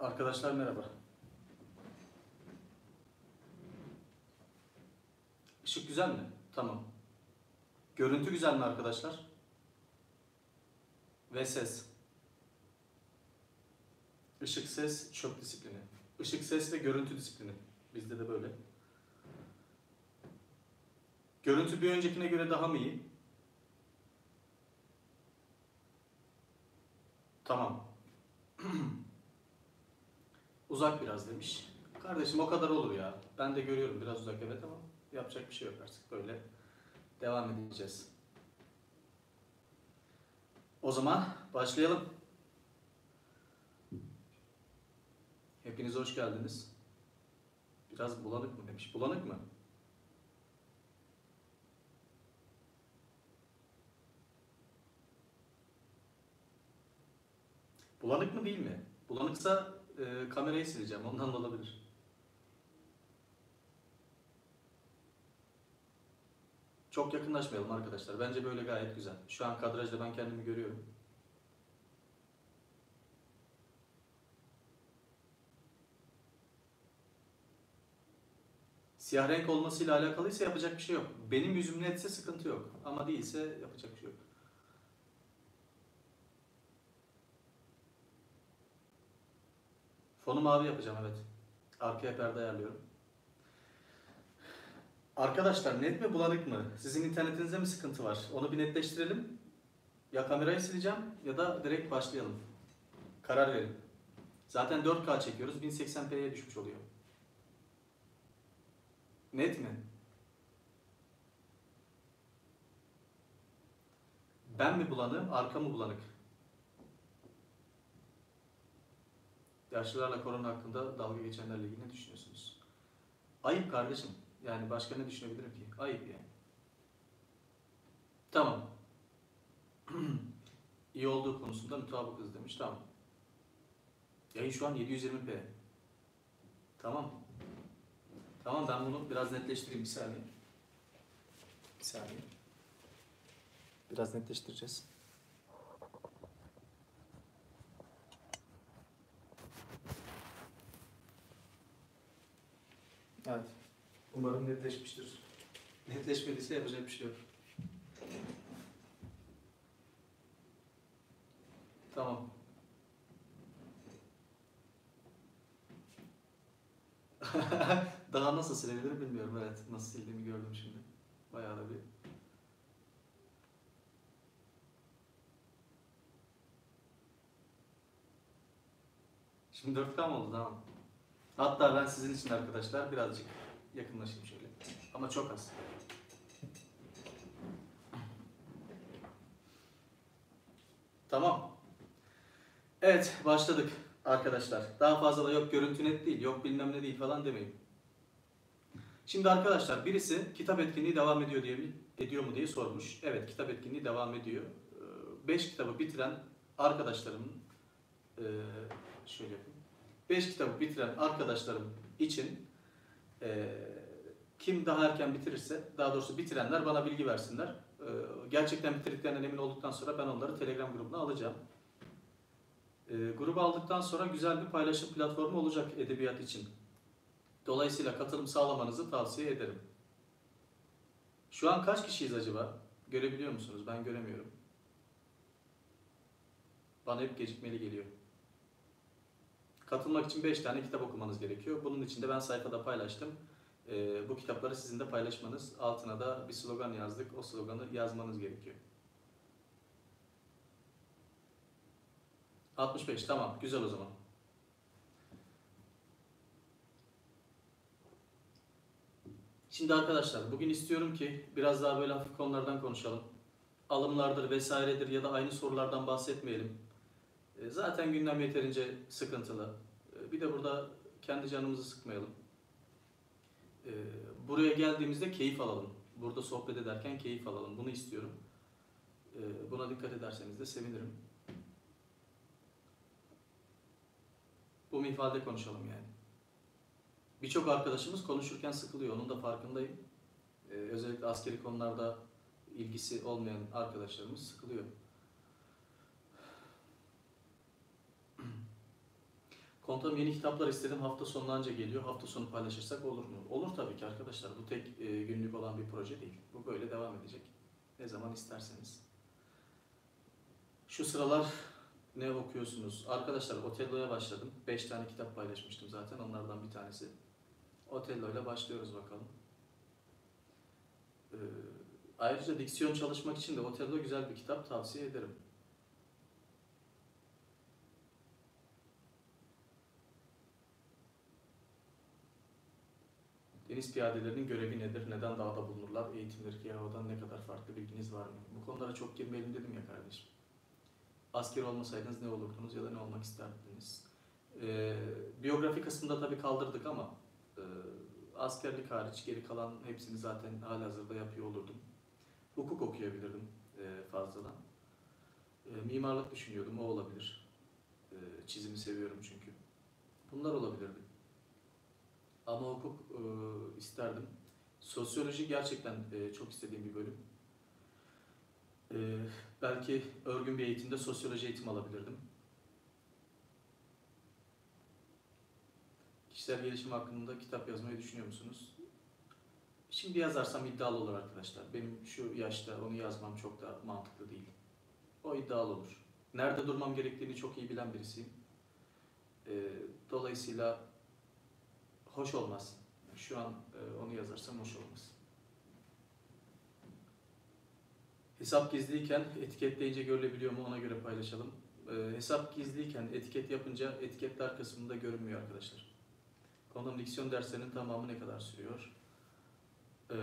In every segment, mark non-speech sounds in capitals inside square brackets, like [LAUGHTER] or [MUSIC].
Arkadaşlar merhaba. Işık güzel mi? Tamam. Görüntü güzel mi arkadaşlar? Ve ses. Işık ses çöp disiplini. Işık ses ve görüntü disiplini. Bizde de böyle. Görüntü bir öncekine göre daha mı iyi? Tamam. [CLEARS THROAT] Uzak biraz demiş. Kardeşim o kadar olur ya. Ben de görüyorum biraz uzak evet ama yapacak bir şey yok artık. Böyle devam edeceğiz. O zaman başlayalım. Hepiniz hoş geldiniz. Biraz bulanık mı demiş. Bulanık mı? Bulanık mı değil mi? Bulanıksa e, kamerayı sileceğim. Ondan da olabilir. Çok yakınlaşmayalım arkadaşlar. Bence böyle gayet güzel. Şu an kadrajda ben kendimi görüyorum. Siyah renk olmasıyla alakalıysa yapacak bir şey yok. Benim yüzüm netse sıkıntı yok. Ama değilse yapacak bir şey yok. Konu mavi yapacağım evet. Arkaya perde ayarlıyorum. Arkadaşlar net mi bulanık mı? Sizin internetinizde mi sıkıntı var? Onu bir netleştirelim. Ya kamerayı sileceğim ya da direkt başlayalım. Karar verin. Zaten 4K çekiyoruz. 1080p'ye düşmüş oluyor. Net mi? Ben mi bulanığım, arka mı bulanık? yaşlılarla korona hakkında dalga geçenlerle ilgili ne düşünüyorsunuz? Ayıp kardeşim. Yani başka ne düşünebilirim ki? Ayıp yani. Tamam. [CLEARS THROAT] İyi olduğu konusunda mutabıkız demiş. Tamam. Yayın şu an 720p. Tamam. Tamam ben bunu biraz netleştireyim bir saniye. Bir saniye. Biraz netleştireceğiz. Evet. Umarım netleşmiştir. Netleşmediyse yapacak bir şey yok. Tamam. [LAUGHS] Daha nasıl silebilirim bilmiyorum. Evet, nasıl sildiğimi gördüm şimdi. Bayağı da bir Şimdi 4K oldu? Tamam. Hatta ben sizin için arkadaşlar birazcık yakınlaşayım şöyle. Ama çok az. Tamam. Evet başladık arkadaşlar. Daha fazla da yok görüntü net değil, yok bilmem ne değil falan demeyin. Şimdi arkadaşlar birisi kitap etkinliği devam ediyor diye ediyor mu diye sormuş. Evet kitap etkinliği devam ediyor. 5 ee, kitabı bitiren arkadaşlarımın ee, şöyle yapayım. 5 kitabı bitiren arkadaşlarım için e, kim daha erken bitirirse, daha doğrusu bitirenler bana bilgi versinler. E, gerçekten bitirdiklerinden emin olduktan sonra ben onları Telegram grubuna alacağım. E, gruba aldıktan sonra güzel bir paylaşım platformu olacak edebiyat için. Dolayısıyla katılım sağlamanızı tavsiye ederim. Şu an kaç kişiyiz acaba? Görebiliyor musunuz? Ben göremiyorum. Bana hep gecikmeli geliyor. Katılmak için 5 tane kitap okumanız gerekiyor. Bunun için de ben sayfada paylaştım. E, bu kitapları sizin de paylaşmanız, altına da bir slogan yazdık. O sloganı yazmanız gerekiyor. 65 tamam güzel o zaman. Şimdi arkadaşlar bugün istiyorum ki biraz daha böyle hafif konulardan konuşalım. Alımlardır vesairedir ya da aynı sorulardan bahsetmeyelim. E, zaten gündem yeterince sıkıntılı. E, bir de burada kendi canımızı sıkmayalım. E, buraya geldiğimizde keyif alalım. Burada sohbet ederken keyif alalım. Bunu istiyorum. Buna dikkat ederseniz de sevinirim. Bu mifade konuşalım yani. Birçok arkadaşımız konuşurken sıkılıyor. Onun da farkındayım. Özellikle askeri konularda ilgisi olmayan arkadaşlarımız sıkılıyor. Komutanım yeni kitaplar istedim hafta sonundan önce geliyor. Hafta sonu paylaşırsak olur mu? Olur tabii ki arkadaşlar. Bu tek e, günlük olan bir proje değil. Bu böyle devam edecek. Ne zaman isterseniz. Şu sıralar ne okuyorsunuz? Arkadaşlar Otello'ya başladım. 5 tane kitap paylaşmıştım zaten. Onlardan bir tanesi. Otello ile başlıyoruz bakalım. Ee, ayrıca diksiyon çalışmak için de Otello güzel bir kitap tavsiye ederim. Deniz piyadelerinin görevi nedir? Neden dağda bulunurlar? Eğitimleri Kehova'dan ne kadar farklı bilginiz var mı? Bu konulara çok girmeyelim dedim ya kardeşim. Asker olmasaydınız ne olurdunuz ya da ne olmak isterdiniz? Ee, biyografi kısmında tabii kaldırdık ama e, askerlik hariç geri kalan hepsini zaten hazırda yapıyor olurdum. Hukuk okuyabilirdim e, fazladan. E, mimarlık düşünüyordum, o olabilir. E, çizimi seviyorum çünkü. Bunlar olabilirdi ana hukuk e, isterdim. Sosyoloji gerçekten e, çok istediğim bir bölüm. E, belki örgün bir eğitimde sosyoloji eğitim alabilirdim. Kişisel gelişim hakkında kitap yazmayı düşünüyor musunuz? Şimdi yazarsam iddialı olur arkadaşlar. Benim şu yaşta onu yazmam çok da mantıklı değil. O iddialı olur. Nerede durmam gerektiğini çok iyi bilen birisiyim. E, dolayısıyla hoş olmaz. Şu an e, onu yazarsam hoş olmaz. Hesap gizliyken etiketleyince görülebiliyor mu ona göre paylaşalım. E, hesap gizliyken etiket yapınca etiketler kısmında görünmüyor arkadaşlar. Konum diksiyon derslerinin tamamı ne kadar sürüyor? E,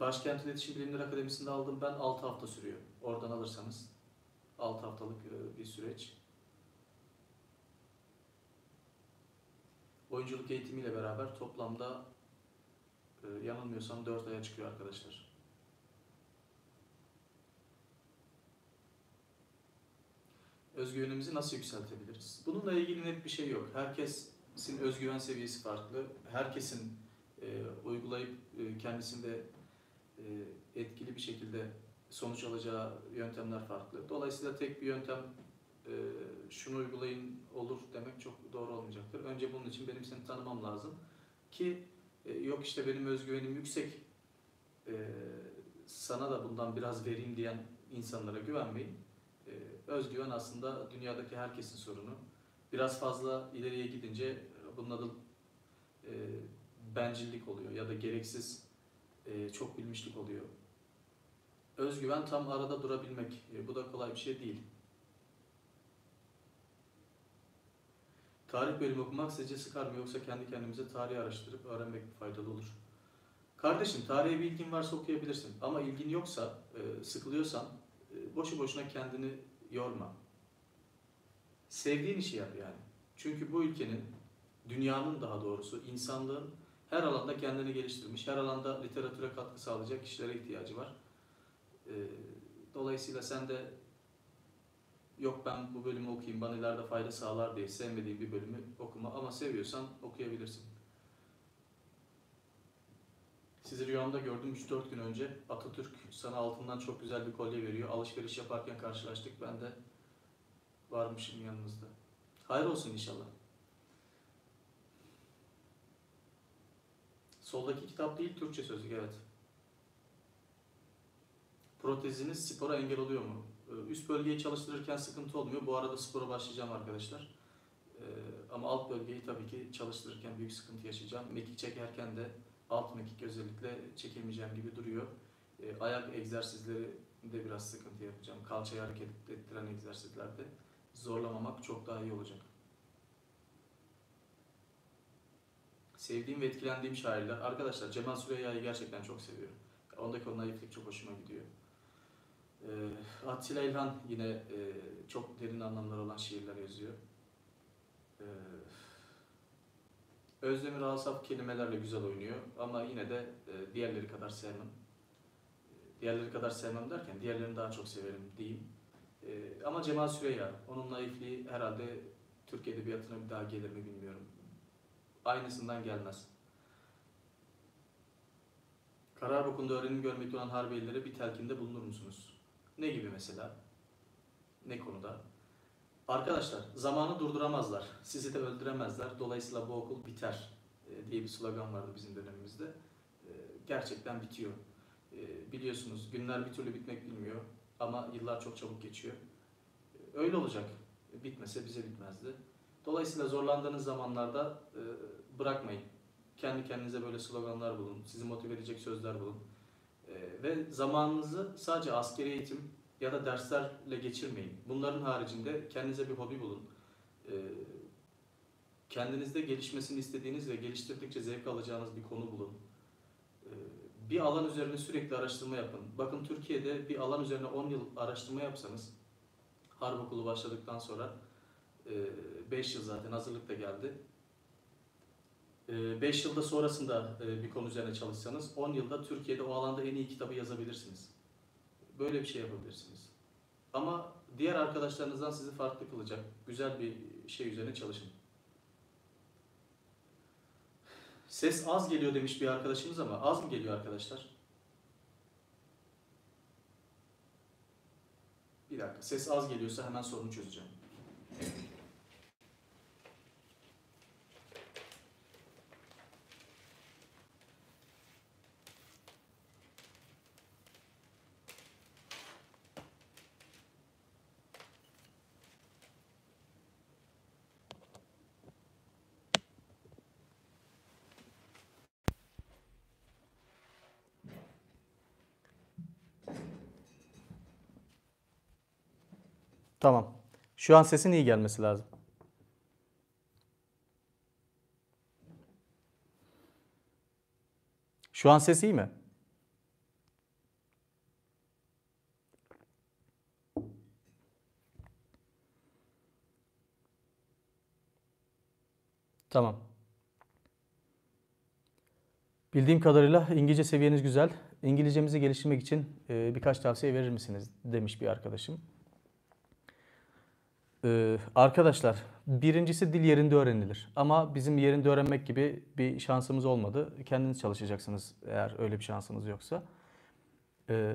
Başkent İletişim Bilimleri Akademisi'nde aldım ben 6 hafta sürüyor. Oradan alırsanız 6 haftalık e, bir süreç. oyunculuk eğitimiyle beraber toplamda e, yanılmıyorsam 4 aya çıkıyor arkadaşlar. Özgüvenimizi nasıl yükseltebiliriz? Bununla ilgili net bir şey yok. Herkesin özgüven seviyesi farklı. Herkesin e, uygulayıp e, kendisinde e, etkili bir şekilde sonuç alacağı yöntemler farklı. Dolayısıyla tek bir yöntem e, şunu uygulayın olur demek çok doğru olmayacaktır. Önce bunun için benim seni tanımam lazım ki e, yok işte benim özgüvenim yüksek e, sana da bundan biraz vereyim diyen insanlara güvenmeyin. E, özgüven aslında dünyadaki herkesin sorunu. Biraz fazla ileriye gidince bunun adı e, bencillik oluyor ya da gereksiz e, çok bilmişlik oluyor. Özgüven tam arada durabilmek. E, bu da kolay bir şey değil. Tarih bölümü okumak sizce sıkar mı yoksa kendi kendimize tarih araştırıp öğrenmek faydalı olur? Kardeşim tarihe bir ilgin varsa okuyabilirsin ama ilgin yoksa, e, sıkılıyorsan e, boşu boşuna kendini yorma. Sevdiğin işi yap yani. Çünkü bu ülkenin, dünyanın daha doğrusu insanlığın her alanda kendini geliştirmiş, her alanda literatüre katkı sağlayacak kişilere ihtiyacı var. E, dolayısıyla sen de yok ben bu bölümü okuyayım bana ileride fayda sağlar diye sevmediğim bir bölümü okuma ama seviyorsan okuyabilirsin. Sizi rüyamda gördüm 3-4 gün önce. Atatürk sana altından çok güzel bir kolye veriyor. Alışveriş yaparken karşılaştık. Ben de varmışım yanınızda. Hayır olsun inşallah. Soldaki kitap değil Türkçe sözlük evet. Proteziniz spora engel oluyor mu? Ee, üst bölgeyi çalıştırırken sıkıntı olmuyor. Bu arada spora başlayacağım arkadaşlar. Ee, ama alt bölgeyi tabii ki çalıştırırken büyük sıkıntı yaşayacağım. Mekik çekerken de alt mekik özellikle çekemeyeceğim gibi duruyor. Ee, ayak egzersizleri de biraz sıkıntı yapacağım. Kalçayı hareket ettiren egzersizlerde zorlamamak çok daha iyi olacak. Sevdiğim ve etkilendiğim şairler. Arkadaşlar Cemal Süreyya'yı gerçekten çok seviyorum. Ondaki o naiflik çok hoşuma gidiyor. E, Atilla İlhan yine e, çok derin anlamlar olan şiirler yazıyor. E, Özdemir Asaf kelimelerle güzel oynuyor ama yine de e, diğerleri kadar sevmem. Ee, diğerleri kadar sevmem derken diğerlerini daha çok severim diyeyim. E, ama Cemal Süreya, onun naifliği herhalde Türk Edebiyatı'na bir daha gelir mi bilmiyorum. Aynısından gelmez. Karar okunda öğrenim görmekte olan harbiyelere bir telkinde bulunur musunuz? Ne gibi mesela? Ne konuda? Arkadaşlar zamanı durduramazlar. Sizi de öldüremezler. Dolayısıyla bu okul biter e, diye bir slogan vardı bizim dönemimizde. E, gerçekten bitiyor. E, biliyorsunuz günler bir türlü bitmek bilmiyor ama yıllar çok çabuk geçiyor. Öyle olacak. Bitmese bize bitmezdi. Dolayısıyla zorlandığınız zamanlarda bırakmayın. Kendi kendinize böyle sloganlar bulun. Sizi motive edecek sözler bulun. Ee, ve zamanınızı sadece askeri eğitim ya da derslerle geçirmeyin. Bunların haricinde kendinize bir hobi bulun. Ee, kendinizde gelişmesini istediğiniz ve geliştirdikçe zevk alacağınız bir konu bulun. Ee, bir alan üzerine sürekli araştırma yapın. Bakın Türkiye'de bir alan üzerine 10 yıl araştırma yapsanız, harp okulu başladıktan sonra 5 yıl zaten hazırlık da geldi. 5 ee, yılda sonrasında e, bir konu üzerine çalışsanız 10 yılda Türkiye'de o alanda en iyi kitabı yazabilirsiniz. Böyle bir şey yapabilirsiniz. Ama diğer arkadaşlarınızdan sizi farklı kılacak güzel bir şey üzerine çalışın. Ses az geliyor demiş bir arkadaşımız ama az mı geliyor arkadaşlar? Bir dakika ses az geliyorsa hemen sorunu çözeceğim. Tamam. Şu an sesin iyi gelmesi lazım. Şu an ses iyi mi? Tamam. Bildiğim kadarıyla İngilizce seviyeniz güzel. İngilizcemizi geliştirmek için birkaç tavsiye verir misiniz demiş bir arkadaşım. Ee, arkadaşlar birincisi dil yerinde öğrenilir. Ama bizim yerinde öğrenmek gibi bir şansımız olmadı. Kendiniz çalışacaksınız eğer öyle bir şansınız yoksa. Ee,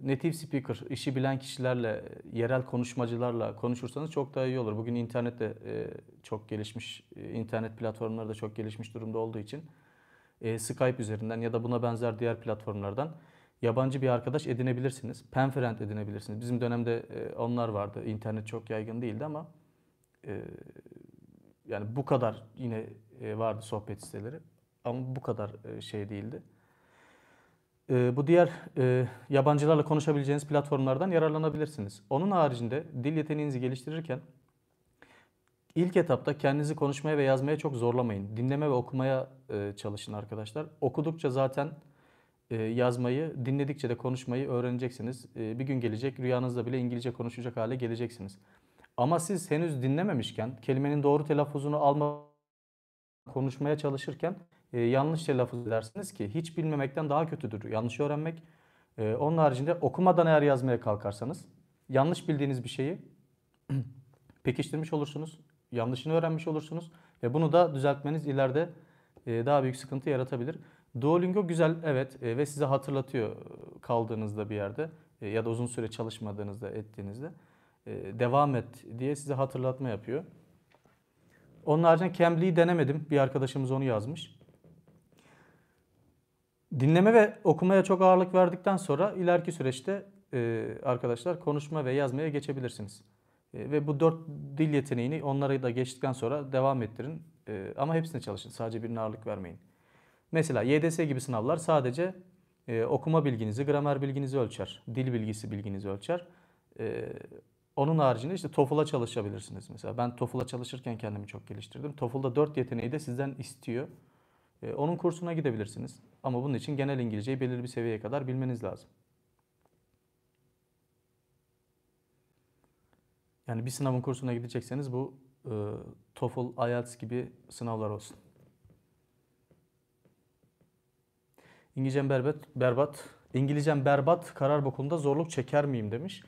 native speaker, işi bilen kişilerle, yerel konuşmacılarla konuşursanız çok daha iyi olur. Bugün internet de e, çok gelişmiş, e, internet platformları da çok gelişmiş durumda olduğu için e, Skype üzerinden ya da buna benzer diğer platformlardan yabancı bir arkadaş edinebilirsiniz. Penfriend edinebilirsiniz. Bizim dönemde e, onlar vardı. İnternet çok yaygın değildi ama e, yani bu kadar yine e, vardı sohbet siteleri. Ama bu kadar şey değildi. Bu diğer yabancılarla konuşabileceğiniz platformlardan yararlanabilirsiniz. Onun haricinde dil yeteneğinizi geliştirirken ilk etapta kendinizi konuşmaya ve yazmaya çok zorlamayın. Dinleme ve okumaya çalışın arkadaşlar. Okudukça zaten e, yazmayı, dinledikçe de konuşmayı öğreneceksiniz. E, bir gün gelecek rüyanızda bile İngilizce konuşacak hale geleceksiniz. Ama siz henüz dinlememişken, kelimenin doğru telaffuzunu alma konuşmaya çalışırken e, yanlış telaffuz edersiniz ki hiç bilmemekten daha kötüdür yanlış öğrenmek. Onun haricinde okumadan eğer yazmaya kalkarsanız yanlış bildiğiniz bir şeyi [CLEARS THROAT] pekiştirmiş olursunuz. Yanlışını öğrenmiş olursunuz ve bunu da düzeltmeniz ileride daha büyük sıkıntı yaratabilir. Duolingo güzel evet e, ve size hatırlatıyor e, kaldığınızda bir yerde e, ya da uzun süre çalışmadığınızda ettiğinizde e, devam et diye size hatırlatma yapıyor. Onun haricinde Cambly'i denemedim. Bir arkadaşımız onu yazmış. Dinleme ve okumaya çok ağırlık verdikten sonra ileriki süreçte e, arkadaşlar konuşma ve yazmaya geçebilirsiniz. E, ve bu dört dil yeteneğini onlara da geçtikten sonra devam ettirin. E, ama hepsine çalışın. Sadece birine ağırlık vermeyin. Mesela YDS gibi sınavlar sadece e, okuma bilginizi, gramer bilginizi ölçer. Dil bilgisi bilginizi ölçer. E, onun haricinde işte TOEFL'a çalışabilirsiniz mesela. Ben TOEFL'a çalışırken kendimi çok geliştirdim. TOEFL'da 4 yeteneği de sizden istiyor. E, onun kursuna gidebilirsiniz. Ama bunun için genel İngilizceyi belirli bir seviyeye kadar bilmeniz lazım. Yani bir sınavın kursuna gidecekseniz bu e, TOEFL, IELTS gibi sınavlar olsun. İngilizcem berbat, berbat. İngilizcem berbat, karar bokulunda zorluk çeker miyim demiş.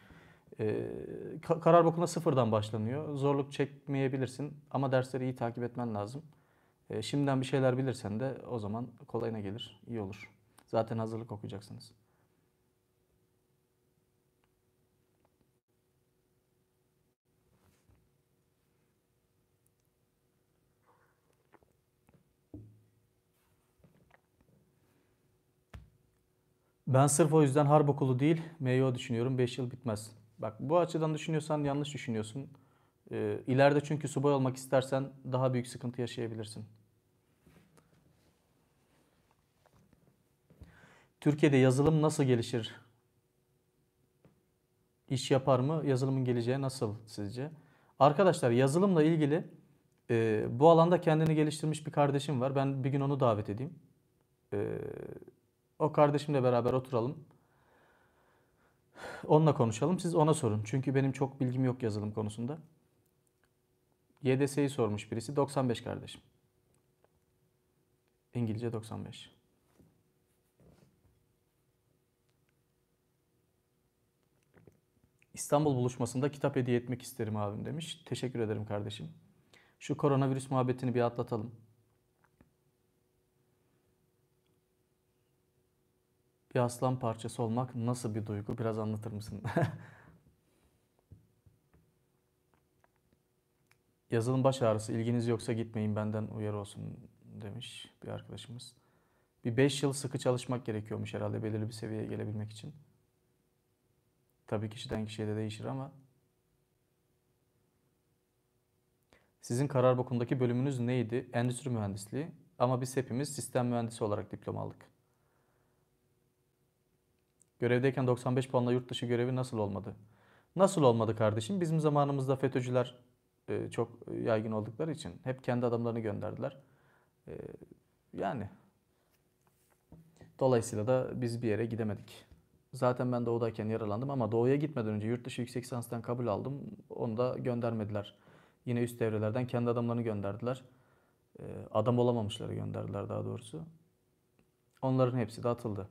Ee, karar bokulunda sıfırdan başlanıyor. Zorluk çekmeyebilirsin ama dersleri iyi takip etmen lazım. Ee, şimdiden bir şeyler bilirsen de o zaman kolayına gelir, iyi olur. Zaten hazırlık okuyacaksınız. Ben sırf o yüzden harp okulu değil MEO düşünüyorum. 5 yıl bitmez. Bak bu açıdan düşünüyorsan yanlış düşünüyorsun. Ee, ileride çünkü subay olmak istersen daha büyük sıkıntı yaşayabilirsin. Türkiye'de yazılım nasıl gelişir? İş yapar mı? Yazılımın geleceği nasıl sizce? Arkadaşlar yazılımla ilgili e, bu alanda kendini geliştirmiş bir kardeşim var. Ben bir gün onu davet edeyim. Eee o kardeşimle beraber oturalım. Onunla konuşalım. Siz ona sorun. Çünkü benim çok bilgim yok yazılım konusunda. YDS'yi sormuş birisi. 95 kardeşim. İngilizce 95. İstanbul buluşmasında kitap hediye etmek isterim abim demiş. Teşekkür ederim kardeşim. Şu koronavirüs muhabbetini bir atlatalım. Bir aslan parçası olmak nasıl bir duygu? Biraz anlatır mısın? [LAUGHS] Yazılım baş ağrısı. ilginiz yoksa gitmeyin benden uyarı olsun demiş bir arkadaşımız. Bir 5 yıl sıkı çalışmak gerekiyormuş herhalde belirli bir seviyeye gelebilmek için. Tabii kişiden kişiye de değişir ama. Sizin karar bokundaki bölümünüz neydi? Endüstri mühendisliği. Ama biz hepimiz sistem mühendisi olarak diploma aldık. Görevdeyken 95 puanla yurt dışı görevi nasıl olmadı? Nasıl olmadı kardeşim? Bizim zamanımızda FETÖ'cüler e, çok yaygın oldukları için hep kendi adamlarını gönderdiler. E, yani dolayısıyla da biz bir yere gidemedik. Zaten ben doğudayken yaralandım ama doğuya gitmeden önce yurt dışı yüksek lisanstan kabul aldım. Onu da göndermediler. Yine üst devrelerden kendi adamlarını gönderdiler. E, adam olamamışları gönderdiler daha doğrusu. Onların hepsi de atıldı.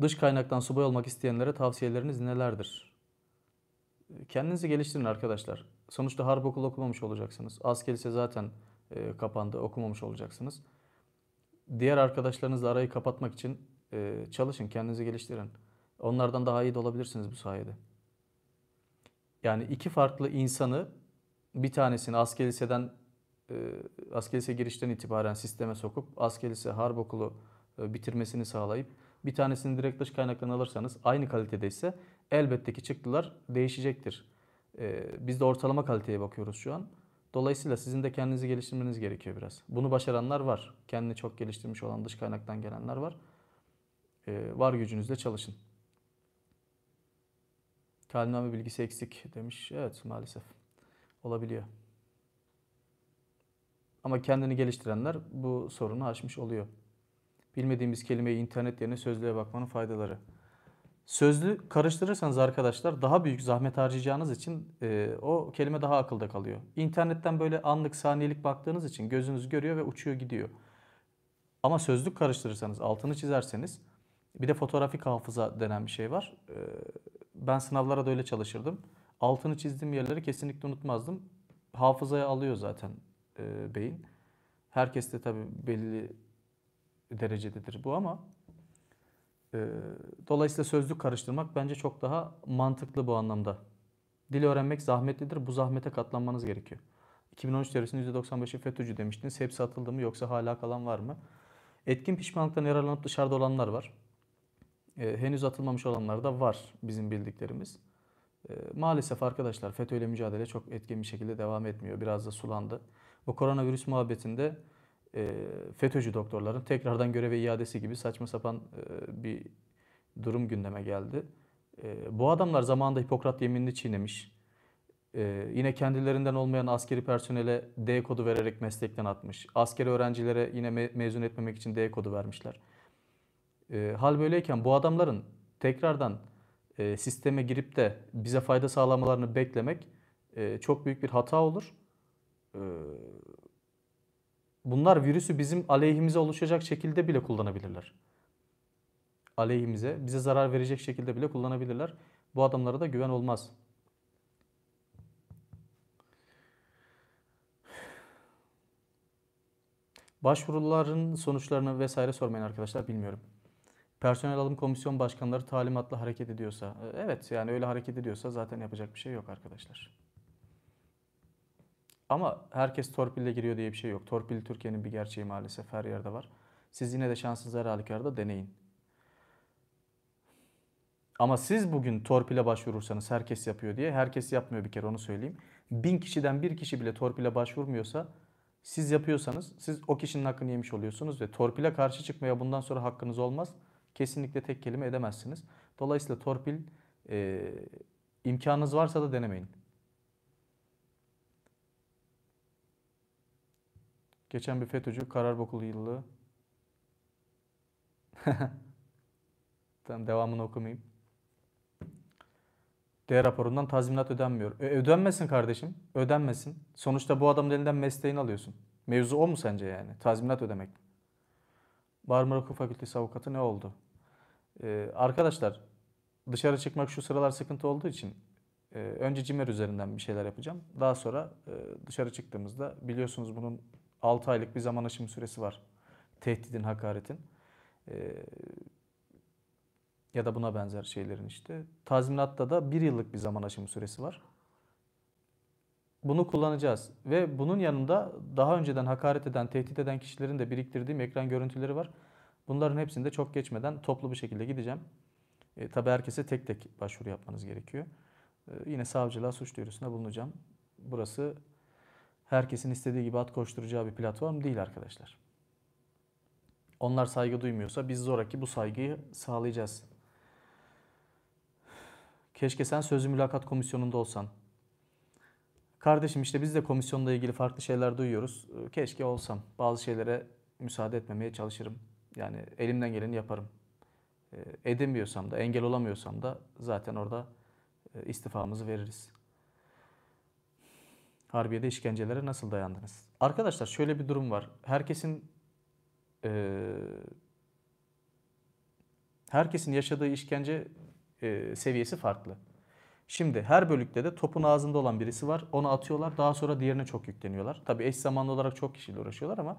Dış kaynaktan subay olmak isteyenlere tavsiyeleriniz nelerdir? Kendinizi geliştirin arkadaşlar. Sonuçta harp okulu okumamış olacaksınız. Asker ise zaten e, kapandı, okumamış olacaksınız. Diğer arkadaşlarınızla arayı kapatmak için e, çalışın, kendinizi geliştirin. Onlardan daha iyi de olabilirsiniz bu sayede. Yani iki farklı insanı bir tanesini asker liseden e, asker lise girişten itibaren sisteme sokup asker lise harp okulu e, bitirmesini sağlayıp bir tanesini direkt dış kaynaktan alırsanız aynı kalitede ise elbette ki çıktılar değişecektir. Ee, biz de ortalama kaliteye bakıyoruz şu an. Dolayısıyla sizin de kendinizi geliştirmeniz gerekiyor biraz. Bunu başaranlar var. Kendini çok geliştirmiş olan dış kaynaktan gelenler var. Ee, var gücünüzle çalışın. Kaliname bilgisi eksik demiş. Evet maalesef. Olabiliyor. Ama kendini geliştirenler bu sorunu aşmış oluyor. Bilmediğimiz kelimeyi internet yerine sözlüğe bakmanın faydaları. Sözlü karıştırırsanız arkadaşlar daha büyük zahmet harcayacağınız için e, o kelime daha akılda kalıyor. İnternetten böyle anlık saniyelik baktığınız için gözünüz görüyor ve uçuyor gidiyor. Ama sözlük karıştırırsanız, altını çizerseniz bir de fotoğrafik hafıza denen bir şey var. E, ben sınavlara da öyle çalışırdım. Altını çizdiğim yerleri kesinlikle unutmazdım. Hafızaya alıyor zaten e, beyin. Herkes de tabii belli derecededir bu ama e, dolayısıyla sözlük karıştırmak bence çok daha mantıklı bu anlamda. Dil öğrenmek zahmetlidir. Bu zahmete katlanmanız gerekiyor. 2013 terörisinin %95'i FETÖ'cü demiştiniz. Hepsi atıldı mı yoksa hala kalan var mı? Etkin pişmanlıktan yararlanıp dışarıda olanlar var. E, henüz atılmamış olanlar da var bizim bildiklerimiz. E, maalesef arkadaşlar FETÖ ile mücadele çok etkin bir şekilde devam etmiyor. Biraz da sulandı. Bu koronavirüs muhabbetinde e, FETÖ'cü doktorların tekrardan göreve iadesi gibi saçma sapan e, bir durum gündeme geldi. E, bu adamlar zamanında Hipokrat yeminini çiğnemiş. Yine kendilerinden olmayan askeri personele D kodu vererek meslekten atmış. Askeri öğrencilere yine me mezun etmemek için D kodu vermişler. Hal böyleyken bu adamların tekrardan sisteme girip de bize fayda sağlamalarını beklemek çok büyük bir hata olur bunlar virüsü bizim aleyhimize oluşacak şekilde bile kullanabilirler. Aleyhimize, bize zarar verecek şekilde bile kullanabilirler. Bu adamlara da güven olmaz. Başvuruların sonuçlarını vesaire sormayın arkadaşlar bilmiyorum. Personel alım komisyon başkanları talimatla hareket ediyorsa, e, evet yani öyle hareket ediyorsa zaten yapacak bir şey yok arkadaşlar. Ama herkes torpille giriyor diye bir şey yok. Torpil Türkiye'nin bir gerçeği maalesef her yerde var. Siz yine de şansınızı her halükarda deneyin. Ama siz bugün torpile başvurursanız herkes yapıyor diye. Herkes yapmıyor bir kere onu söyleyeyim. Bin kişiden bir kişi bile torpile başvurmuyorsa siz yapıyorsanız siz o kişinin hakkını yemiş oluyorsunuz ve torpile karşı çıkmaya bundan sonra hakkınız olmaz. Kesinlikle tek kelime edemezsiniz. Dolayısıyla torpil e, imkanınız varsa da denemeyin. Geçen bir FETÖ'cü Bokulu yıllığı. [LAUGHS] tamam devamını okumayayım. D raporundan tazminat ödenmiyor. E, ödenmesin kardeşim. Ödenmesin. Sonuçta bu adamın elinden mesleğini alıyorsun. Mevzu o mu sence yani? Tazminat ödemek. Marmara Hukuk Fakültesi avukatı ne oldu? Ee, arkadaşlar dışarı çıkmak şu sıralar sıkıntı olduğu için e, önce CİMER üzerinden bir şeyler yapacağım. Daha sonra e, dışarı çıktığımızda biliyorsunuz bunun 6 aylık bir zaman aşımı süresi var. Tehdidin, hakaretin. Ee, ya da buna benzer şeylerin işte. Tazminatta da bir yıllık bir zaman aşımı süresi var. Bunu kullanacağız ve bunun yanında daha önceden hakaret eden, tehdit eden kişilerin de biriktirdiğim ekran görüntüleri var. Bunların hepsini de çok geçmeden toplu bir şekilde gideceğim. E, tabii herkese tek tek başvuru yapmanız gerekiyor. E, yine savcılığa suç duyurusunda bulunacağım. Burası herkesin istediği gibi at koşturacağı bir platform değil arkadaşlar. Onlar saygı duymuyorsa biz zoraki bu saygıyı sağlayacağız. Keşke sen sözlü mülakat komisyonunda olsan. Kardeşim işte biz de komisyonla ilgili farklı şeyler duyuyoruz. Ee, keşke olsam. Bazı şeylere müsaade etmemeye çalışırım. Yani elimden geleni yaparım. Ee, edemiyorsam da, engel olamıyorsam da zaten orada e, istifamızı veririz. Harbiye'de işkencelere nasıl dayandınız? Arkadaşlar şöyle bir durum var. Herkesin e, herkesin yaşadığı işkence e, seviyesi farklı. Şimdi her bölükte de topun ağzında olan birisi var. Onu atıyorlar. Daha sonra diğerine çok yükleniyorlar. Tabi eş zamanlı olarak çok kişiyle uğraşıyorlar ama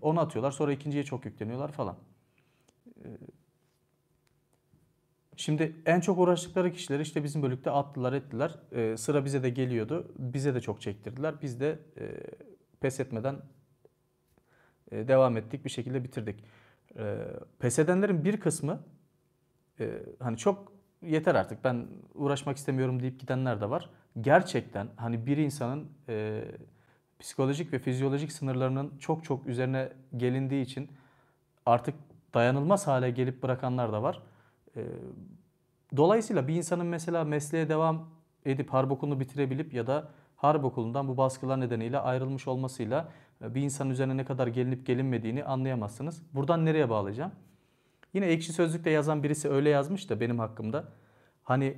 onu atıyorlar. Sonra ikinciye çok yükleniyorlar falan. Şimdi en çok uğraştıkları kişiler işte bizim bölükte attılar ettiler. E, sıra bize de geliyordu. Bize de çok çektirdiler. Biz de e, pes etmeden e, devam ettik. Bir şekilde bitirdik. E, pes edenlerin bir kısmı e, hani çok yeter artık ben uğraşmak istemiyorum deyip gidenler de var. Gerçekten hani bir insanın e, psikolojik ve fizyolojik sınırlarının çok çok üzerine gelindiği için artık dayanılmaz hale gelip bırakanlar da var. Ee, Dolayısıyla bir insanın mesela mesleğe devam edip harp okulunu bitirebilip ya da harp okulundan bu baskılar nedeniyle ayrılmış olmasıyla e, bir insan üzerine ne kadar gelinip gelinmediğini anlayamazsınız. Buradan nereye bağlayacağım? Yine ekşi sözlükte yazan birisi öyle yazmış da benim hakkımda. Hani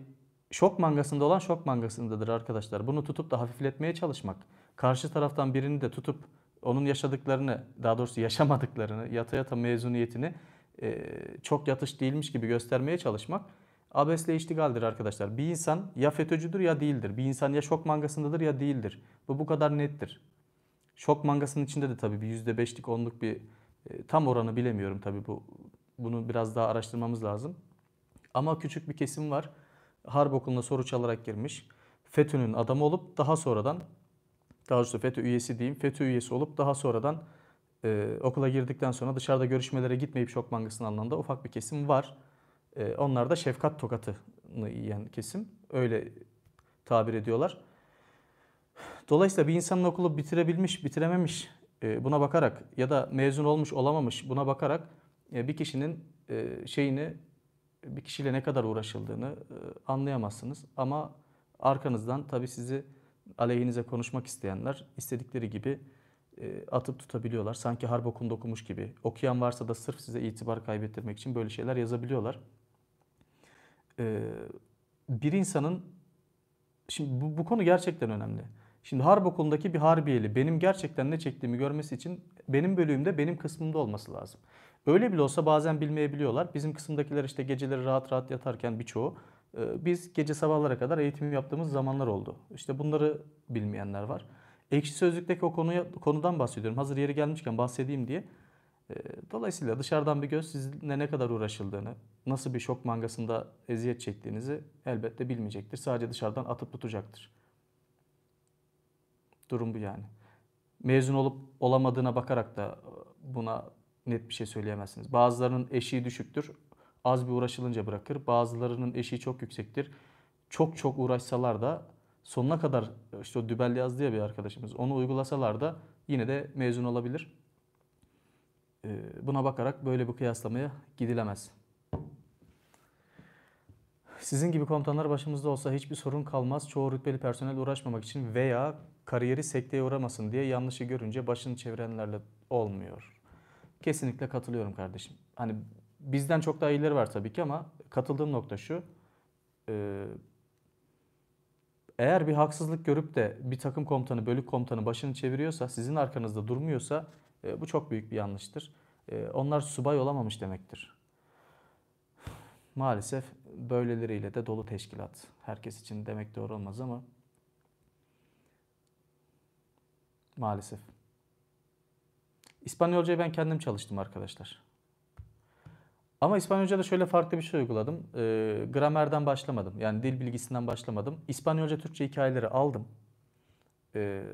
şok mangasında olan şok mangasındadır arkadaşlar. Bunu tutup da hafifletmeye çalışmak. Karşı taraftan birini de tutup onun yaşadıklarını, daha doğrusu yaşamadıklarını, yata yata mezuniyetini e, çok yatış değilmiş gibi göstermeye çalışmak abesle iştigaldir arkadaşlar. Bir insan ya FETÖ'cüdür ya değildir. Bir insan ya şok mangasındadır ya değildir. Bu bu kadar nettir. Şok mangasının içinde de tabii bir %5'lik 10'luk bir e, tam oranı bilemiyorum tabii bu bunu biraz daha araştırmamız lazım. Ama küçük bir kesim var. Harp okuluna soru çalarak girmiş. FETÖ'nün adamı olup daha sonradan daha doğrusu FETÖ üyesi diyeyim. FETÖ üyesi olup daha sonradan e, okula girdikten sonra dışarıda görüşmelere gitmeyip şok mangasını alınan ufak bir kesim var. E, onlar da şefkat tokatını yiyen kesim. Öyle tabir ediyorlar. Dolayısıyla bir insanın okulu bitirebilmiş, bitirememiş e, buna bakarak ya da mezun olmuş, olamamış buna bakarak e, bir kişinin e, şeyini bir kişiyle ne kadar uğraşıldığını e, anlayamazsınız. Ama arkanızdan tabii sizi aleyhinize konuşmak isteyenler istedikleri gibi e, atıp tutabiliyorlar. Sanki harp okulunda okumuş gibi. Okuyan varsa da sırf size itibar kaybettirmek için böyle şeyler yazabiliyorlar bir insanın şimdi bu, bu konu gerçekten önemli. Şimdi harp okulundaki bir harbiyeli benim gerçekten ne çektiğimi görmesi için benim bölümümde benim kısmımda olması lazım. Öyle bile olsa bazen bilmeyebiliyorlar. Bizim kısımdakiler işte geceleri rahat rahat yatarken birçoğu biz gece sabahlara kadar eğitim yaptığımız zamanlar oldu. İşte bunları bilmeyenler var. Ekşi Sözlük'teki o konuya, konudan bahsediyorum. Hazır yeri gelmişken bahsedeyim diye. Ee, dolayısıyla dışarıdan bir göz sizinle ne kadar uğraşıldığını, nasıl bir şok mangasında eziyet çektiğinizi elbette bilmeyecektir. Sadece dışarıdan atıp tutacaktır. Durum bu yani. Mezun olup olamadığına bakarak da buna net bir şey söyleyemezsiniz. Bazılarının eşiği düşüktür. Az bir uğraşılınca bırakır. Bazılarının eşiği çok yüksektir. Çok çok uğraşsalar da sonuna kadar işte o Dübel yazdı ya bir arkadaşımız onu uygulasalar da yine de mezun olabilir. Ee, buna bakarak böyle bir kıyaslamaya gidilemez. Sizin gibi komutanlar başımızda olsa hiçbir sorun kalmaz. Çoğu rütbeli personel uğraşmamak için veya kariyeri sekteye uğramasın diye yanlışı görünce başını çevirenlerle olmuyor. Kesinlikle katılıyorum kardeşim. Hani bizden çok daha iyileri var tabii ki ama katıldığım nokta şu. Ee, eğer bir haksızlık görüp de bir takım komutanı, bölük komutanı başını çeviriyorsa, sizin arkanızda durmuyorsa ee, bu çok büyük bir yanlıştır. Ee, onlar subay olamamış demektir. Maalesef böyleleriyle de dolu teşkilat. Herkes için demek doğru olmaz ama maalesef. İspanyolcayı ben kendim çalıştım arkadaşlar. Ama İspanyolca'da şöyle farklı bir şey uyguladım. E, gramerden başlamadım. Yani dil bilgisinden başlamadım. İspanyolca Türkçe hikayeleri aldım. E,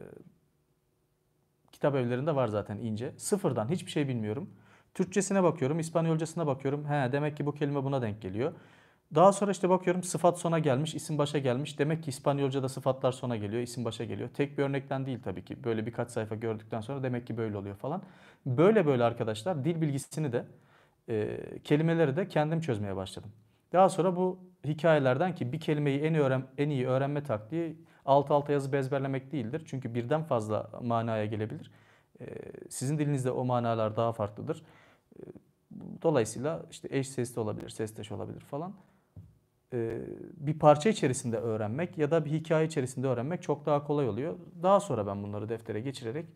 Kitap evlerinde var zaten ince. Sıfırdan hiçbir şey bilmiyorum. Türkçesine bakıyorum, İspanyolcasına bakıyorum. He demek ki bu kelime buna denk geliyor. Daha sonra işte bakıyorum sıfat sona gelmiş, isim başa gelmiş. Demek ki İspanyolca'da sıfatlar sona geliyor, isim başa geliyor. Tek bir örnekten değil tabii ki. Böyle birkaç sayfa gördükten sonra demek ki böyle oluyor falan. Böyle böyle arkadaşlar dil bilgisini de, e, kelimeleri de kendim çözmeye başladım. Daha sonra bu hikayelerden ki bir kelimeyi en iyi, öğren en iyi öğrenme taktiği alt alta yazıp ezberlemek değildir. Çünkü birden fazla manaya gelebilir. Ee, sizin dilinizde o manalar daha farklıdır. Ee, dolayısıyla işte eş sesli olabilir, sesteş olabilir falan. Ee, bir parça içerisinde öğrenmek ya da bir hikaye içerisinde öğrenmek çok daha kolay oluyor. Daha sonra ben bunları deftere geçirerek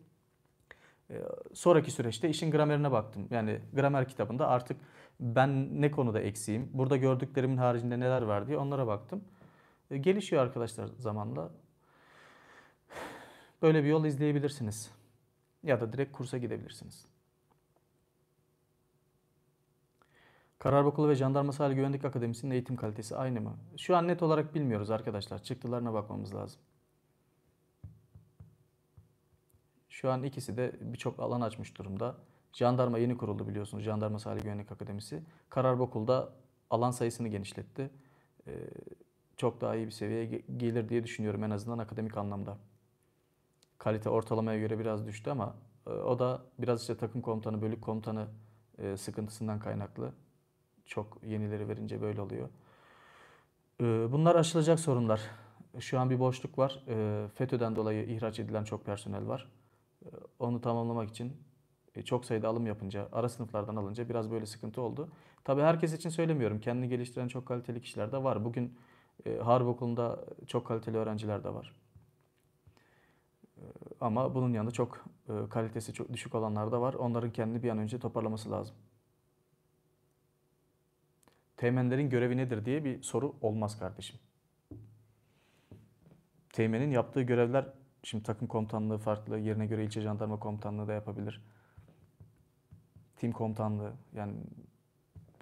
e, sonraki süreçte işin gramerine baktım. Yani gramer kitabında artık ben ne konuda eksiğim, burada gördüklerimin haricinde neler var diye onlara baktım. E, gelişiyor arkadaşlar zamanla. Böyle bir yol izleyebilirsiniz. Ya da direkt kursa gidebilirsiniz. Karar Okulu ve Jandarma Sahil Güvenlik Akademisi'nin eğitim kalitesi aynı mı? Şu an net olarak bilmiyoruz arkadaşlar. Çıktılarına bakmamız lazım. Şu an ikisi de birçok alan açmış durumda. Jandarma yeni kuruldu biliyorsunuz. Jandarma Sahil Güvenlik Akademisi. Karar Okul'da alan sayısını genişletti. Ee, çok daha iyi bir seviyeye gelir diye düşünüyorum en azından akademik anlamda. Kalite ortalamaya göre biraz düştü ama e, o da biraz işte takım komutanı, bölük komutanı e, sıkıntısından kaynaklı. Çok yenileri verince böyle oluyor. E, bunlar aşılacak sorunlar. Şu an bir boşluk var. FETÖ'den dolayı ihraç edilen çok personel var. onu tamamlamak için çok sayıda alım yapınca, ara sınıflardan alınca biraz böyle sıkıntı oldu. Tabii herkes için söylemiyorum. Kendini geliştiren çok kaliteli kişiler de var. Bugün e, okulunda çok kaliteli öğrenciler de var. Ee, ama bunun yanında çok e, kalitesi çok düşük olanlar da var. Onların kendini bir an önce toparlaması lazım. Teğmenlerin görevi nedir diye bir soru olmaz kardeşim. Teğmenin yaptığı görevler şimdi takım komutanlığı farklı, yerine göre ilçe jandarma komutanlığı da yapabilir. Tim komutanlığı yani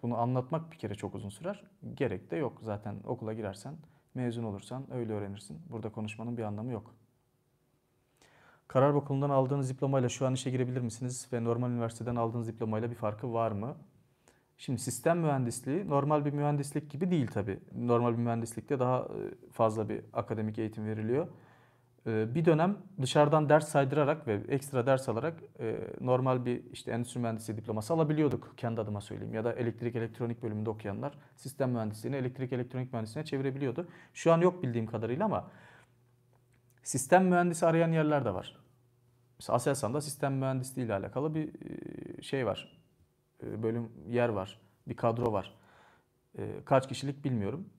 bunu anlatmak bir kere çok uzun sürer. Gerek de yok. Zaten okula girersen, mezun olursan öyle öğrenirsin. Burada konuşmanın bir anlamı yok. Karar okulundan aldığınız diplomayla şu an işe girebilir misiniz? Ve normal üniversiteden aldığınız diplomayla bir farkı var mı? Şimdi sistem mühendisliği normal bir mühendislik gibi değil tabii. Normal bir mühendislikte daha e, fazla bir akademik eğitim veriliyor. Ee, bir dönem dışarıdan ders saydırarak ve ekstra ders alarak e, normal bir işte endüstri mühendisi diploması alabiliyorduk kendi adıma söyleyeyim. Ya da elektrik elektronik bölümünde okuyanlar sistem mühendisliğini elektrik elektronik mühendisliğine çevirebiliyordu. Şu an yok bildiğim kadarıyla ama sistem mühendisi arayan yerler de var. Mesela Aselsan'da sistem mühendisliği ile alakalı bir e, şey var. E, bölüm yer var. Bir kadro var. Kaç kişilik bilmiyorum.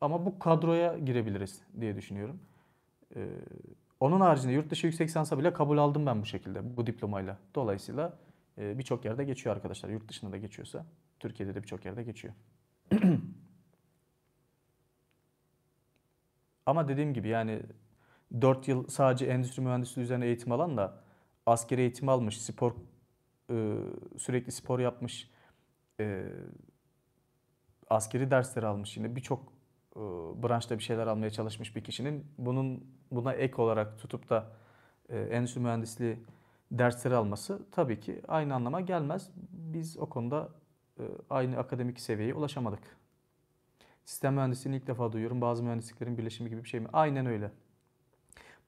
Ama bu kadroya girebiliriz diye düşünüyorum. Ee, onun haricinde yurt dışı yüksek lisansa bile kabul aldım ben bu şekilde bu diplomayla. Dolayısıyla e, birçok yerde geçiyor arkadaşlar. Yurt dışında da geçiyorsa Türkiye'de de birçok yerde geçiyor. [CLEARS THROAT] Ama dediğim gibi yani 4 yıl sadece endüstri mühendisliği üzerine eğitim alan da askeri eğitim almış, spor e, sürekli spor yapmış, e, askeri dersleri almış yine birçok e, branşta bir şeyler almaya çalışmış bir kişinin bunun buna ek olarak tutup da e, endüstri mühendisliği dersleri alması tabii ki aynı anlama gelmez. Biz o konuda e, aynı akademik seviyeye ulaşamadık. Sistem mühendisliğini ilk defa duyuyorum. Bazı mühendisliklerin birleşimi gibi bir şey mi? Aynen öyle.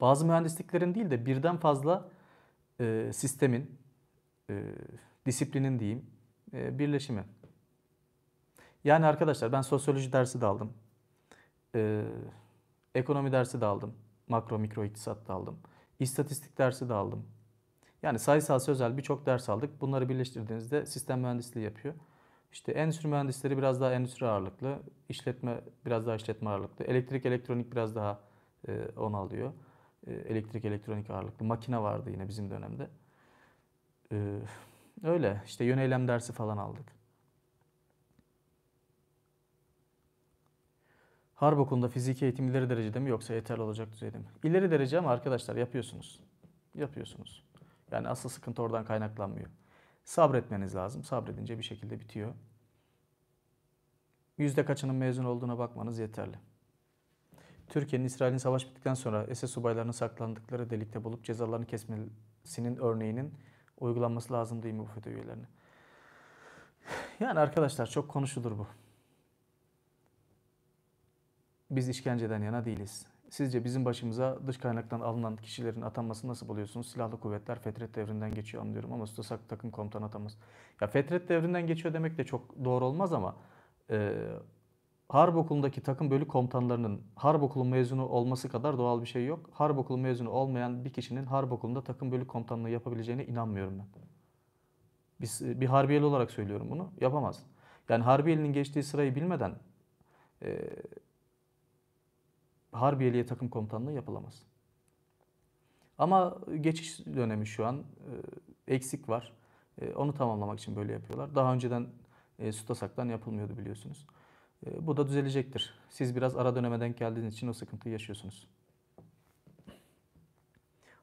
Bazı mühendisliklerin değil de birden fazla e, sistemin, e, disiplinin diyeyim, e, birleşimi. Yani arkadaşlar ben sosyoloji dersi de aldım e, ekonomi dersi de aldım. Makro mikro iktisat da aldım. İstatistik dersi de aldım. Yani sayısal sözel birçok ders aldık. Bunları birleştirdiğinizde sistem mühendisliği yapıyor. İşte endüstri mühendisleri biraz daha endüstri ağırlıklı, işletme biraz daha işletme ağırlıklı, elektrik elektronik biraz daha e, onu alıyor. E, elektrik elektronik ağırlıklı, makine vardı yine bizim dönemde. E, öyle işte yöneylem dersi falan aldık. Harp okulunda fiziki eğitim ileri derecede mi yoksa yeterli olacak düzeyde mi? İleri derece ama arkadaşlar yapıyorsunuz. Yapıyorsunuz. Yani asıl sıkıntı oradan kaynaklanmıyor. Sabretmeniz lazım. Sabredince bir şekilde bitiyor. Yüzde kaçının mezun olduğuna bakmanız yeterli. Türkiye'nin İsrail'in savaş bittikten sonra SS subaylarının saklandıkları delikte bulup cezalarını kesmesinin örneğinin uygulanması lazım değil mi bu FETÖ üyelerine? [SIGHS] Yani arkadaşlar çok konuşulur bu. Biz işkenceden yana değiliz. Sizce bizim başımıza dış kaynaktan alınan kişilerin atanması nasıl buluyorsunuz? Silahlı kuvvetler Fetret devrinden geçiyor anlıyorum ama Susak takım komutan atanması. Ya Fetret devrinden geçiyor demek de çok doğru olmaz ama e, harp okulundaki takım bölük komutanlarının harp okulu mezunu olması kadar doğal bir şey yok. Harp okulu mezunu olmayan bir kişinin harp okulunda takım bölük komutanlığı yapabileceğine inanmıyorum ben. Biz, e, bir harbiyeli olarak söylüyorum bunu. Yapamaz. Yani harbiyelinin geçtiği sırayı bilmeden e, Harbiyeliye Takım Komutanlığı yapılamaz. Ama geçiş dönemi şu an e, eksik var. E, onu tamamlamak için böyle yapıyorlar. Daha önceden e, Sutasak'tan yapılmıyordu biliyorsunuz. bu da düzelecektir. Siz biraz ara dönemeden geldiğiniz için o sıkıntıyı yaşıyorsunuz.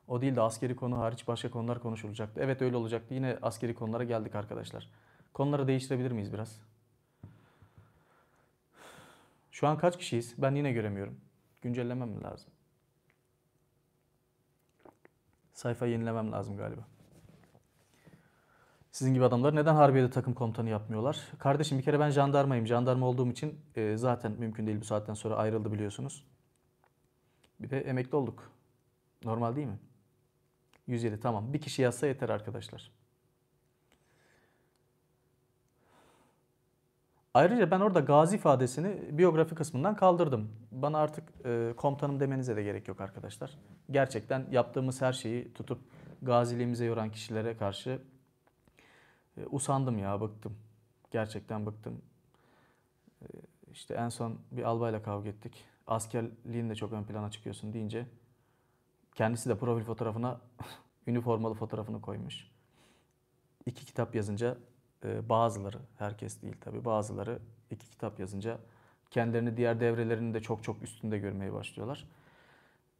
O değil de askeri konu hariç başka konular konuşulacaktı. Evet öyle olacaktı. Yine askeri konulara geldik arkadaşlar. Konuları değiştirebilir miyiz biraz? Şu an kaç kişiyiz? Ben yine göremiyorum. Güncellemem mi lazım. Sayfa yenilemem lazım galiba. Sizin gibi adamlar neden harbiyede takım komutanı yapmıyorlar? Kardeşim bir kere ben jandarmayım. Jandarma olduğum için e, zaten mümkün değil bu saatten sonra ayrıldı biliyorsunuz. Bir de emekli olduk. Normal değil mi? 107 tamam. Bir kişi yazsa yeter arkadaşlar. Ayrıca ben orada gazi ifadesini biyografi kısmından kaldırdım. Bana artık e, komutanım demenize de gerek yok arkadaşlar. Gerçekten yaptığımız her şeyi tutup gaziliğimize yoran kişilere karşı e, usandım ya bıktım. Gerçekten bıktım. E, işte en son bir albayla kavga ettik. Askerliğin de çok ön plana çıkıyorsun deyince kendisi de profil fotoğrafına [LAUGHS] üniformalı fotoğrafını koymuş. İki kitap yazınca ee, bazıları, herkes değil tabi bazıları iki kitap yazınca kendilerini diğer devrelerinin de çok çok üstünde görmeye başlıyorlar.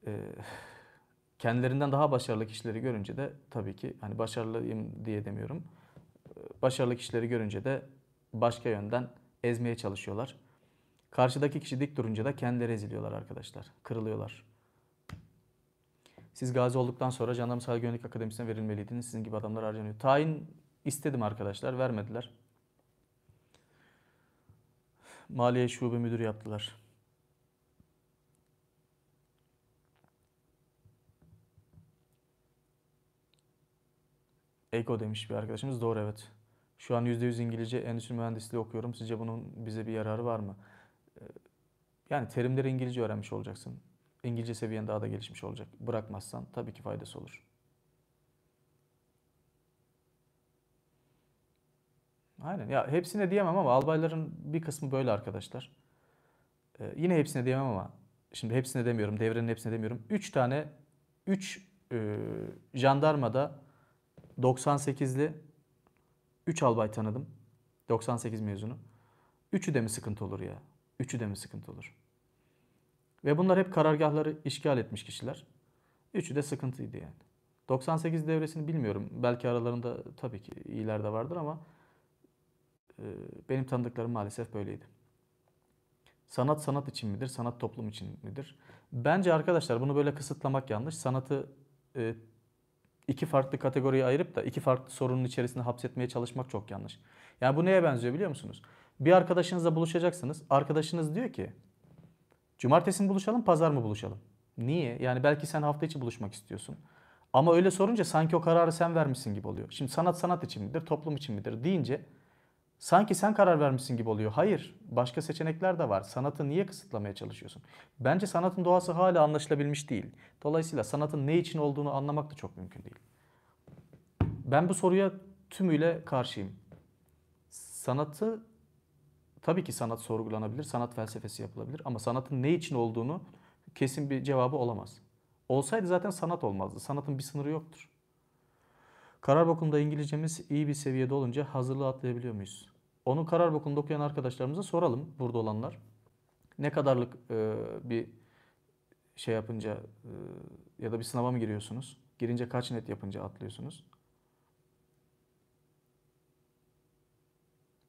Ee, kendilerinden daha başarılı kişileri görünce de tabii ki hani başarılıyım diye demiyorum. Ee, başarılı kişileri görünce de başka yönden ezmeye çalışıyorlar. Karşıdaki kişi dik durunca da kendileri eziliyorlar arkadaşlar. Kırılıyorlar. Siz gazi olduktan sonra Jandarma Sahil Güvenlik Akademisi'ne verilmeliydiniz. Sizin gibi adamlar harcanıyor. Tayin İstedim arkadaşlar vermediler. Maliye Şube Müdürü yaptılar. Ego demiş bir arkadaşımız. Doğru evet. Şu an %100 İngilizce endüstri mühendisliği okuyorum. Sizce bunun bize bir yararı var mı? Ee, yani terimleri İngilizce öğrenmiş olacaksın. İngilizce seviyen daha da gelişmiş olacak. Bırakmazsan tabii ki faydası olur. Aynen. Ya hepsine diyemem ama albayların bir kısmı böyle arkadaşlar. Ee, yine hepsine diyemem ama şimdi hepsine demiyorum, devrenin hepsine demiyorum. 3 tane 3 e, jandarmada 98'li 3 albay tanıdım. 98 mezunu. Üçü de mi sıkıntı olur ya? Üçü de mi sıkıntı olur? Ve bunlar hep karargahları işgal etmiş kişiler. Üçü de sıkıntıydı yani. 98 devresini bilmiyorum. Belki aralarında tabii ki iyiler de vardır ama ee, benim tanıdıklarım maalesef böyleydi. Sanat sanat için midir? Sanat toplum için midir? Bence arkadaşlar bunu böyle kısıtlamak yanlış. Sanatı e, iki farklı kategoriye ayırıp da iki farklı sorunun içerisinde hapsetmeye çalışmak çok yanlış. Yani bu neye benziyor biliyor musunuz? Bir arkadaşınızla buluşacaksınız. Arkadaşınız diyor ki cumartesi mi buluşalım pazar mı buluşalım? Niye? Yani belki sen hafta içi buluşmak istiyorsun. Ama öyle sorunca sanki o kararı sen vermişsin gibi oluyor. Şimdi sanat sanat için midir, toplum için midir deyince sanki sen karar vermişsin gibi oluyor. Hayır, başka seçenekler de var. Sanatı niye kısıtlamaya çalışıyorsun? Bence sanatın doğası hala anlaşılabilmiş değil. Dolayısıyla sanatın ne için olduğunu anlamak da çok mümkün değil. Ben bu soruya tümüyle karşıyım. Sanatı tabii ki sanat sorgulanabilir, sanat felsefesi yapılabilir ama sanatın ne için olduğunu kesin bir cevabı olamaz. Olsaydı zaten sanat olmazdı. Sanatın bir sınırı yoktur. Karar bokunda İngilizcemiz iyi bir seviyede olunca hazırlığı atlayabiliyor muyuz? Onu karar bokunda okuyan arkadaşlarımıza soralım burada olanlar. Ne kadarlık e, bir şey yapınca e, ya da bir sınava mı giriyorsunuz? Girince kaç net yapınca atlıyorsunuz?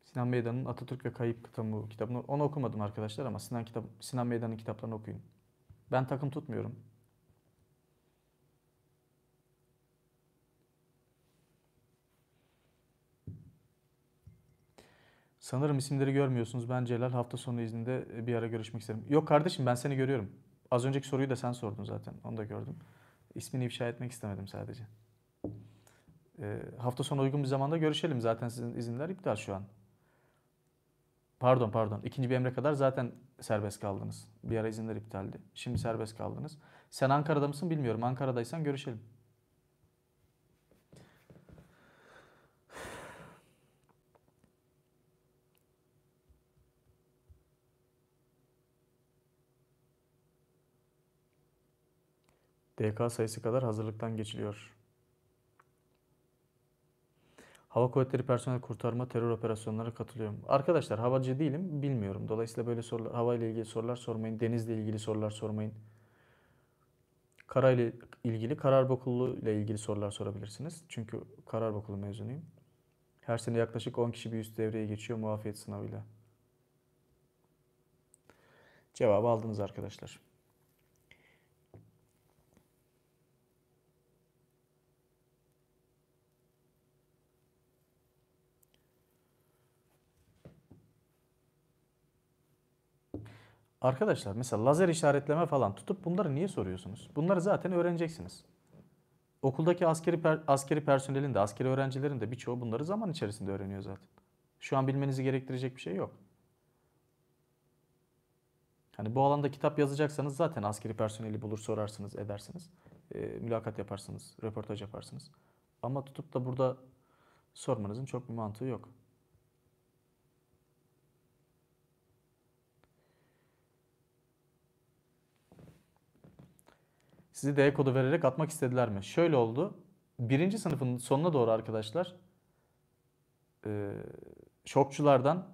Sinan Meydan'ın Atatürk ve Kayıp kitabını, kitabını onu okumadım arkadaşlar ama Sinan kitap Sinan Meydan'ın kitaplarını okuyun. Ben takım tutmuyorum. Sanırım isimleri görmüyorsunuz. Ben Celal hafta sonu izninde e, bir ara görüşmek isterim. Yok kardeşim ben seni görüyorum. Az önceki soruyu da sen sordun zaten. Onu da gördüm. İsmini ifşa etmek istemedim sadece. Ee, hafta sonu uygun bir zamanda görüşelim. Zaten sizin izinler iptal şu an. Pardon pardon. İkinci bir emre kadar zaten serbest kaldınız. Bir ara izinler iptaldi. Şimdi serbest kaldınız. Sen Ankara'da mısın bilmiyorum. Ankara'daysan görüşelim. DK sayısı kadar hazırlıktan geçiliyor. Hava kuvvetleri personel kurtarma terör operasyonlara katılıyorum. Arkadaşlar havacı değilim, bilmiyorum. Dolayısıyla böyle sorular, hava ile ilgili sorular sormayın, denizle ilgili sorular sormayın. karayla ilgili, karar bokulu ile ilgili sorular sorabilirsiniz. Çünkü karar bokulu mezunuyum. Her sene yaklaşık 10 kişi bir üst devreye geçiyor muafiyet sınavıyla. Cevabı aldınız arkadaşlar. Arkadaşlar mesela lazer işaretleme falan tutup bunları niye soruyorsunuz? Bunları zaten öğreneceksiniz. Okuldaki askeri per, askeri personelin de askeri öğrencilerin de birçoğu bunları zaman içerisinde öğreniyor zaten. Şu an bilmenizi gerektirecek bir şey yok. Hani bu alanda kitap yazacaksanız zaten askeri personeli bulur sorarsınız, edersiniz. E, mülakat yaparsınız, röportaj yaparsınız. Ama tutup da burada sormanızın çok bir mantığı yok. Sizi D kodu vererek atmak istediler mi? Şöyle oldu. Birinci sınıfın sonuna doğru arkadaşlar e, şokçulardan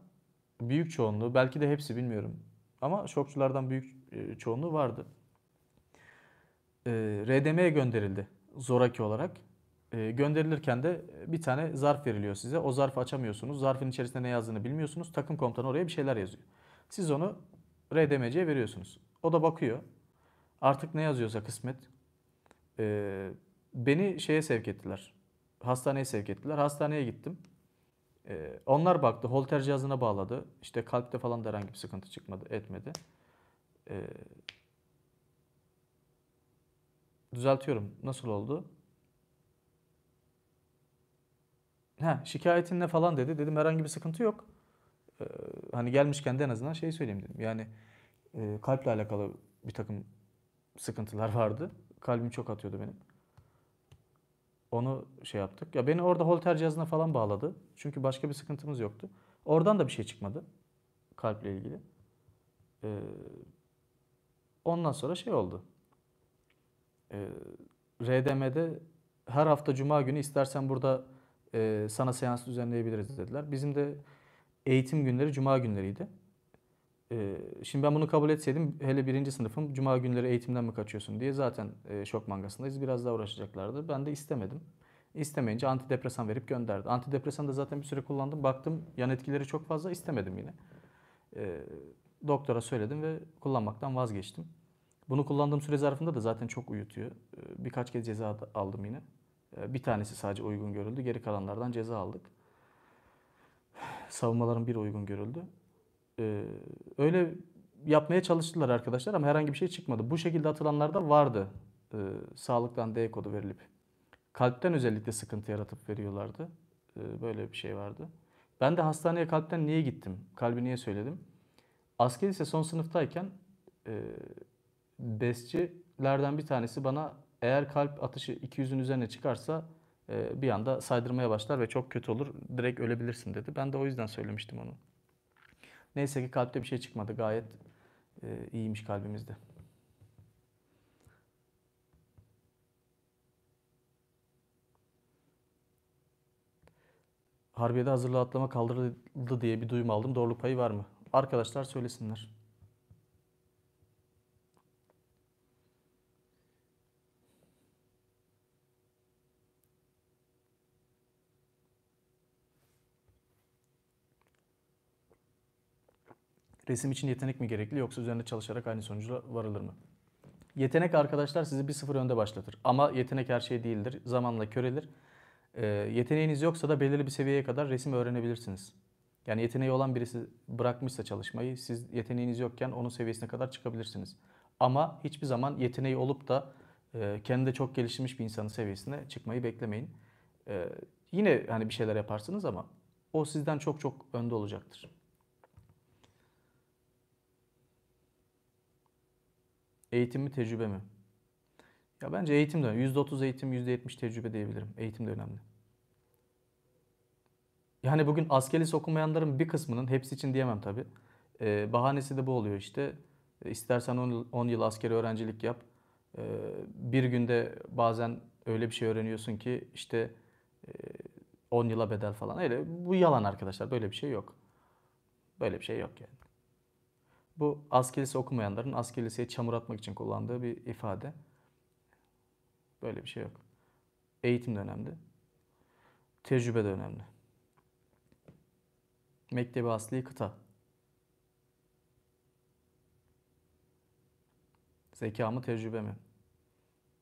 büyük çoğunluğu belki de hepsi bilmiyorum ama şokçulardan büyük e, çoğunluğu vardı. E, RDM'ye gönderildi zoraki olarak. Gönderilirken de bir tane zarf veriliyor size. O zarfı açamıyorsunuz. Zarfın içerisinde ne yazdığını bilmiyorsunuz. Takım komutanı oraya bir şeyler yazıyor. Siz onu RDMC'ye veriyorsunuz. O da bakıyor. Artık ne yazıyorsa kısmet. Ee, beni şeye sevk ettiler. Hastaneye sevk ettiler. Hastaneye gittim. Ee, onlar baktı. Holter cihazına bağladı. İşte kalpte falan da herhangi bir sıkıntı çıkmadı, etmedi. Ee, düzeltiyorum. Nasıl oldu? Ha, şikayetin ne falan dedi. Dedim herhangi bir sıkıntı yok. Ee, hani gelmişken de en azından şey söyleyeyim dedim. Yani e, kalple alakalı bir takım sıkıntılar vardı. Kalbim çok atıyordu benim. Onu şey yaptık. Ya beni orada holter cihazına falan bağladı. Çünkü başka bir sıkıntımız yoktu. Oradan da bir şey çıkmadı. Kalple ilgili. Ee, ondan sonra şey oldu. Ee, RDM'de her hafta cuma günü istersen burada e, sana seans düzenleyebiliriz dediler. Bizim de eğitim günleri cuma günleriydi e, şimdi ben bunu kabul etseydim hele birinci sınıfım cuma günleri eğitimden mi kaçıyorsun diye zaten e, şok mangasındayız. Biraz daha uğraşacaklardı. Ben de istemedim. İstemeyince antidepresan verip gönderdi. Antidepresan da zaten bir süre kullandım. Baktım yan etkileri çok fazla istemedim yine. E, doktora söyledim ve kullanmaktan vazgeçtim. Bunu kullandığım süre zarfında da zaten çok uyutuyor. E, birkaç kez ceza aldım yine. E, bir tanesi sadece uygun görüldü. Geri kalanlardan ceza aldık. [SIGHS] Savunmalarım bir uygun görüldü. Ee, öyle yapmaya çalıştılar arkadaşlar ama herhangi bir şey çıkmadı. Bu şekilde atılanlar da vardı. Ee, sağlıktan D kodu verilip. Kalpten özellikle sıkıntı yaratıp veriyorlardı. Ee, böyle bir şey vardı. Ben de hastaneye kalpten niye gittim? Kalbi niye söyledim? Askeri ise son sınıftayken e, besçilerden bir tanesi bana eğer kalp atışı 200'ün üzerine çıkarsa e, bir anda saydırmaya başlar ve çok kötü olur. Direkt ölebilirsin dedi. Ben de o yüzden söylemiştim onu. Neyse ki kalpte bir şey çıkmadı. Gayet e, iyiymiş kalbimizde. Harbiye'de hazırlığı atlama kaldırıldı diye bir duyum aldım. Doğruluk payı var mı? Arkadaşlar söylesinler. Resim için yetenek mi gerekli yoksa üzerinde çalışarak aynı sonuca varılır mı? Yetenek arkadaşlar sizi bir sıfır önde başlatır. Ama yetenek her şey değildir. Zamanla körelir. E, yeteneğiniz yoksa da belirli bir seviyeye kadar resim öğrenebilirsiniz. Yani yeteneği olan birisi bırakmışsa çalışmayı siz yeteneğiniz yokken onun seviyesine kadar çıkabilirsiniz. Ama hiçbir zaman yeteneği olup da e, kendi çok gelişmiş bir insanın seviyesine çıkmayı beklemeyin. E, yine hani bir şeyler yaparsınız ama o sizden çok çok önde olacaktır. Eğitim mi tecrübe mi? Ya bence eğitim de %30 eğitim, %70 tecrübe diyebilirim. Eğitim de önemli. Yani bugün askeri okumayanların bir kısmının, hepsi için diyemem tabi. Ee, bahanesi de bu oluyor işte. E, istersen 10 yıl askeri öğrencilik yap. Ee, bir günde bazen öyle bir şey öğreniyorsun ki işte 10 e, yıla bedel falan. Öyle bu yalan arkadaşlar. Böyle bir şey yok. Böyle bir şey yok yani. Bu askerisi okumayanların askerlisiye çamur atmak için kullandığı bir ifade. Böyle bir şey yok. Eğitim de önemli. Tecrübe de önemli. Mektebi asli kıta. Zeka mı tecrübe mi?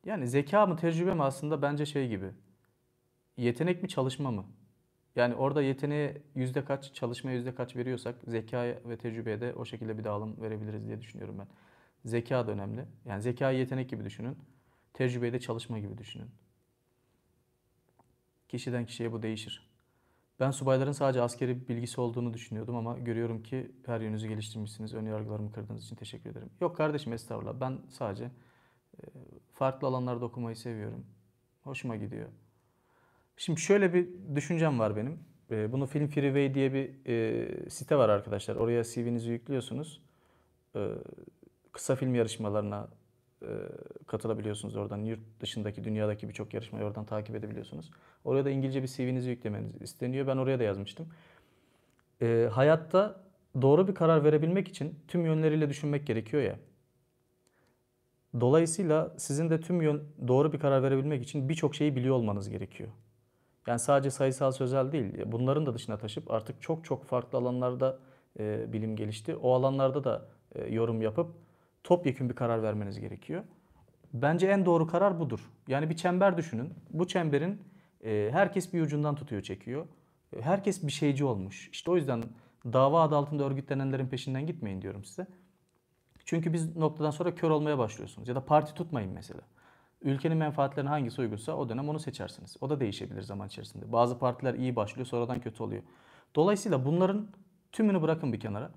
Yani zeka mı tecrübe mi aslında bence şey gibi. Yetenek mi çalışma mı? Yani orada yeteneğe yüzde kaç, çalışmaya yüzde kaç veriyorsak zeka ve tecrübeye de o şekilde bir dağılım verebiliriz diye düşünüyorum ben. Zeka da önemli. Yani zeka yetenek gibi düşünün. Tecrübeyi de çalışma gibi düşünün. Kişiden kişiye bu değişir. Ben subayların sadece askeri bilgisi olduğunu düşünüyordum ama görüyorum ki her yönünüzü geliştirmişsiniz. Ön yargılarımı kırdığınız için teşekkür ederim. Yok kardeşim estağfurullah. Ben sadece e, farklı alanlarda okumayı seviyorum. Hoşuma gidiyor. Şimdi şöyle bir düşüncem var benim. Ee, bunu Film Freeway diye bir e, site var arkadaşlar. Oraya CV'nizi yüklüyorsunuz. E, kısa film yarışmalarına e, katılabiliyorsunuz oradan. Yurt dışındaki, dünyadaki birçok yarışmayı oradan takip edebiliyorsunuz. Oraya da İngilizce bir CV'nizi yüklemeniz isteniyor. Ben oraya da yazmıştım. E, hayatta doğru bir karar verebilmek için tüm yönleriyle düşünmek gerekiyor ya. Dolayısıyla sizin de tüm yön, doğru bir karar verebilmek için birçok şeyi biliyor olmanız gerekiyor. Yani sadece sayısal sözel değil, bunların da dışına taşıp artık çok çok farklı alanlarda e, bilim gelişti. O alanlarda da e, yorum yapıp topyekun bir karar vermeniz gerekiyor. Bence en doğru karar budur. Yani bir çember düşünün. Bu çemberin e, herkes bir ucundan tutuyor, çekiyor. E, herkes bir şeyci olmuş. İşte o yüzden dava adı altında örgütlenenlerin peşinden gitmeyin diyorum size. Çünkü biz noktadan sonra kör olmaya başlıyorsunuz. Ya da parti tutmayın mesela. Ülkenin menfaatlerine hangisi uygunsa o dönem onu seçersiniz. O da değişebilir zaman içerisinde. Bazı partiler iyi başlıyor sonradan kötü oluyor. Dolayısıyla bunların tümünü bırakın bir kenara.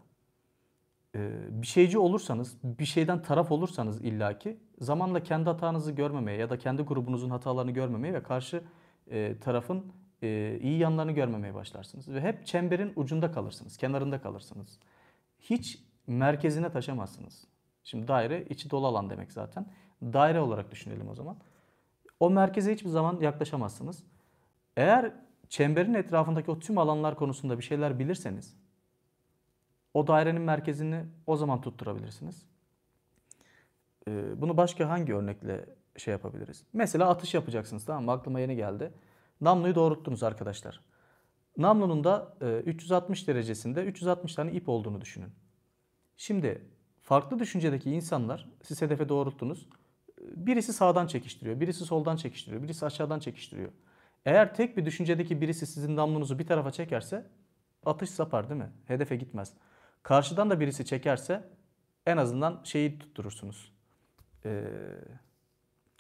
Ee, bir şeyci olursanız, bir şeyden taraf olursanız illaki zamanla kendi hatanızı görmemeye ya da kendi grubunuzun hatalarını görmemeye ve karşı e, tarafın e, iyi yanlarını görmemeye başlarsınız. Ve hep çemberin ucunda kalırsınız, kenarında kalırsınız. Hiç merkezine taşamazsınız. Şimdi daire içi dolu alan demek zaten daire olarak düşünelim o zaman. O merkeze hiçbir zaman yaklaşamazsınız. Eğer çemberin etrafındaki o tüm alanlar konusunda bir şeyler bilirseniz o dairenin merkezini o zaman tutturabilirsiniz. Ee, bunu başka hangi örnekle şey yapabiliriz? Mesela atış yapacaksınız tamam mı? Aklıma yeni geldi. Namluyu doğrulttunuz arkadaşlar. Namlunun da 360 e, derecesinde 360 tane ip olduğunu düşünün. Şimdi farklı düşüncedeki insanlar siz hedefe doğrulttunuz birisi sağdan çekiştiriyor, birisi soldan çekiştiriyor, birisi aşağıdan çekiştiriyor. Eğer tek bir düşüncedeki birisi sizin damlınızı bir tarafa çekerse atış sapar değil mi? Hedefe gitmez. Karşıdan da birisi çekerse en azından şeyi tutturursunuz. Ee,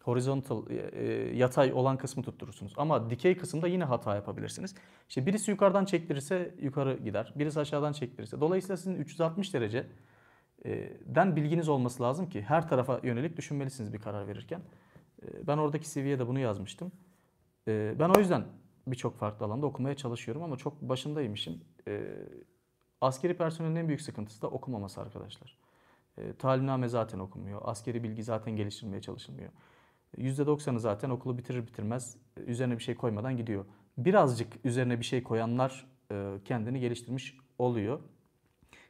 horizontal, e, e, yatay olan kısmı tutturursunuz. Ama dikey kısımda yine hata yapabilirsiniz. İşte birisi yukarıdan çektirirse yukarı gider. Birisi aşağıdan çektirirse. Dolayısıyla sizin 360 derece den bilginiz olması lazım ki her tarafa yönelik düşünmelisiniz bir karar verirken. Ben oradaki CV'ye bunu yazmıştım. Ben o yüzden birçok farklı alanda okumaya çalışıyorum ama çok başındayım işin. Askeri personelin en büyük sıkıntısı da okumaması arkadaşlar. Talimname zaten okunmuyor. Askeri bilgi zaten geliştirmeye çalışılmıyor. %90'ı zaten okulu bitirir bitirmez üzerine bir şey koymadan gidiyor. Birazcık üzerine bir şey koyanlar kendini geliştirmiş oluyor.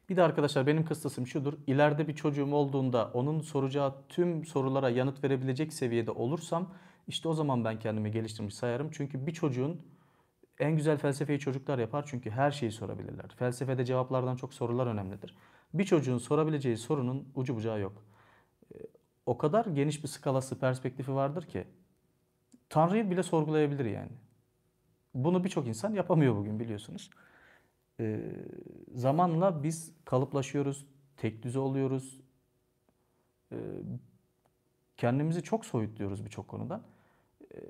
Bir de arkadaşlar benim kıstasım şudur. İleride bir çocuğum olduğunda onun soracağı tüm sorulara yanıt verebilecek seviyede olursam işte o zaman ben kendimi geliştirmiş sayarım. Çünkü bir çocuğun en güzel felsefeyi çocuklar yapar çünkü her şeyi sorabilirler. Felsefede cevaplardan çok sorular önemlidir. Bir çocuğun sorabileceği sorunun ucu bucağı yok. Ee, o kadar geniş bir skalası, perspektifi vardır ki Tanrı'yı bile sorgulayabilir yani. Bunu birçok insan yapamıyor bugün biliyorsunuz e, zamanla biz kalıplaşıyoruz, tek düze oluyoruz. E, kendimizi çok soyutluyoruz birçok konudan.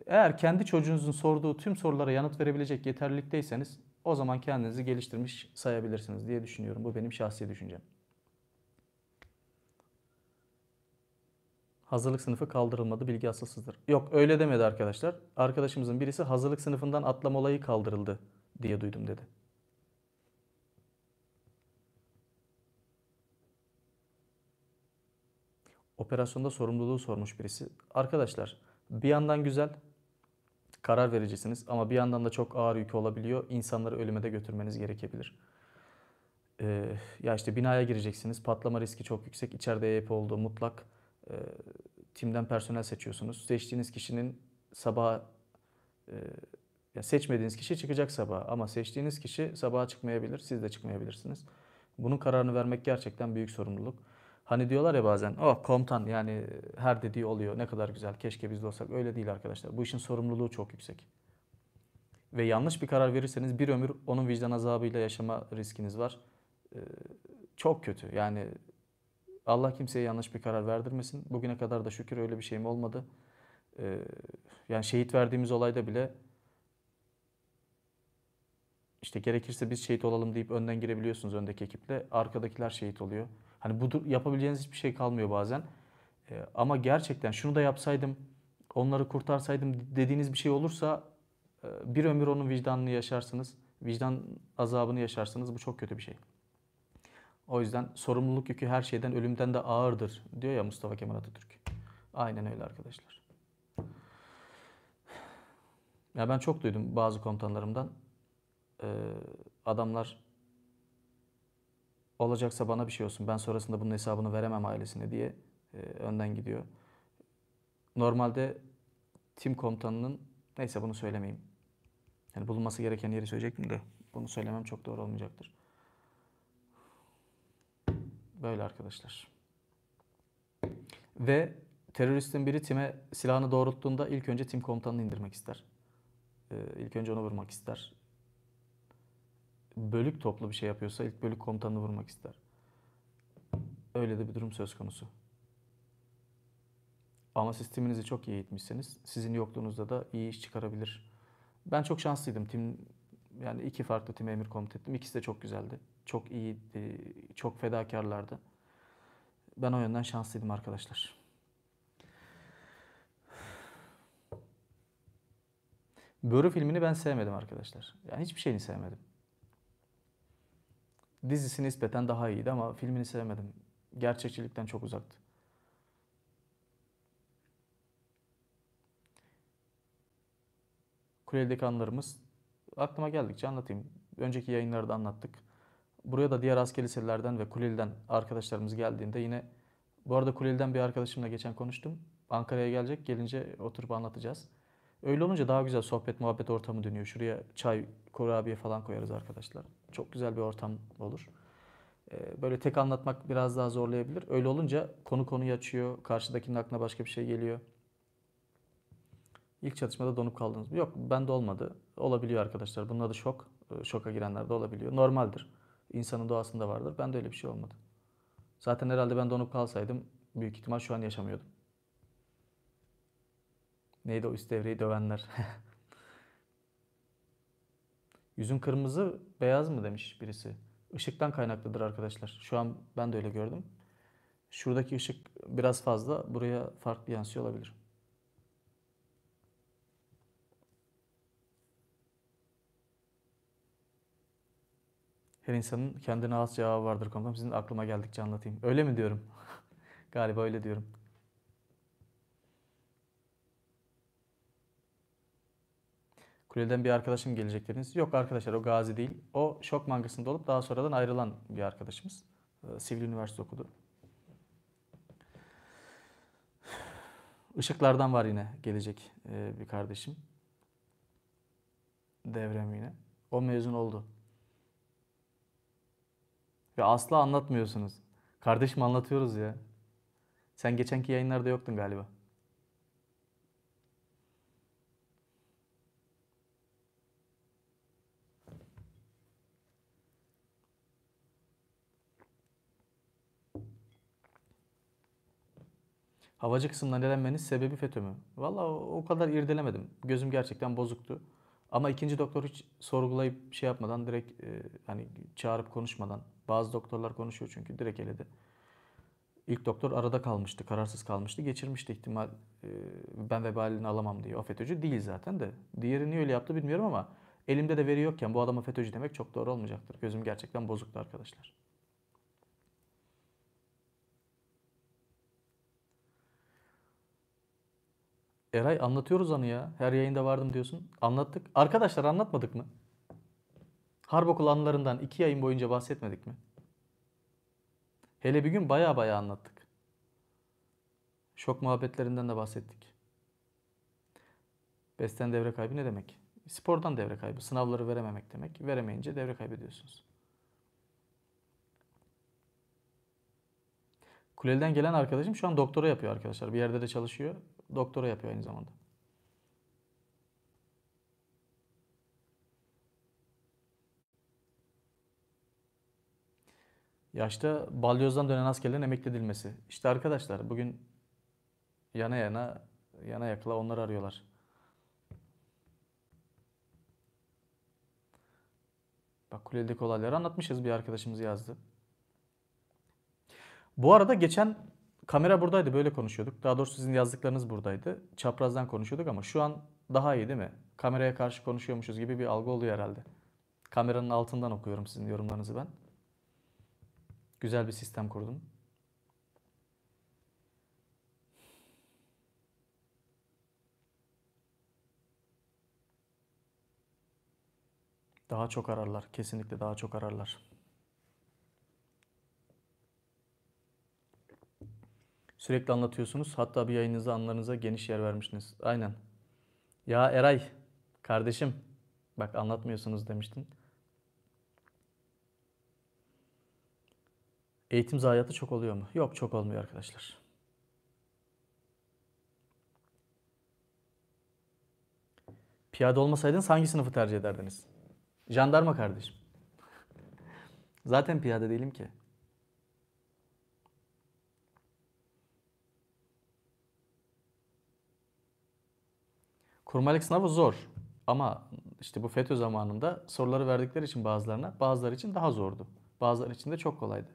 Eğer kendi çocuğunuzun sorduğu tüm sorulara yanıt verebilecek yeterlilikteyseniz o zaman kendinizi geliştirmiş sayabilirsiniz diye düşünüyorum. Bu benim şahsi düşüncem. Hazırlık sınıfı kaldırılmadı, bilgi asılsızdır. Yok öyle demedi arkadaşlar. Arkadaşımızın birisi hazırlık sınıfından atlama olayı kaldırıldı diye duydum dedi. operasyonda sorumluluğu sormuş birisi. Arkadaşlar bir yandan güzel karar vericisiniz ama bir yandan da çok ağır yük olabiliyor. İnsanları ölüme de götürmeniz gerekebilir. Ee, ya işte binaya gireceksiniz. Patlama riski çok yüksek. İçeride EYP olduğu mutlak. E, timden personel seçiyorsunuz. Seçtiğiniz kişinin sabah e, seçmediğiniz kişi çıkacak sabah ama seçtiğiniz kişi sabaha çıkmayabilir. Siz de çıkmayabilirsiniz. Bunun kararını vermek gerçekten büyük sorumluluk. Hani diyorlar ya bazen oh komutan yani her dediği oluyor ne kadar güzel keşke biz de olsak. Öyle değil arkadaşlar. Bu işin sorumluluğu çok yüksek. Ve yanlış bir karar verirseniz bir ömür onun vicdan azabıyla yaşama riskiniz var. Ee, çok kötü yani Allah kimseye yanlış bir karar verdirmesin. Bugüne kadar da şükür öyle bir şeyim olmadı. Ee, yani şehit verdiğimiz olayda bile işte gerekirse biz şehit olalım deyip önden girebiliyorsunuz öndeki ekiple. Arkadakiler şehit oluyor. Hani bu yapabileceğiniz hiçbir şey kalmıyor bazen. E, ama gerçekten şunu da yapsaydım, onları kurtarsaydım dediğiniz bir şey olursa e, bir ömür onun vicdanını yaşarsınız. Vicdan azabını yaşarsınız. Bu çok kötü bir şey. O yüzden sorumluluk yükü her şeyden ölümden de ağırdır diyor ya Mustafa Kemal Atatürk. Aynen öyle arkadaşlar. Ya ben çok duydum bazı komutanlarımdan. Ee, adamlar olacaksa bana bir şey olsun. Ben sonrasında bunun hesabını veremem ailesine diye e, önden gidiyor. Normalde tim komutanının neyse bunu söylemeyeyim. Yani bulunması gereken yeri söyleyecektim de bunu söylemem çok doğru olmayacaktır. Böyle arkadaşlar. Ve teröristin biri time silahını doğrulttuğunda ilk önce tim komutanını indirmek ister. Ee, ilk önce onu vurmak ister bölük toplu bir şey yapıyorsa ilk bölük komutanını vurmak ister. Öyle de bir durum söz konusu. Ama sisteminizi çok iyi eğitmişseniz sizin yokluğunuzda da iyi iş çıkarabilir. Ben çok şanslıydım. Tim yani iki farklı tim emir komut ettim. İkisi de çok güzeldi. Çok iyi, çok fedakarlardı. Ben o yönden şanslıydım arkadaşlar. Börü filmini ben sevmedim arkadaşlar. Yani hiçbir şeyini sevmedim dizisi nispeten daha iyiydi ama filmini sevmedim. Gerçekçilikten çok uzaktı. Kule'deki anılarımız aklıma geldikçe anlatayım. Önceki yayınlarda anlattık. Buraya da diğer askeri liselerden ve Kulil'den arkadaşlarımız geldiğinde yine bu arada Kulil'den bir arkadaşımla geçen konuştum. Ankara'ya gelecek. Gelince oturup anlatacağız. Öyle olunca daha güzel sohbet muhabbet ortamı dönüyor. Şuraya çay, kurabiye falan koyarız arkadaşlar. Çok güzel bir ortam olur. Ee, böyle tek anlatmak biraz daha zorlayabilir. Öyle olunca konu konuyu açıyor. Karşıdakinin aklına başka bir şey geliyor. İlk çatışmada donup kaldınız mı? Yok bende olmadı. Olabiliyor arkadaşlar. Bunun adı şok. Ee, şoka girenler de olabiliyor. Normaldir. İnsanın doğasında vardır. Bende öyle bir şey olmadı. Zaten herhalde ben donup kalsaydım büyük ihtimal şu an yaşamıyordum. Neydi o üst devreyi dövenler. [LAUGHS] Yüzün kırmızı beyaz mı demiş birisi. Işıktan kaynaklıdır arkadaşlar. Şu an ben de öyle gördüm. Şuradaki ışık biraz fazla. Buraya farklı yansıyor olabilir. Her insanın kendine has cevabı vardır komutanım. Sizin aklıma geldikçe anlatayım. Öyle mi diyorum? [LAUGHS] Galiba öyle diyorum. Kuleli'den bir arkadaşım gelecek dediniz. Yok arkadaşlar o Gazi değil. O şok mangasında olup daha sonradan ayrılan bir arkadaşımız. Ee, sivil Üniversite okudu. Işıklardan var yine gelecek e, bir kardeşim. Devrem yine. O mezun oldu. Ve asla anlatmıyorsunuz. Kardeşim anlatıyoruz ya. Sen geçenki yayınlarda yoktun galiba. Havacı kısımdan elenmenin sebebi FETÖ mü? Valla o kadar irdelemedim. Gözüm gerçekten bozuktu. Ama ikinci doktor hiç sorgulayıp şey yapmadan direkt e, hani çağırıp konuşmadan bazı doktorlar konuşuyor çünkü direkt eledi. İlk doktor arada kalmıştı, kararsız kalmıştı. Geçirmişti ihtimal e, ben vebalini alamam diye. O FETÖ'cü değil zaten de. Diğeri niye öyle yaptı bilmiyorum ama elimde de veri yokken bu adama FETÖ'cü demek çok doğru olmayacaktır. Gözüm gerçekten bozuktu arkadaşlar. Eray anlatıyoruz anı ya. Her yayında vardım diyorsun. Anlattık. Arkadaşlar anlatmadık mı? Harbokul anılarından iki yayın boyunca bahsetmedik mi? Hele bir gün baya baya anlattık. Şok muhabbetlerinden de bahsettik. Besten devre kaybı ne demek? Spordan devre kaybı. Sınavları verememek demek. Veremeyince devre kaybediyorsunuz. Kuleli'den gelen arkadaşım şu an doktora yapıyor arkadaşlar. Bir yerde de çalışıyor doktora yapıyor aynı zamanda. Yaşta balyozdan dönen askerlerin emekli edilmesi. İşte arkadaşlar bugün yana yana yana yakla onları arıyorlar. Bak kuleldeki olayları anlatmışız bir arkadaşımız yazdı. Bu arada geçen kamera buradaydı böyle konuşuyorduk. Daha doğrusu sizin yazdıklarınız buradaydı. Çaprazdan konuşuyorduk ama şu an daha iyi değil mi? Kameraya karşı konuşuyormuşuz gibi bir algı oluyor herhalde. Kameranın altından okuyorum sizin yorumlarınızı ben. Güzel bir sistem kurdum. Daha çok ararlar. Kesinlikle daha çok ararlar. Sürekli anlatıyorsunuz. Hatta bir yayınınızda anlarınıza geniş yer vermişsiniz. Aynen. Ya Eray, kardeşim bak anlatmıyorsunuz demiştin. Eğitim zayiatı çok oluyor mu? Yok çok olmuyor arkadaşlar. Piyade olmasaydınız hangi sınıfı tercih ederdiniz? Jandarma kardeşim. [LAUGHS] Zaten piyade değilim ki. Kurmaylık sınavı zor. Ama işte bu FETÖ zamanında soruları verdikleri için bazılarına, bazıları için daha zordu. Bazıları için de çok kolaydı.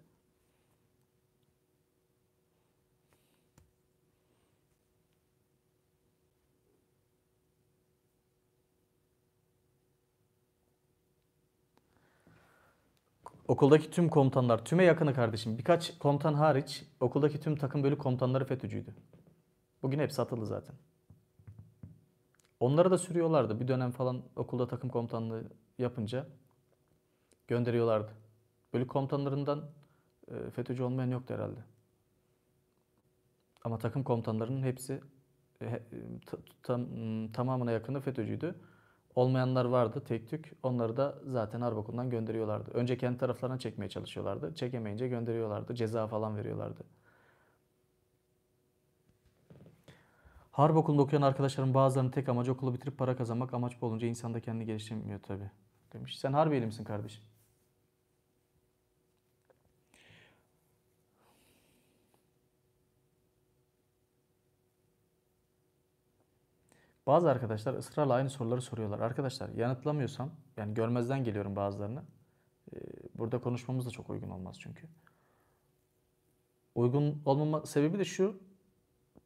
Okuldaki tüm komutanlar, tüme yakını kardeşim. Birkaç komutan hariç okuldaki tüm takım bölük komutanları FETÖ'cüydü. Bugün hepsi atıldı zaten. Onlara da sürüyorlardı. Bir dönem falan okulda takım komutanlığı yapınca gönderiyorlardı. Bölük komutanlarından e, FETÖ'cü olmayan yoktu herhalde. Ama takım komutanlarının hepsi e, tam, tamamına yakını FETÖ'cüydü. Olmayanlar vardı tek tük. Onları da zaten harp okulundan gönderiyorlardı. Önce kendi taraflarına çekmeye çalışıyorlardı. Çekemeyince gönderiyorlardı. Ceza falan veriyorlardı. Harp okulunda okuyan arkadaşlarım bazılarının tek amacı okulu bitirip para kazanmak. Amaç bu olunca insan da kendini geliştirmiyor tabii. Demiş. Sen harbiyeli misin kardeşim? Bazı arkadaşlar ısrarla aynı soruları soruyorlar. Arkadaşlar yanıtlamıyorsam, yani görmezden geliyorum bazılarını. Ee, burada konuşmamız da çok uygun olmaz çünkü. Uygun olmama sebebi de şu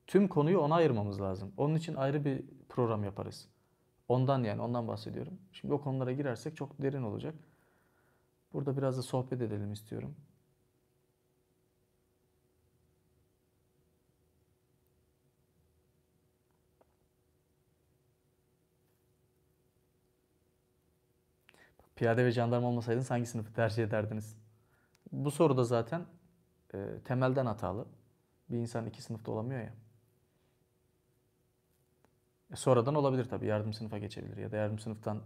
tüm konuyu ona ayırmamız lazım. Onun için ayrı bir program yaparız. Ondan yani ondan bahsediyorum. Şimdi o konulara girersek çok derin olacak. Burada biraz da sohbet edelim istiyorum. Piyade ve jandarma olmasaydın hangi sınıfı tercih ederdiniz? Bu soruda zaten e, temelden hatalı. Bir insan iki sınıfta olamıyor ya. E, sonradan olabilir tabii. Yardım sınıfa geçebilir ya da yardım sınıftan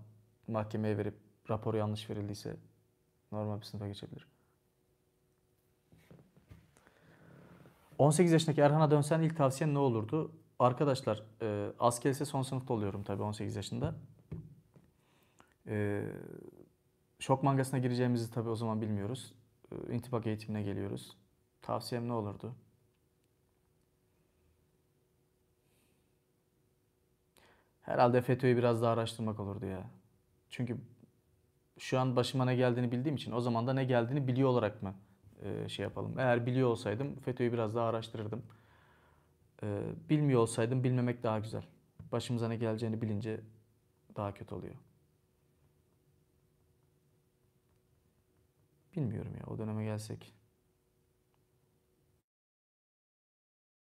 mahkemeye verip raporu yanlış verildiyse normal bir sınıfa geçebilir. 18 yaşındaki Erhan'a dönsen ilk tavsiyen ne olurdu? Arkadaşlar e, asker ise son sınıfta oluyorum tabii 18 yaşında. E, şok mangasına gireceğimizi tabii o zaman bilmiyoruz. E, intibak eğitimine geliyoruz. Tavsiyem ne olurdu? Herhalde FETÖ'yü biraz daha araştırmak olurdu ya. Çünkü şu an başıma ne geldiğini bildiğim için o zaman da ne geldiğini biliyor olarak mı e, şey yapalım? Eğer biliyor olsaydım FETÖ'yü biraz daha araştırırdım. E, bilmiyor olsaydım bilmemek daha güzel. Başımıza ne geleceğini bilince daha kötü oluyor. Bilmiyorum ya o döneme gelsek.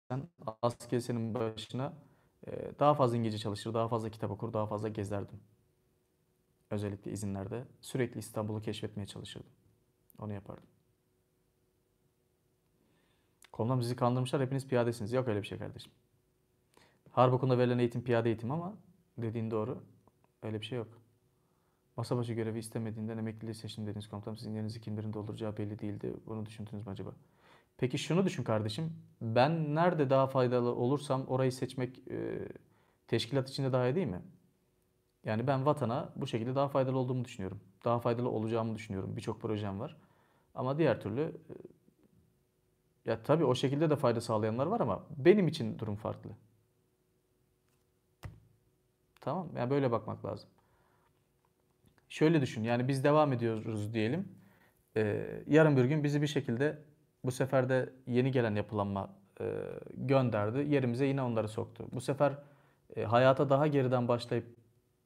Sen askerinin başına ee, daha fazla İngilizce çalışır, daha fazla kitap okur, daha fazla gezerdim. Özellikle izinlerde sürekli İstanbul'u keşfetmeye çalışırdım. Onu yapardım. Komutan bizi kandırmışlar hepiniz piyadesiniz. Yok öyle bir şey kardeşim. Harp okulunda verilen eğitim piyade eğitim ama dediğin doğru. Öyle bir şey yok. Masa başı görevi istemediğinden emekliliği seçin dediniz komutanım. Sizin yerinizi kimlerin dolduracağı belli değildi. Bunu düşündünüz mü acaba? Peki şunu düşün kardeşim. Ben nerede daha faydalı olursam orayı seçmek e, teşkilat içinde daha iyi değil mi? Yani ben vatana bu şekilde daha faydalı olduğumu düşünüyorum. Daha faydalı olacağımı düşünüyorum. Birçok projem var. Ama diğer türlü e, ya tabii o şekilde de fayda sağlayanlar var ama benim için durum farklı. Tamam yani böyle bakmak lazım. Şöyle düşün yani biz devam ediyoruz diyelim. Ee, yarın bir gün bizi bir şekilde bu sefer de yeni gelen yapılanma e, gönderdi. Yerimize yine onları soktu. Bu sefer e, hayata daha geriden başlayıp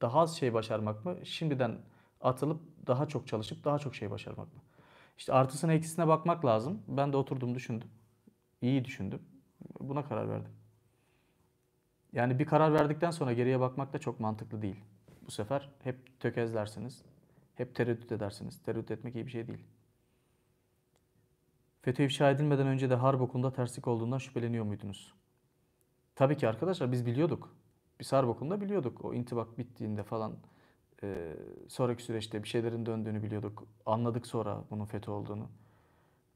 daha az şey başarmak mı? Şimdiden atılıp daha çok çalışıp daha çok şey başarmak mı? İşte artısına eksisine bakmak lazım. Ben de oturdum düşündüm. İyi düşündüm. Buna karar verdim. Yani bir karar verdikten sonra geriye bakmak da çok mantıklı değil. Bu sefer hep tökezlersiniz. Hep tereddüt edersiniz. Tereddüt etmek iyi bir şey değil. FETÖ ifşa edilmeden önce de harp okulunda terslik olduğundan şüpheleniyor muydunuz? Tabii ki arkadaşlar biz biliyorduk. Biz harp okulunda biliyorduk. O intibak bittiğinde falan e, sonraki süreçte bir şeylerin döndüğünü biliyorduk. Anladık sonra bunun FETÖ olduğunu.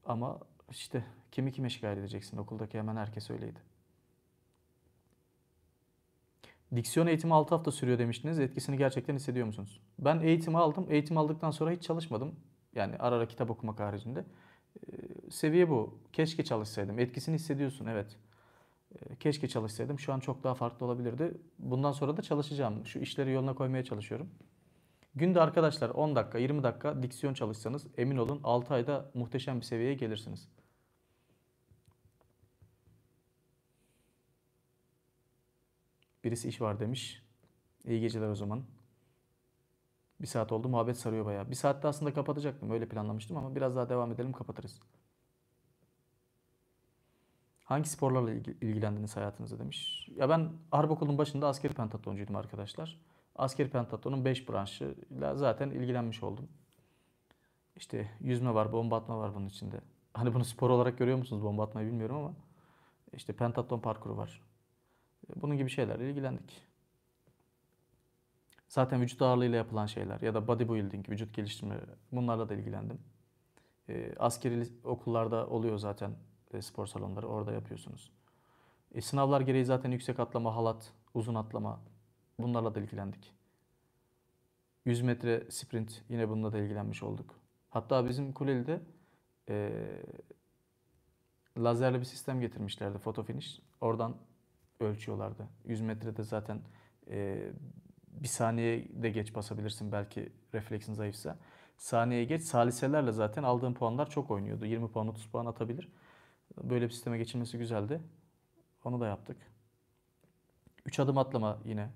Ama işte kimi kime şikayet edeceksin? Okuldaki hemen herkes öyleydi. Diksiyon eğitimi 6 hafta sürüyor demiştiniz. Etkisini gerçekten hissediyor musunuz? Ben eğitimi aldım. Eğitim aldıktan sonra hiç çalışmadım. Yani ara ara kitap okumak haricinde. Ee, seviye bu. Keşke çalışsaydım. Etkisini hissediyorsun evet. Ee, keşke çalışsaydım. Şu an çok daha farklı olabilirdi. Bundan sonra da çalışacağım. Şu işleri yoluna koymaya çalışıyorum. Günde arkadaşlar 10 dakika, 20 dakika diksiyon çalışsanız emin olun 6 ayda muhteşem bir seviyeye gelirsiniz. Birisi iş var demiş. İyi geceler o zaman. Bir saat oldu muhabbet sarıyor bayağı. Bir saatte aslında kapatacaktım öyle planlamıştım ama biraz daha devam edelim kapatırız. Hangi sporlarla ilgilendiniz hayatınızda demiş. Ya ben harp okulun başında askeri pentatloncuydum arkadaşlar. Askeri pentatlonun 5 branşıyla zaten ilgilenmiş oldum. İşte yüzme var, bomba atma var bunun içinde. [LAUGHS] Hani bunu spor olarak görüyor musunuz bomba atmayı bilmiyorum ama. işte pentatlon parkuru var. Bunun gibi şeylerle ilgilendik. Zaten vücut ağırlığıyla yapılan şeyler ya da bodybuilding, vücut geliştirme bunlarla da ilgilendim. E, ee, askeri okullarda oluyor zaten e, spor salonları orada yapıyorsunuz. E, sınavlar gereği zaten yüksek atlama, halat, uzun atlama bunlarla da ilgilendik. 100 metre sprint yine bununla da ilgilenmiş olduk. Hatta bizim Kuleli'de e, lazerli bir sistem getirmişlerdi foto finish. Oradan ölçüyorlardı. 100 metrede zaten e, bir saniye de geç basabilirsin belki refleksin zayıfsa. saniye geç saliselerle zaten aldığın puanlar çok oynuyordu. 20 puan 30 puan atabilir. Böyle bir sisteme geçilmesi güzeldi. Onu da yaptık. 3 adım atlama yine.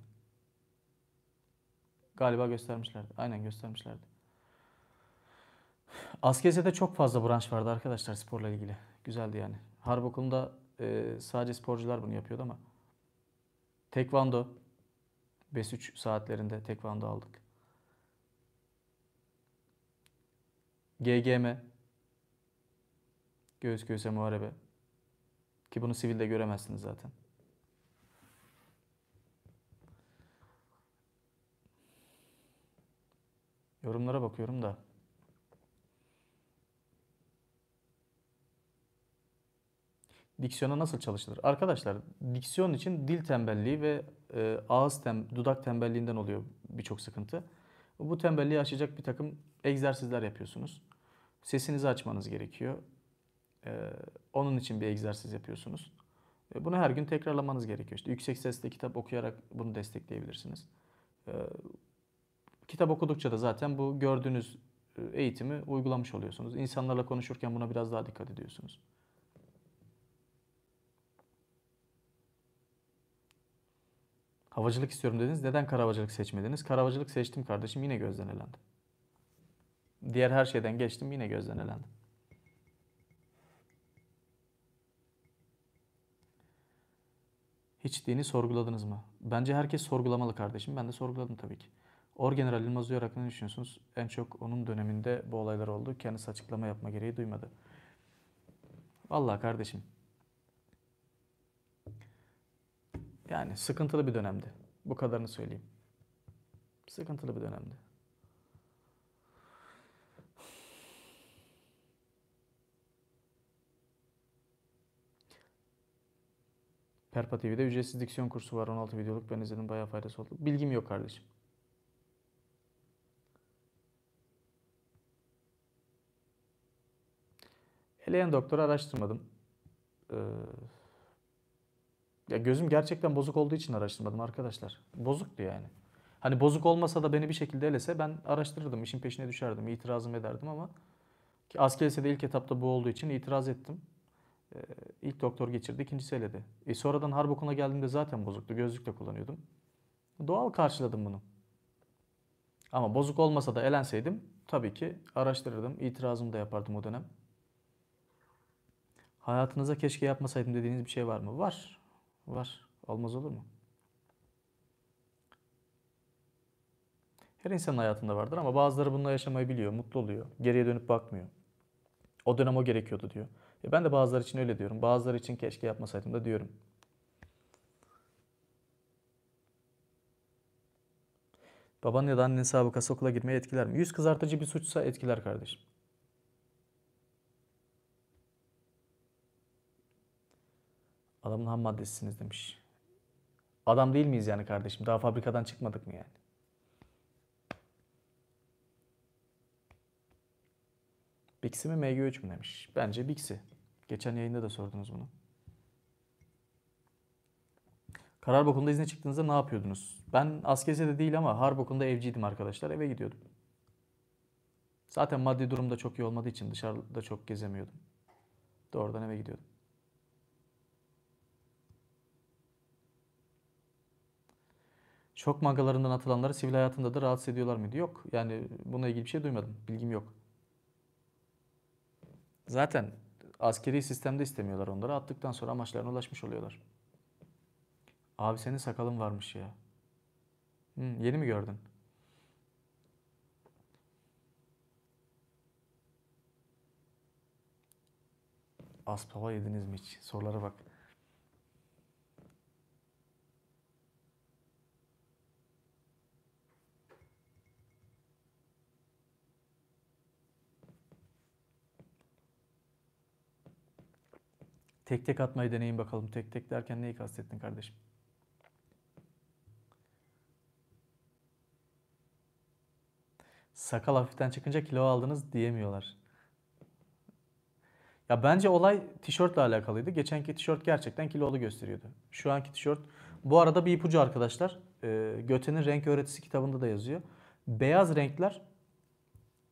Galiba göstermişlerdi. Aynen göstermişlerdi. Askeze'de çok fazla branş vardı arkadaşlar sporla ilgili. Güzeldi yani. Harp okulunda e, sadece sporcular bunu yapıyordu ama. Tekvando, 5-3 saatlerinde tekvando aldık. GGM, göğüs göğüse muharebe ki bunu sivilde göremezsiniz zaten. Yorumlara bakıyorum da. Diksiyona nasıl çalışılır? Arkadaşlar, diksiyon için dil tembelliği ve e, ağız tem, dudak tembelliğinden oluyor birçok sıkıntı. Bu tembelliği aşacak bir takım egzersizler yapıyorsunuz. Sesinizi açmanız gerekiyor. E, onun için bir egzersiz yapıyorsunuz. E, bunu her gün tekrarlamanız gerekiyor. İşte yüksek sesle kitap okuyarak bunu destekleyebilirsiniz. E, kitap okudukça da zaten bu gördüğünüz e, eğitimi uygulamış oluyorsunuz. İnsanlarla konuşurken buna biraz daha dikkat ediyorsunuz. Havacılık istiyorum dediniz. Neden karavacılık seçmediniz? Karavacılık seçtim kardeşim yine gözden elendim. Diğer her şeyden geçtim yine gözden elendim. Hiç dini sorguladınız mı? Bence herkes sorgulamalı kardeşim. Ben de sorguladım tabii ki. Orgeneral Yılmaz Uyar hakkında ne düşünüyorsunuz? En çok onun döneminde bu olaylar oldu. Kendisi açıklama yapma gereği duymadı. Vallahi kardeşim Yani sıkıntılı bir dönemdi. Bu kadarını söyleyeyim. Sıkıntılı bir dönemdi. Perpa TV'de ücretsiz diksiyon kursu var. 16 videoluk ben izledim. Bayağı faydası oldu. Bilgim yok kardeşim. Eleyen doktoru araştırmadım. Ee, ya gözüm gerçekten bozuk olduğu için araştırmadım arkadaşlar. Bozuktu yani. Hani bozuk olmasa da beni bir şekilde elese ben araştırırdım, işin peşine düşerdim, itirazım ederdim ama ki askerse de ilk etapta bu olduğu için itiraz ettim. Ee, ilk doktor geçirdi, ikincisi eledi. E sonradan harp okuluna geldiğimde zaten bozuktu, gözlükle kullanıyordum. Doğal karşıladım bunu. Ama bozuk olmasa da elenseydim tabii ki araştırırdım, itirazımı da yapardım o dönem. Hayatınıza keşke yapmasaydım dediğiniz bir şey var mı? Var. Var. Olmaz olur mu? Her insanın hayatında vardır ama bazıları bununla yaşamayı biliyor, mutlu oluyor. Geriye dönüp bakmıyor. O dönem o gerekiyordu diyor. E ben de bazıları için öyle diyorum. Bazıları için keşke yapmasaydım da diyorum. Baban ya da annenin sabıkası okula girmeye etkiler mi? Yüz kızartıcı bir suçsa etkiler kardeşim. Adamın ham maddesisiniz demiş. Adam değil miyiz yani kardeşim? Daha fabrikadan çıkmadık mı yani? Bixi mi MG3 mü demiş. Bence Bixi. Geçen yayında da sordunuz bunu. Karar bokunda izne çıktığınızda ne yapıyordunuz? Ben de değil ama harp bokunda evciydim arkadaşlar. Eve gidiyordum. Zaten maddi durumda çok iyi olmadığı için dışarıda çok gezemiyordum. Doğrudan eve gidiyordum. Çok mangalarından atılanları sivil hayatında da rahatsız ediyorlar mıydı? Yok. Yani buna ilgili bir şey duymadım. Bilgim yok. Zaten askeri sistemde istemiyorlar onları. Attıktan sonra amaçlarına ulaşmış oluyorlar. Abi senin sakalın varmış ya. Hı, yeni mi gördün? Aspava yediniz mi hiç? Sorulara bak. Tek tek atmayı deneyin bakalım. Tek tek derken neyi kastettin kardeşim? Sakal hafiften çıkınca kilo aldınız diyemiyorlar. Ya bence olay tişörtle alakalıydı. Geçenki tişört gerçekten kilolu gösteriyordu. Şu anki tişört. Bu arada bir ipucu arkadaşlar. E, Göte'nin renk öğretisi kitabında da yazıyor. Beyaz renkler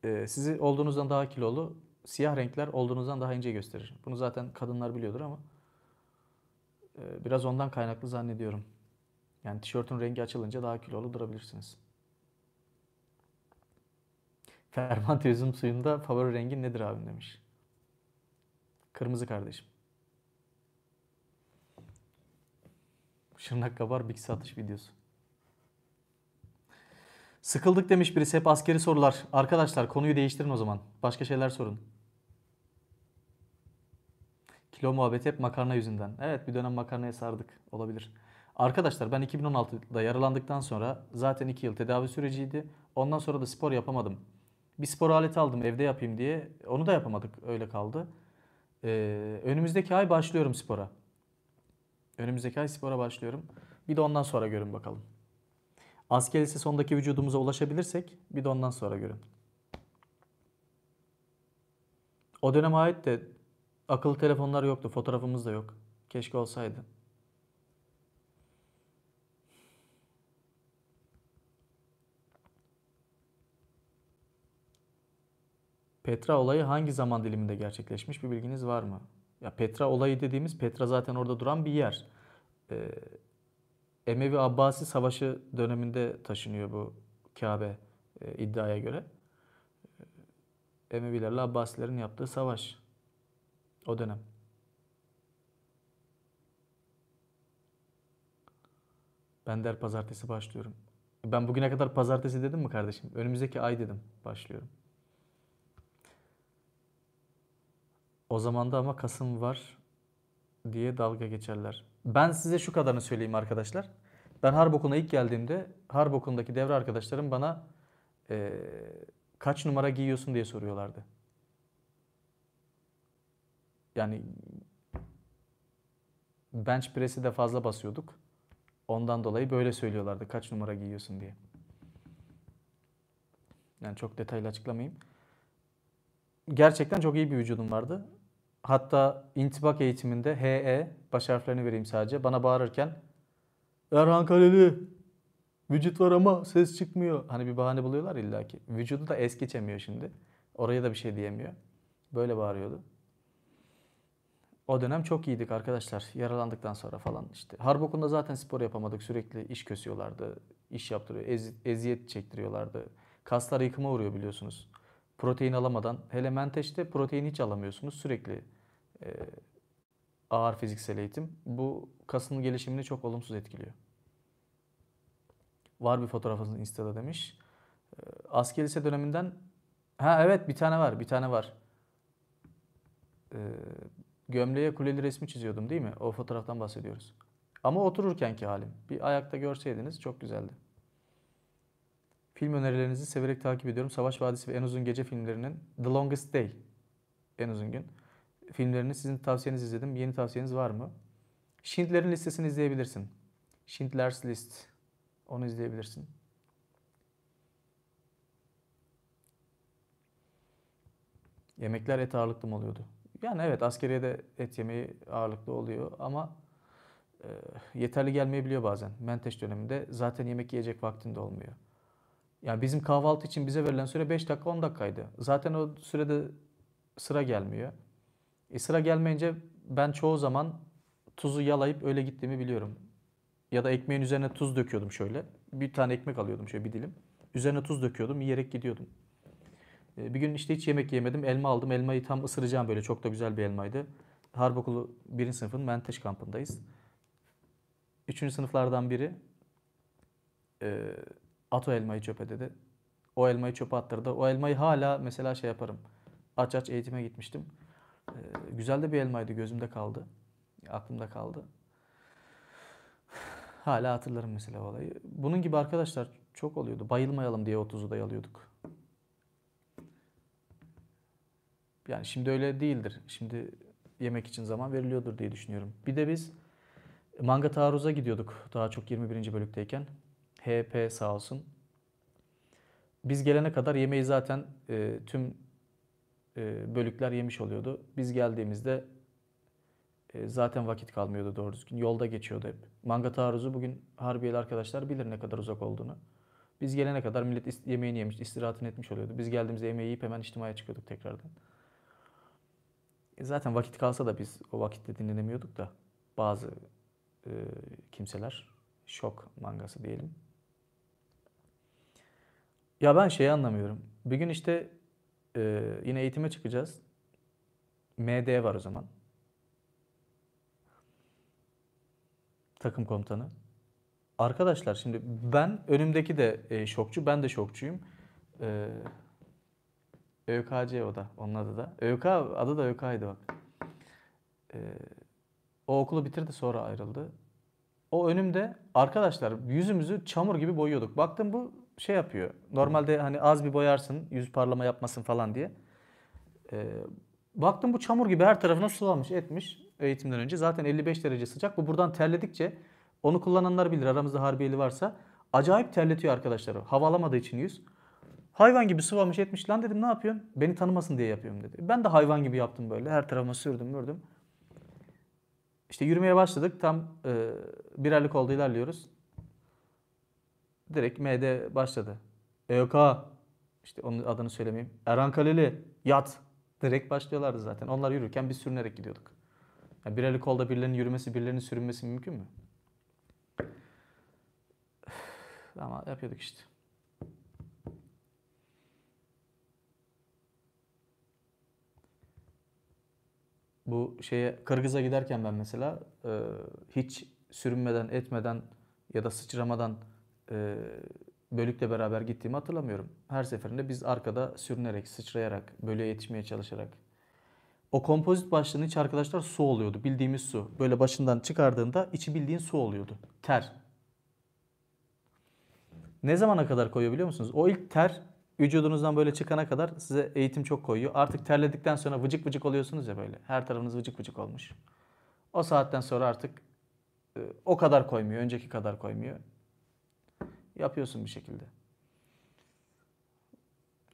e, sizi olduğunuzdan daha kilolu siyah renkler olduğunuzdan daha ince gösterir. Bunu zaten kadınlar biliyordur ama e, biraz ondan kaynaklı zannediyorum. Yani tişörtün rengi açılınca daha kilolu durabilirsiniz. Fermante üzüm suyunda favori rengin nedir abim demiş. Kırmızı kardeşim. Şırnak kabar bir satış videosu. Sıkıldık demiş birisi. Hep askeri sorular. Arkadaşlar konuyu değiştirin o zaman. Başka şeyler sorun. Kilo muhabbeti hep makarna yüzünden. Evet bir dönem makarnaya sardık. Olabilir. Arkadaşlar ben 2016'da yaralandıktan sonra zaten 2 yıl tedavi süreciydi. Ondan sonra da spor yapamadım. Bir spor aleti aldım evde yapayım diye. Onu da yapamadık. Öyle kaldı. Ee, önümüzdeki ay başlıyorum spora. Önümüzdeki ay spora başlıyorum. Bir de ondan sonra görün bakalım. Asker lise sondaki vücudumuza ulaşabilirsek bir de ondan sonra görün. O döneme ait de Akıllı telefonlar yoktu. Fotoğrafımız da yok. Keşke olsaydı. Petra olayı hangi zaman diliminde gerçekleşmiş bir bilginiz var mı? Ya Petra olayı dediğimiz Petra zaten orada duran bir yer. Ee, Emevi Abbasi Savaşı döneminde taşınıyor bu Kabe e, iddiaya göre. Ee, Emevilerle Abbasilerin yaptığı savaş. O dönem. Ben der pazartesi başlıyorum. Ben bugüne kadar pazartesi dedim mi kardeşim? Önümüzdeki ay dedim başlıyorum. O zaman da ama Kasım var diye dalga geçerler. Ben size şu kadarını söyleyeyim arkadaşlar. Ben harp okuluna ilk geldiğimde harp okulundaki devre arkadaşlarım bana e, kaç numara giyiyorsun diye soruyorlardı yani bench press'i de fazla basıyorduk. Ondan dolayı böyle söylüyorlardı kaç numara giyiyorsun diye. Yani çok detaylı açıklamayayım. Gerçekten çok iyi bir vücudum vardı. Hatta intibak eğitiminde HE baş harflerini vereyim sadece. Bana bağırırken Erhan Kaleli vücut var ama ses çıkmıyor. Hani bir bahane buluyorlar illaki. Vücudu da es geçemiyor şimdi. Oraya da bir şey diyemiyor. Böyle bağırıyordu. O dönem çok iyiydik arkadaşlar. Yaralandıktan sonra falan işte. Harp okulunda zaten spor yapamadık. Sürekli iş kösüyorlardı. iş yaptırıyor. Ez, eziyet çektiriyorlardı. Kaslar yıkıma uğruyor biliyorsunuz. Protein alamadan. Hele menteşte protein hiç alamıyorsunuz. Sürekli e, ağır fiziksel eğitim. Bu kasın gelişimini çok olumsuz etkiliyor. Var bir fotoğrafınız Insta'da demiş. E, askeri lise döneminden... Ha evet bir tane var. Bir tane var. E, gömleğe kuleli resmi çiziyordum değil mi? O fotoğraftan bahsediyoruz. Ama otururkenki halim. Bir ayakta görseydiniz çok güzeldi. Film önerilerinizi severek takip ediyorum. Savaş Vadisi ve En Uzun Gece filmlerinin The Longest Day, En Uzun Gün filmlerini sizin tavsiyeniz izledim. Yeni tavsiyeniz var mı? Schindler'in listesini izleyebilirsin. Schindler's List. Onu izleyebilirsin. Yemekler et ağırlıklı mı oluyordu? Yani evet askeriyede et yemeği ağırlıklı oluyor ama e, yeterli gelmeyebiliyor bazen. Menteş döneminde zaten yemek yiyecek vaktinde olmuyor. Yani bizim kahvaltı için bize verilen süre 5 dakika 10 dakikaydı. Zaten o sürede sıra gelmiyor. E sıra gelmeyince ben çoğu zaman tuzu yalayıp öyle gittiğimi biliyorum. Ya da ekmeğin üzerine tuz döküyordum şöyle. Bir tane ekmek alıyordum şöyle bir dilim. Üzerine tuz döküyordum, yiyerek gidiyordum. Ee, bir gün işte hiç yemek yemedim. Elma aldım. Elmayı tam ısıracağım böyle. Çok da güzel bir elmaydı. Harp Okulu 1. sınıfın Menteş kampındayız. 3. sınıflardan biri e, at o elmayı çöpe dedi. O elmayı çöpe attırdı. O elmayı hala mesela şey yaparım. Aç aç eğitime gitmiştim. E, güzel de bir elmaydı. Gözümde kaldı. Aklımda kaldı. [SIGHS] Hala hatırlarım mesela olayı. Bunun gibi arkadaşlar çok oluyordu. Bayılmayalım diye 30'u da yalıyorduk. Yani şimdi öyle değildir. Şimdi yemek için zaman veriliyordur diye düşünüyorum. Bir de biz manga taarruza gidiyorduk daha çok 21. bölükteyken. HP sağ olsun. Biz gelene kadar yemeği zaten e, tüm e, bölükler yemiş oluyordu. Biz geldiğimizde e, zaten vakit kalmıyordu doğru düzgün. Yolda geçiyordu hep. Manga taarruzu bugün harbiyeli arkadaşlar bilir ne kadar uzak olduğunu. Biz gelene kadar millet yemeğini yemiş, istirahatını etmiş oluyordu. Biz geldiğimizde yemeği yiyip hemen içtimaya çıkıyorduk tekrardan. E, zaten vakit kalsa da biz o vakitte dinlenemiyorduk da bazı e, kimseler şok mangası diyelim. Ya ben şeyi anlamıyorum. Bir gün işte e, yine eğitime çıkacağız. MD var o zaman. Takım komutanı. Arkadaşlar şimdi ben önümdeki de e, şokçu, ben de şokçuyum. E, ÖKC o da. Onun adı da. ÖK adı da ÖK'ydı bak. Ee, o okulu bitirdi sonra ayrıldı. O önümde arkadaşlar yüzümüzü çamur gibi boyuyorduk. Baktım bu şey yapıyor. Normalde hani az bir boyarsın yüz parlama yapmasın falan diye. Ee, baktım bu çamur gibi her tarafına sulamış, etmiş eğitimden önce. Zaten 55 derece sıcak. Bu buradan terledikçe onu kullananlar bilir aramızda harbiyeli varsa. Acayip terletiyor arkadaşlar. Havalamadığı için yüz. Hayvan gibi sıvamış etmiş lan dedim ne yapıyorsun? Beni tanımasın diye yapıyorum dedi. Ben de hayvan gibi yaptım böyle. Her tarafıma sürdüm mürdüm. İşte yürümeye başladık. Tam e, birerlik oldu ilerliyoruz. Direkt MD başladı. EOK. işte onun adını söylemeyeyim. Erhan Kaleli. Yat. Direkt başlıyorlardı zaten. Onlar yürürken biz sürünerek gidiyorduk. Yani birerlik kolda birilerinin yürümesi, birilerinin sürünmesi mümkün mü? Ama yapıyorduk işte. bu şeye Kırgız'a giderken ben mesela e, hiç sürünmeden, etmeden ya da sıçramadan e, bölükle beraber gittiğimi hatırlamıyorum. Her seferinde biz arkada sürünerek, sıçrayarak, bölüğe yetişmeye çalışarak. O kompozit başlığının içi arkadaşlar su oluyordu. Bildiğimiz su. Böyle başından çıkardığında içi bildiğin su oluyordu. Ter. Ne zamana kadar koyuyor biliyor musunuz? O ilk ter vücudunuzdan böyle çıkana kadar size eğitim çok koyuyor. Artık terledikten sonra vıcık vıcık oluyorsunuz ya böyle. Her tarafınız vıcık vıcık olmuş. O saatten sonra artık e, o kadar koymuyor. Önceki kadar koymuyor. Yapıyorsun bir şekilde.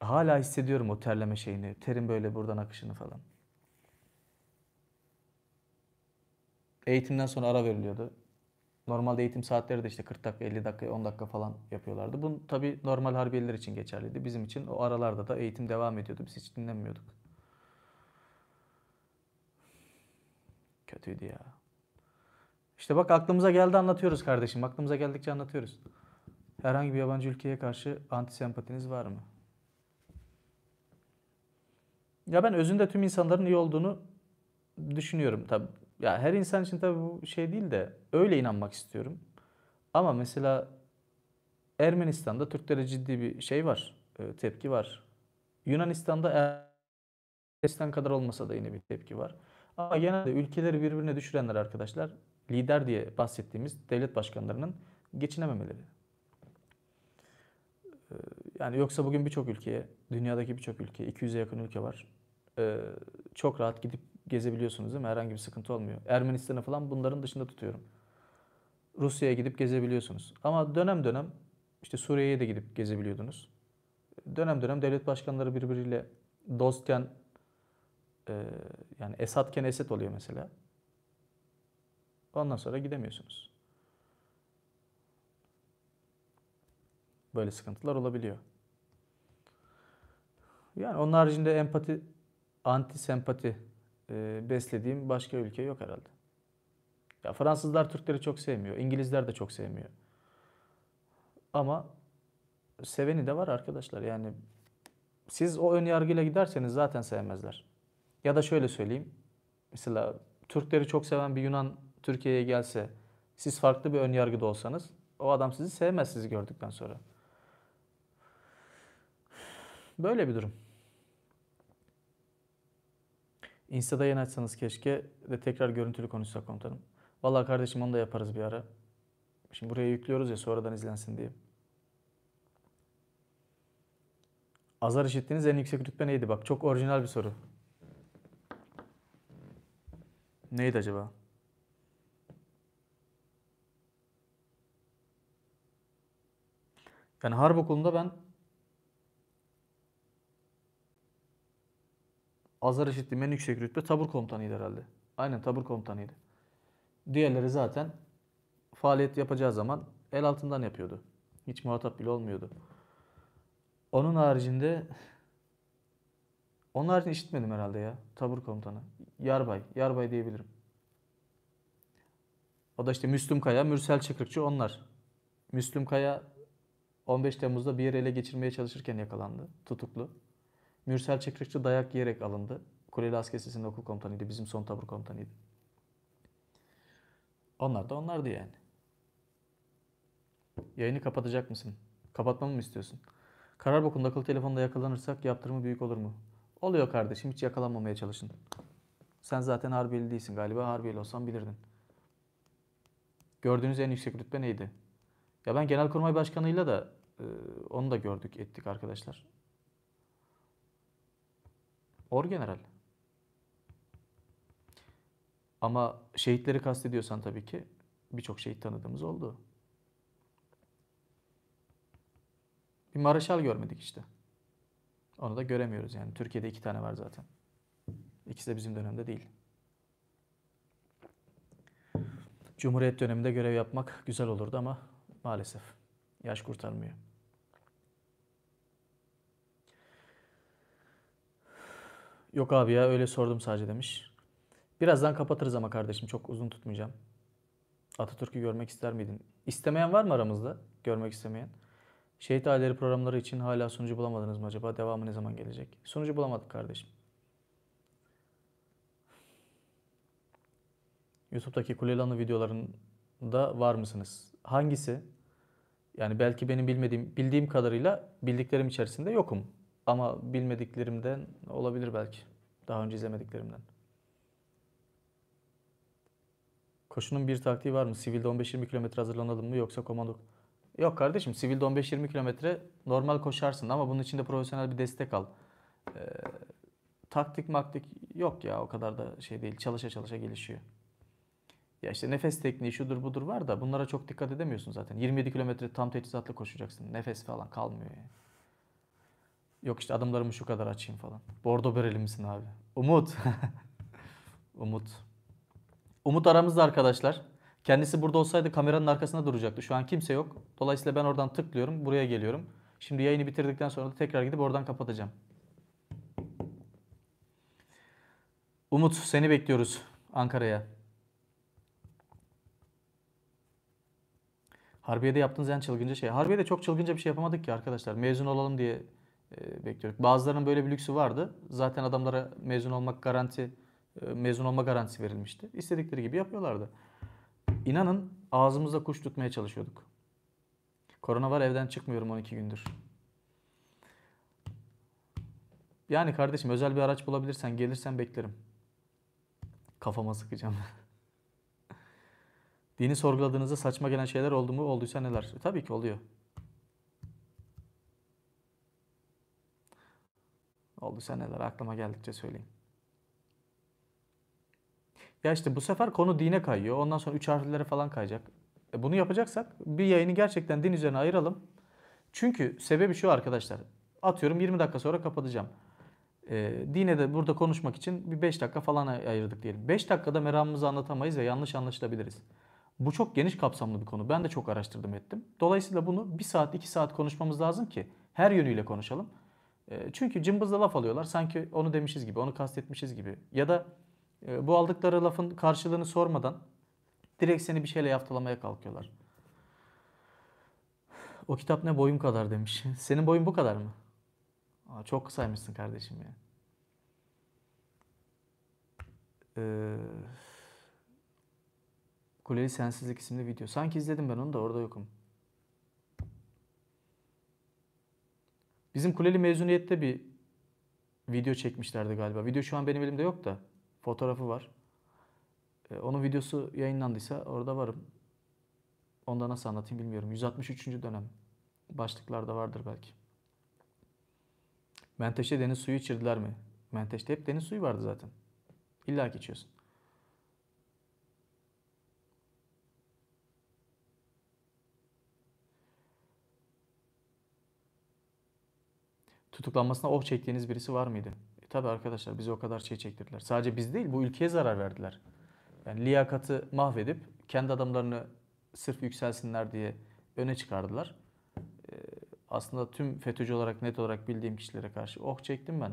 Hala hissediyorum o terleme şeyini. Terin böyle buradan akışını falan. Eğitimden sonra ara veriliyordu. Normalde eğitim saatleri de işte 40 dakika, 50 dakika, 10 dakika falan yapıyorlardı. Bu tabi normal harbiyeliler için geçerliydi. Bizim için o aralarda da eğitim devam ediyordu. Biz hiç dinlemiyorduk. Kötüydü ya. İşte bak aklımıza geldi anlatıyoruz kardeşim. Aklımıza geldikçe anlatıyoruz. Herhangi bir yabancı ülkeye karşı antisempatiniz var mı? Ya ben özünde tüm insanların iyi olduğunu düşünüyorum. Tabi ya her insan için tabii bu şey değil de öyle inanmak istiyorum. Ama mesela Ermenistan'da Türklere ciddi bir şey var, e, tepki var. Yunanistan'da Ermenistan kadar olmasa da yine bir tepki var. Ama genelde ülkeleri birbirine düşürenler arkadaşlar lider diye bahsettiğimiz devlet başkanlarının geçinememeleri. E, yani yoksa bugün birçok ülkeye, dünyadaki birçok ülkeye, 200'e yakın ülke var. E, çok rahat gidip gezebiliyorsunuz değil mi? Herhangi bir sıkıntı olmuyor. Ermenistan'ı falan bunların dışında tutuyorum. Rusya'ya gidip gezebiliyorsunuz. Ama dönem dönem işte Suriye'ye de gidip gezebiliyordunuz. Dönem dönem devlet başkanları birbiriyle dostken e, yani Esadken Esed oluyor mesela. Ondan sonra gidemiyorsunuz. Böyle sıkıntılar olabiliyor. Yani onun haricinde empati, antisempati e, beslediğim başka ülke yok herhalde. Ya Fransızlar Türkleri çok sevmiyor. İngilizler de çok sevmiyor. Ama seveni de var arkadaşlar. Yani siz o ön yargıyla giderseniz zaten sevmezler. Ya da şöyle söyleyeyim. Mesela Türkleri çok seven bir Yunan Türkiye'ye gelse, siz farklı bir ön yargıda olsanız o adam sizi sevmez sizi gördükten sonra. Böyle bir durum. Insta'da yayın açsanız keşke de tekrar görüntülü konuşsak komutanım. Vallahi kardeşim onu da yaparız bir ara. Şimdi buraya yüklüyoruz ya sonradan izlensin diye. Azar işittiğiniz en yüksek rütbe neydi? Bak çok orijinal bir soru. Neydi acaba? Yani harp okulunda ben Azar işittiğim en yüksek rütbe tabur komutanıydı herhalde. Aynen tabur komutanıydı. Diğerleri zaten faaliyet yapacağı zaman el altından yapıyordu. Hiç muhatap bile olmuyordu. Onun haricinde onun haricinde işitmedim herhalde ya. Tabur komutanı. Yarbay. Yarbay diyebilirim. O da işte Müslüm Kaya, Mürsel Çıkrıkçı onlar. Müslüm Kaya 15 Temmuz'da bir yere ele geçirmeye çalışırken yakalandı. Tutuklu. Mürsel Çikrikçi dayak yiyerek alındı. Kuleli Askesisi'nin okul komutanıydı. Bizim son tabur komutanıydı. Onlar da onlardı yani. Yayını kapatacak mısın? Kapatmamı mı istiyorsun? Karar bokunda akıllı telefonda yakalanırsak yaptırımı büyük olur mu? Oluyor kardeşim hiç yakalanmamaya çalışın. Sen zaten Harbiyeli değilsin galiba. Harbiyeli olsan bilirdin. Gördüğünüz en yüksek rütbe neydi? Ya ben Genelkurmay Başkanı'yla da e, onu da gördük ettik arkadaşlar. Orgeneral. Ama şehitleri kastediyorsan tabii ki birçok şehit tanıdığımız oldu. Bir Maraşal görmedik işte. Onu da göremiyoruz yani. Türkiye'de iki tane var zaten. İkisi de bizim dönemde değil. Cumhuriyet döneminde görev yapmak güzel olurdu ama maalesef yaş kurtarmıyor. Yok abi ya öyle sordum sadece demiş. Birazdan kapatırız ama kardeşim çok uzun tutmayacağım. Atatürk'ü görmek ister miydin? İstemeyen var mı aramızda? Görmek istemeyen. Şehit aileleri programları için hala sunucu bulamadınız mı acaba? Devamı ne zaman gelecek? Sunucu bulamadık kardeşim. YouTube'daki Kulelanlı videolarında var mısınız? Hangisi? Yani belki benim bilmediğim, bildiğim kadarıyla bildiklerim içerisinde yokum. Ama bilmediklerimden olabilir belki. Daha önce izlemediklerimden. Koşunun bir taktiği var mı? Sivilde 15-20 kilometre hazırlanalım mı yoksa komando... Yok kardeşim sivilde 15-20 kilometre normal koşarsın ama bunun için de profesyonel bir destek al. Ee, taktik maktik yok ya o kadar da şey değil. Çalışa çalışa gelişiyor. Ya işte nefes tekniği şudur budur var da bunlara çok dikkat edemiyorsun zaten. 27 kilometre tam teçhizatlı koşacaksın. Nefes falan kalmıyor yani. Yok işte adımlarımı şu kadar açayım falan. Bordo bereli misin abi? Umut. [LAUGHS] Umut. Umut aramızda arkadaşlar. Kendisi burada olsaydı kameranın arkasında duracaktı. Şu an kimse yok. Dolayısıyla ben oradan tıklıyorum. Buraya geliyorum. Şimdi yayını bitirdikten sonra da tekrar gidip oradan kapatacağım. Umut seni bekliyoruz Ankara'ya. Harbiye'de yaptığınız en çılgınca şey. Harbiye'de çok çılgınca bir şey yapamadık ki arkadaşlar. Mezun olalım diye e, bekliyorduk. Bazılarının böyle bir lüksü vardı. Zaten adamlara mezun olmak garanti e, mezun olma garantisi verilmişti. İstedikleri gibi yapıyorlardı. İnanın ağzımızda kuş tutmaya çalışıyorduk. Korona var evden çıkmıyorum 12 gündür. Yani kardeşim özel bir araç bulabilirsen gelirsen beklerim. Kafama sıkacağım. [LAUGHS] Dini sorguladığınızda saçma gelen şeyler oldu mu olduysa neler? E, tabii ki oluyor. Oldu seneler aklıma geldikçe söyleyeyim. Ya işte bu sefer konu dine kayıyor. Ondan sonra üç harflere falan kayacak. E bunu yapacaksak bir yayını gerçekten din üzerine ayıralım. Çünkü sebebi şu arkadaşlar. Atıyorum 20 dakika sonra kapatacağım. E, dine de burada konuşmak için bir 5 dakika falan ayırdık diyelim. 5 dakikada meramımızı anlatamayız ve yanlış anlaşılabiliriz. Bu çok geniş kapsamlı bir konu. Ben de çok araştırdım ettim. Dolayısıyla bunu 1 saat 2 saat konuşmamız lazım ki her yönüyle konuşalım. Ee, çünkü cımbızla laf alıyorlar. Sanki onu demişiz gibi, onu kastetmişiz gibi. Ya da e, bu aldıkları lafın karşılığını sormadan direkt seni bir şeyle yaftalamaya kalkıyorlar. O kitap ne boyum kadar demiş. [LAUGHS] Senin boyun bu kadar mı? Aa, çok kısaymışsın kardeşim ya. Ee, Kuleli Sensizlik isimli video. Sanki izledim ben onu da orada yokum. Bizim Kuleli mezuniyette bir video çekmişlerdi galiba. Video şu an benim elimde yok da fotoğrafı var. E, onun videosu yayınlandıysa orada varım. Onda nasıl anlatayım bilmiyorum. 163. dönem. Başlıklarda vardır belki. Menteşe deniz suyu içirdiler mi? Menteşte hep deniz suyu vardı zaten. İlla geçiyorsun. tutuklanmasına oh çektiğiniz birisi var mıydı? E tabi arkadaşlar bizi o kadar şey çektirdiler. Sadece biz değil bu ülkeye zarar verdiler. Yani liyakatı mahvedip kendi adamlarını sırf yükselsinler diye öne çıkardılar. E, aslında tüm FETÖ'cü olarak net olarak bildiğim kişilere karşı oh çektim ben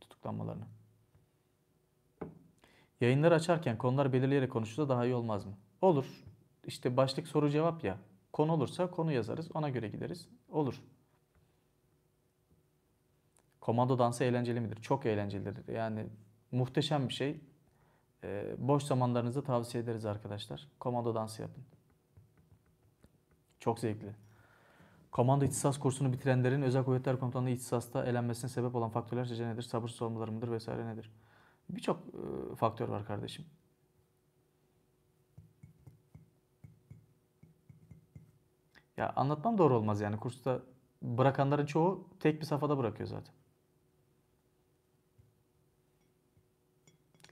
tutuklanmalarını. Yayınları açarken konular belirleyerek konuşulsa daha iyi olmaz mı? Olur. İşte başlık soru cevap ya. Konu olursa konu yazarız. Ona göre gideriz. Olur. Komando dansı eğlenceli midir? Çok eğlencelidir. Yani muhteşem bir şey. E, boş zamanlarınızı tavsiye ederiz arkadaşlar. Komando dansı yapın. Çok zevkli. Komando ihtisas kursunu bitirenlerin Özel Kuvvetler Komutanlığı ihtisasta elenmesine sebep olan faktörler sizce nedir? Sabır sorunları mıdır vesaire nedir? Birçok e, faktör var kardeşim. Ya anlatmam doğru olmaz yani kursta bırakanların çoğu tek bir safhada bırakıyor zaten.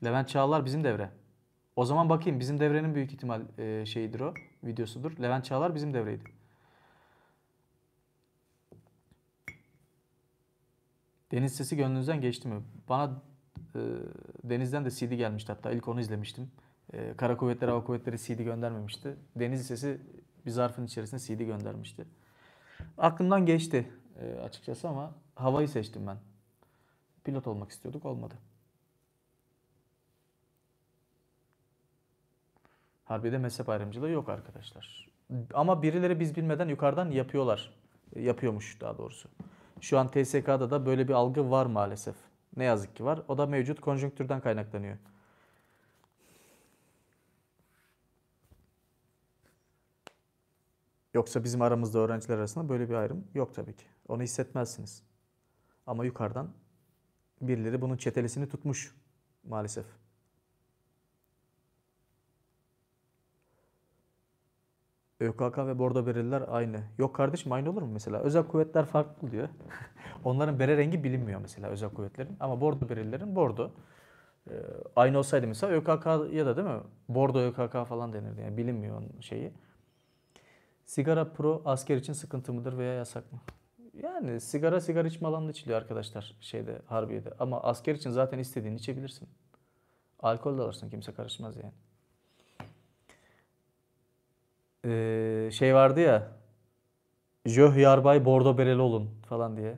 Levent Çağlar bizim devre. O zaman bakayım bizim devrenin büyük ihtimal e, şeyidir o, videosudur. Levent Çağlar bizim devreydi. Deniz sesi gönlünüzden geçti mi? Bana e, Deniz'den de CD gelmişti hatta ilk onu izlemiştim. E, Kara Kuvvetleri Hava Kuvvetleri CD göndermemişti. Deniz sesi bir zarfın içerisinde CD göndermişti. Aklımdan geçti e, açıkçası ama havayı seçtim ben. Pilot olmak istiyorduk olmadı. Harbiye'de mezhep ayrımcılığı yok arkadaşlar. Ama birileri biz bilmeden yukarıdan yapıyorlar. Yapıyormuş daha doğrusu. Şu an TSK'da da böyle bir algı var maalesef. Ne yazık ki var. O da mevcut konjonktürden kaynaklanıyor. Yoksa bizim aramızda öğrenciler arasında böyle bir ayrım yok tabii ki. Onu hissetmezsiniz. Ama yukarıdan birileri bunun çetelesini tutmuş maalesef. ÖKK ve bordo bereliler aynı. Yok kardeşim aynı olur mu mesela? Özel kuvvetler farklı diyor. [LAUGHS] Onların bere rengi bilinmiyor mesela özel kuvvetlerin. Ama bordo berelilerin bordo. Ee, aynı olsaydı mesela ya da değil mi? Bordo ÖKK falan denirdi. Yani bilinmiyor onun şeyi. Sigara pro asker için sıkıntı mıdır veya yasak mı? Yani sigara sigara içme alanında içiliyor arkadaşlar şeyde harbiyede. Ama asker için zaten istediğini içebilirsin. Alkol de alırsın kimse karışmaz yani e, şey vardı ya. Jöh Yarbay Bordo Bereli olun falan diye.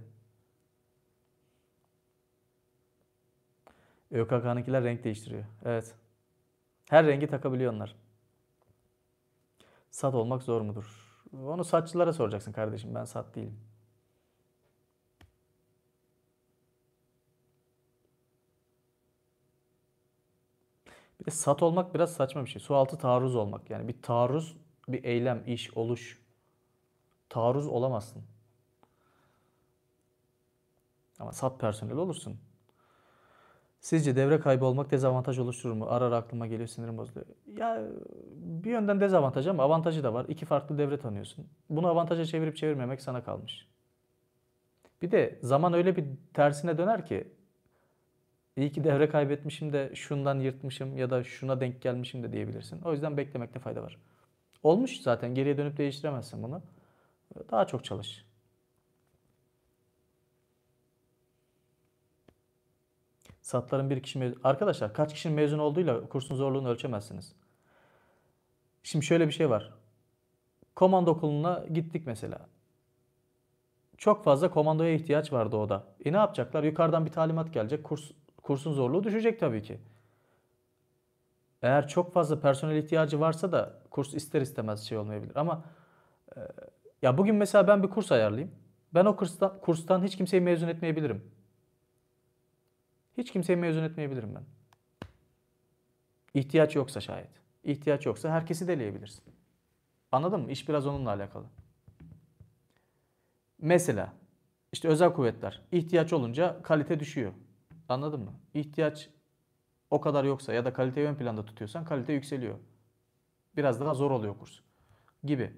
ÖKK'nınkiler renk değiştiriyor. Evet. Her rengi takabiliyor onlar. Sat olmak zor mudur? Onu satçılara soracaksın kardeşim. Ben sat değilim. Bir de sat olmak biraz saçma bir şey. Su altı taarruz olmak. Yani bir taarruz bir eylem, iş, oluş, taarruz olamazsın. Ama sat personel olursun. Sizce devre kaybı olmak dezavantaj oluşturur mu? Arar aklıma geliyor sinirim bozuluyor. Ya bir yönden dezavantaj ama avantajı da var. İki farklı devre tanıyorsun. Bunu avantaja çevirip çevirmemek sana kalmış. Bir de zaman öyle bir tersine döner ki iyi ki devre kaybetmişim de şundan yırtmışım ya da şuna denk gelmişim de diyebilirsin. O yüzden beklemekte fayda var. Olmuş zaten geriye dönüp değiştiremezsin bunu. Daha çok çalış. Satların bir kişi mezun. Arkadaşlar kaç kişinin mezun olduğuyla kursun zorluğunu ölçemezsiniz. Şimdi şöyle bir şey var. Komando okuluna gittik mesela. Çok fazla komandoya ihtiyaç vardı o da. E ne yapacaklar? Yukarıdan bir talimat gelecek. Kurs, kursun zorluğu düşecek tabii ki. Eğer çok fazla personel ihtiyacı varsa da kurs ister istemez şey olmayabilir. Ama e, ya bugün mesela ben bir kurs ayarlayayım. Ben o kurstan, kurstan hiç kimseyi mezun etmeyebilirim. Hiç kimseyi mezun etmeyebilirim ben. İhtiyaç yoksa şayet. İhtiyaç yoksa herkesi deleyebilirsin. Anladın mı? İş biraz onunla alakalı. Mesela işte özel kuvvetler ihtiyaç olunca kalite düşüyor. Anladın mı? İhtiyaç o kadar yoksa ya da kaliteyi ön planda tutuyorsan kalite yükseliyor. Biraz daha zor oluyor kurs gibi.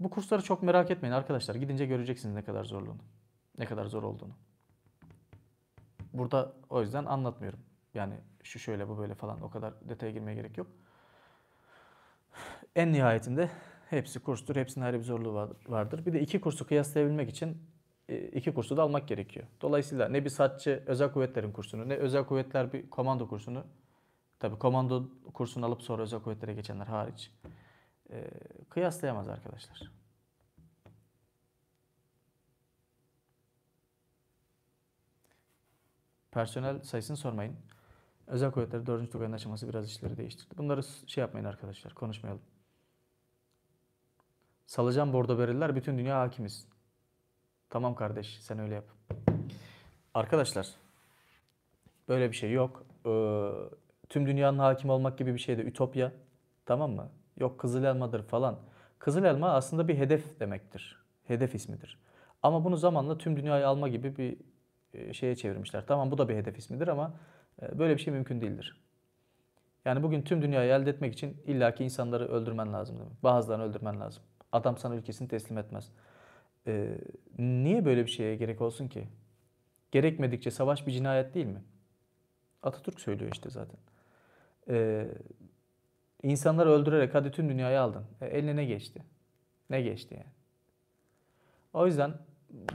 Bu kursları çok merak etmeyin arkadaşlar. Gidince göreceksiniz ne kadar zorluğunu. Ne kadar zor olduğunu. Burada o yüzden anlatmıyorum. Yani şu şöyle bu böyle falan o kadar detaya girmeye gerek yok. En nihayetinde hepsi kurstur. Hepsinin ayrı bir zorluğu vardır. Bir de iki kursu kıyaslayabilmek için e, iki kursu da almak gerekiyor. Dolayısıyla ne bir satçı özel kuvvetlerin kursunu ne özel kuvvetler bir komando kursunu tabi komando kursunu alıp sonra özel kuvvetlere geçenler hariç e, kıyaslayamaz arkadaşlar. Personel sayısını sormayın. Özel kuvvetleri 4. Tugay'ın açılması biraz işleri değiştirdi. Bunları şey yapmayın arkadaşlar, konuşmayalım. Salıcan bordo belirler, bütün dünya hakimiz. Tamam kardeş sen öyle yap. Arkadaşlar böyle bir şey yok. Ee, tüm dünyanın hakim olmak gibi bir şey de ütopya. Tamam mı? Yok kızıl elmadır falan. Kızıl elma aslında bir hedef demektir. Hedef ismidir. Ama bunu zamanla tüm dünyayı alma gibi bir e, şeye çevirmişler. Tamam bu da bir hedef ismidir ama e, böyle bir şey mümkün değildir. Yani bugün tüm dünyayı elde etmek için illaki insanları öldürmen lazım. değil mi? Bazılarını öldürmen lazım. Adam sana ülkesini teslim etmez e, niye böyle bir şeye gerek olsun ki? Gerekmedikçe savaş bir cinayet değil mi? Atatürk söylüyor işte zaten. E, insanları öldürerek hadi tüm dünyayı aldın. E, eline ne geçti? Ne geçti yani? O yüzden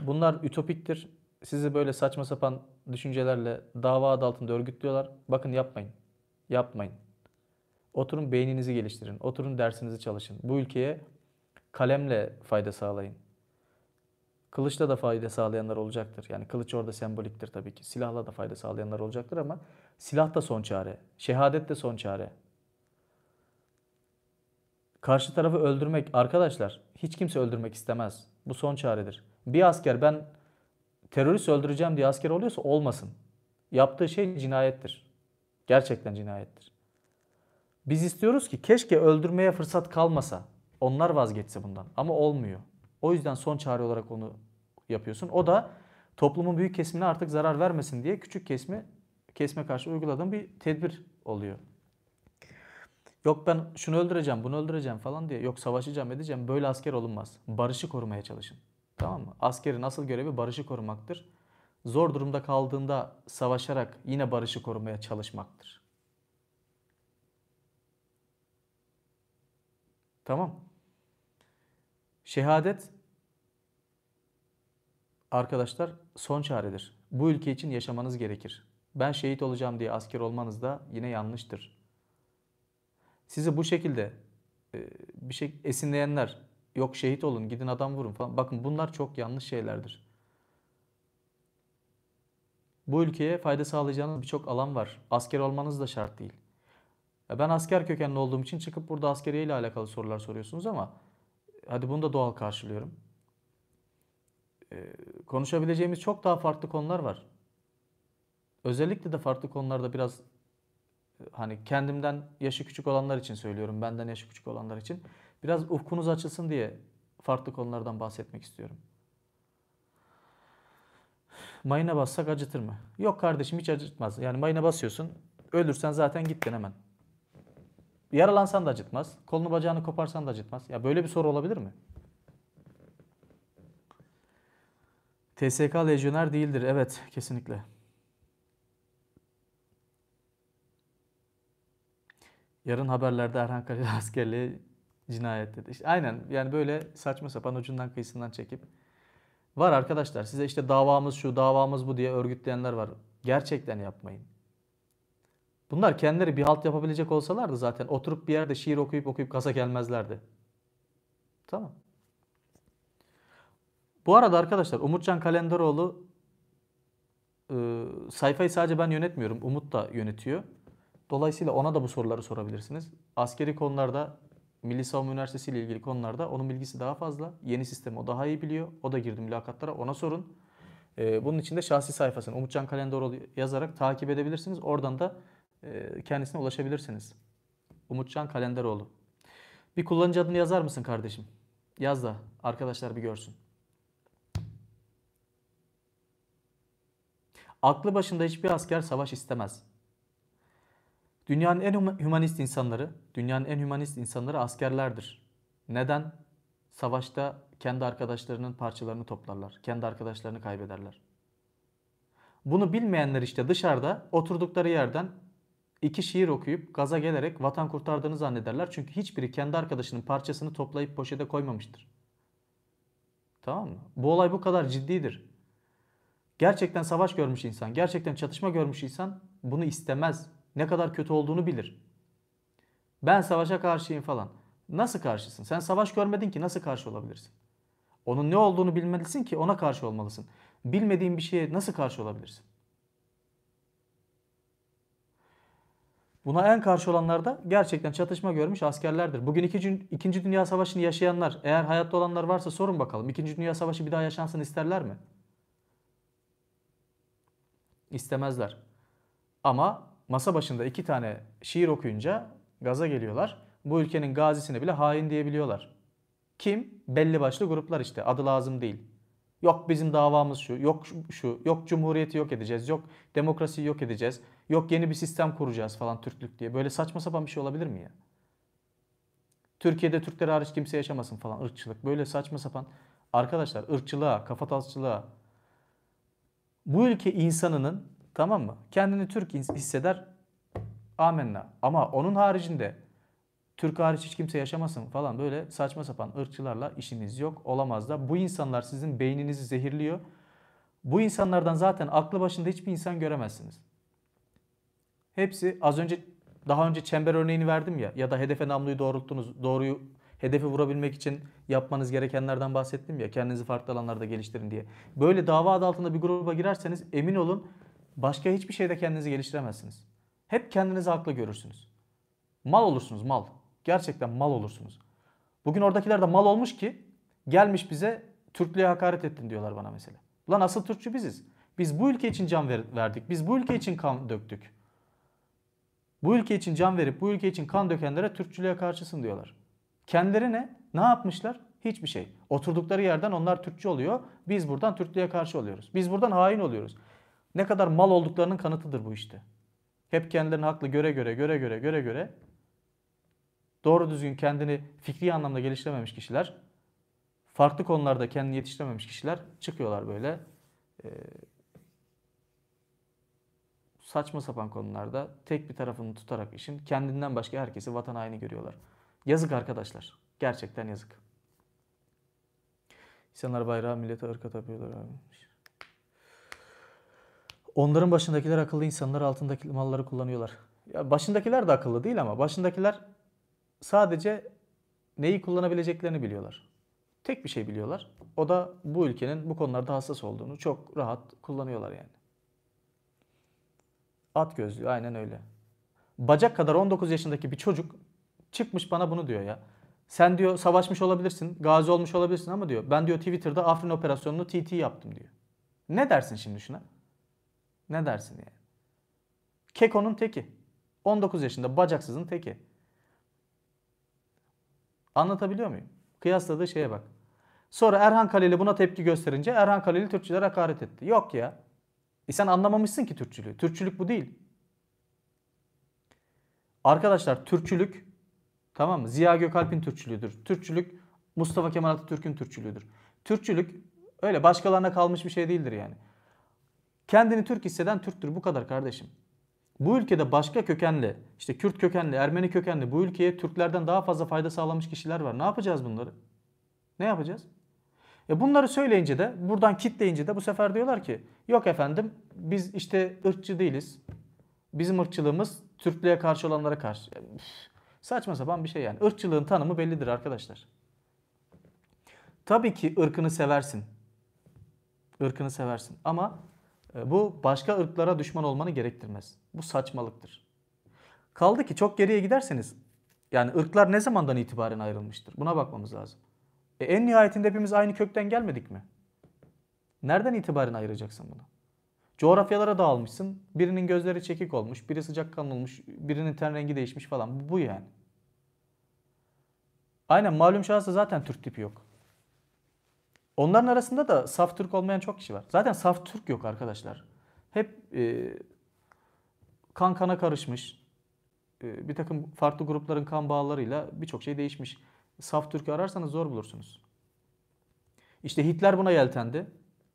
bunlar ütopiktir. Sizi böyle saçma sapan düşüncelerle dava adı altında örgütlüyorlar. Bakın yapmayın. Yapmayın. Oturun beyninizi geliştirin. Oturun dersinizi çalışın. Bu ülkeye kalemle fayda sağlayın. Kılıçla da fayda sağlayanlar olacaktır. Yani kılıç orada semboliktir tabii ki. Silahla da fayda sağlayanlar olacaktır ama silah da son çare. Şehadet de son çare. Karşı tarafı öldürmek arkadaşlar hiç kimse öldürmek istemez. Bu son çaredir. Bir asker ben terörist öldüreceğim diye asker oluyorsa olmasın. Yaptığı şey cinayettir. Gerçekten cinayettir. Biz istiyoruz ki keşke öldürmeye fırsat kalmasa. Onlar vazgeçse bundan ama olmuyor. O yüzden son çare olarak onu yapıyorsun. O da toplumun büyük kesimine artık zarar vermesin diye küçük kesme kesme karşı uyguladığın bir tedbir oluyor. Yok ben şunu öldüreceğim, bunu öldüreceğim falan diye. Yok savaşacağım, edeceğim. Böyle asker olunmaz. Barışı korumaya çalışın. Tamam mı? Askerin asıl görevi barışı korumaktır. Zor durumda kaldığında savaşarak yine barışı korumaya çalışmaktır. Tamam. Şehadet arkadaşlar son çaredir. Bu ülke için yaşamanız gerekir. Ben şehit olacağım diye asker olmanız da yine yanlıştır. Sizi bu şekilde e, bir şey esinleyenler yok şehit olun gidin adam vurun falan. Bakın bunlar çok yanlış şeylerdir. Bu ülkeye fayda sağlayacağınız birçok alan var. Asker olmanız da şart değil. Ben asker kökenli olduğum için çıkıp burada askeriye ile alakalı sorular soruyorsunuz ama hadi bunu da doğal karşılıyorum. Ee, konuşabileceğimiz çok daha farklı konular var. Özellikle de farklı konularda biraz e, hani kendimden yaşı küçük olanlar için söylüyorum, benden yaşı küçük olanlar için. Biraz ufkunuz açılsın diye farklı konulardan bahsetmek istiyorum. Mayına bassak acıtır mı? Yok kardeşim hiç acıtmaz. Yani mayına basıyorsun, ölürsen zaten gittin hemen. Yaralansan da acıtmaz. Kolunu bacağını koparsan da acıtmaz. Ya böyle bir soru olabilir mi? TSK lejyoner değildir. Evet, kesinlikle. Yarın haberlerde Erhan Kaleli [LAUGHS] askerliği cinayet dedi. İşte aynen yani böyle saçma sapan ucundan kıyısından çekip. Var arkadaşlar size işte davamız şu, davamız bu diye örgütleyenler var. Gerçekten yapmayın. Bunlar kendileri bir halt yapabilecek olsalardı zaten oturup bir yerde şiir okuyup okuyup gaza gelmezlerdi. Tamam. Bu arada arkadaşlar Umutcan Kalenderoğlu e, sayfayı sadece ben yönetmiyorum. Umut da yönetiyor. Dolayısıyla ona da bu soruları sorabilirsiniz. Askeri konularda Milli Savunma Üniversitesi ile ilgili konularda onun bilgisi daha fazla. Yeni sistemi o daha iyi biliyor. O da girdi mülakatlara. Ona sorun. E, bunun için de şahsi sayfasını Umutcan Kalenderoğlu yazarak takip edebilirsiniz. Oradan da e, kendisine ulaşabilirsiniz. Umutcan Kalenderoğlu. Bir kullanıcı adını yazar mısın kardeşim? Yaz da arkadaşlar bir görsün. Aklı başında hiçbir asker savaş istemez. Dünyanın en humanist insanları, dünyanın en humanist insanları askerlerdir. Neden? Savaşta kendi arkadaşlarının parçalarını toplarlar. Kendi arkadaşlarını kaybederler. Bunu bilmeyenler işte dışarıda oturdukları yerden iki şiir okuyup gaza gelerek vatan kurtardığını zannederler. Çünkü hiçbiri kendi arkadaşının parçasını toplayıp poşete koymamıştır. Tamam mı? Bu olay bu kadar ciddidir. Gerçekten savaş görmüş insan, gerçekten çatışma görmüş insan bunu istemez. Ne kadar kötü olduğunu bilir. Ben savaşa karşıyım falan. Nasıl karşısın? Sen savaş görmedin ki nasıl karşı olabilirsin? Onun ne olduğunu bilmelisin ki ona karşı olmalısın. Bilmediğin bir şeye nasıl karşı olabilirsin? Buna en karşı olanlar da gerçekten çatışma görmüş askerlerdir. Bugün ikinci, Dünya Savaşı'nı yaşayanlar, eğer hayatta olanlar varsa sorun bakalım. İkinci Dünya Savaşı bir daha yaşansın isterler mi? İstemezler. Ama masa başında iki tane şiir okuyunca gaza geliyorlar. Bu ülkenin gazisine bile hain diyebiliyorlar. Kim? Belli başlı gruplar işte. Adı lazım değil. Yok bizim davamız şu, yok şu, yok cumhuriyeti yok edeceğiz, yok demokrasiyi yok edeceğiz, yok yeni bir sistem kuracağız falan Türklük diye. Böyle saçma sapan bir şey olabilir mi ya? Türkiye'de Türkler hariç kimse yaşamasın falan ırkçılık. Böyle saçma sapan arkadaşlar ırkçılığa, kafatasçılığa bu ülke insanının tamam mı? Kendini Türk hisseder amenna. Ama onun haricinde Türk hariç hiç kimse yaşamasın falan böyle saçma sapan ırkçılarla işiniz yok. Olamaz da bu insanlar sizin beyninizi zehirliyor. Bu insanlardan zaten aklı başında hiçbir insan göremezsiniz. Hepsi az önce daha önce çember örneğini verdim ya ya da hedefe namluyu doğrulttunuz. Doğruyu hedefi vurabilmek için yapmanız gerekenlerden bahsettim ya kendinizi farklı alanlarda geliştirin diye. Böyle dava adı altında bir gruba girerseniz emin olun başka hiçbir şeyde kendinizi geliştiremezsiniz. Hep kendinizi haklı görürsünüz. Mal olursunuz mal. Gerçekten mal olursunuz. Bugün oradakiler de mal olmuş ki gelmiş bize Türklüğe hakaret ettin diyorlar bana mesela. Ulan asıl Türkçü biziz. Biz bu ülke için can ver verdik. Biz bu ülke için kan döktük. Bu ülke için can verip bu ülke için kan dökenlere Türkçülüğe karşısın diyorlar. Kendileri ne? Ne yapmışlar? Hiçbir şey. Oturdukları yerden onlar Türkçü oluyor. Biz buradan Türklüğe karşı oluyoruz. Biz buradan hain oluyoruz. Ne kadar mal olduklarının kanıtıdır bu işte. Hep kendilerini haklı göre göre göre göre göre göre doğru düzgün kendini fikri anlamda geliştirememiş kişiler, farklı konularda kendini yetiştirememiş kişiler çıkıyorlar böyle. E, saçma sapan konularda tek bir tarafını tutarak işin kendinden başka herkesi vatan haini görüyorlar. Yazık arkadaşlar. Gerçekten yazık. İnsanlar bayrağı millete ırka tapıyorlar abi. Onların başındakiler akıllı insanlar altındaki malları kullanıyorlar. Ya başındakiler de akıllı değil ama başındakiler sadece neyi kullanabileceklerini biliyorlar. Tek bir şey biliyorlar. O da bu ülkenin bu konularda hassas olduğunu çok rahat kullanıyorlar yani. At gözlüğü aynen öyle. Bacak kadar 19 yaşındaki bir çocuk çıkmış bana bunu diyor ya. Sen diyor savaşmış olabilirsin, gazi olmuş olabilirsin ama diyor ben diyor Twitter'da Afrin operasyonunu TT yaptım diyor. Ne dersin şimdi şuna? Ne dersin yani? Keko'nun teki. 19 yaşında bacaksızın teki. Anlatabiliyor muyum? Kıyasladığı şeye bak. Sonra Erhan Kaleli buna tepki gösterince Erhan Kaleli Türkçülere hakaret etti. Yok ya. E sen anlamamışsın ki Türkçülüğü. Türkçülük bu değil. Arkadaşlar Türkçülük tamam mı? Ziya Gökalp'in Türkçülüğüdür. Türkçülük Mustafa Kemal Atatürk'ün Türkçülüğüdür. Türkçülük öyle başkalarına kalmış bir şey değildir yani. Kendini Türk hisseden Türktür bu kadar kardeşim bu ülkede başka kökenli, işte Kürt kökenli, Ermeni kökenli bu ülkeye Türklerden daha fazla fayda sağlamış kişiler var. Ne yapacağız bunları? Ne yapacağız? E bunları söyleyince de, buradan kitleyince de bu sefer diyorlar ki yok efendim biz işte ırkçı değiliz. Bizim ırkçılığımız Türklüğe karşı olanlara karşı. Yani, saçma sapan bir şey yani. Irkçılığın tanımı bellidir arkadaşlar. Tabii ki ırkını seversin. Irkını seversin ama e, bu başka ırklara düşman olmanı gerektirmez. Bu saçmalıktır. Kaldı ki çok geriye giderseniz yani ırklar ne zamandan itibaren ayrılmıştır? Buna bakmamız lazım. E en nihayetinde hepimiz aynı kökten gelmedik mi? Nereden itibaren ayıracaksın bunu? Coğrafyalara dağılmışsın. Birinin gözleri çekik olmuş, biri sıcakkanlı olmuş, birinin ten rengi değişmiş falan. Bu yani. Aynen malum şahsı zaten Türk tipi yok. Onların arasında da saf Türk olmayan çok kişi var. Zaten saf Türk yok arkadaşlar. Hep e, kan kana karışmış. E, bir takım farklı grupların kan bağlarıyla birçok şey değişmiş. Saf Türk'ü ararsanız zor bulursunuz. İşte Hitler buna yeltendi.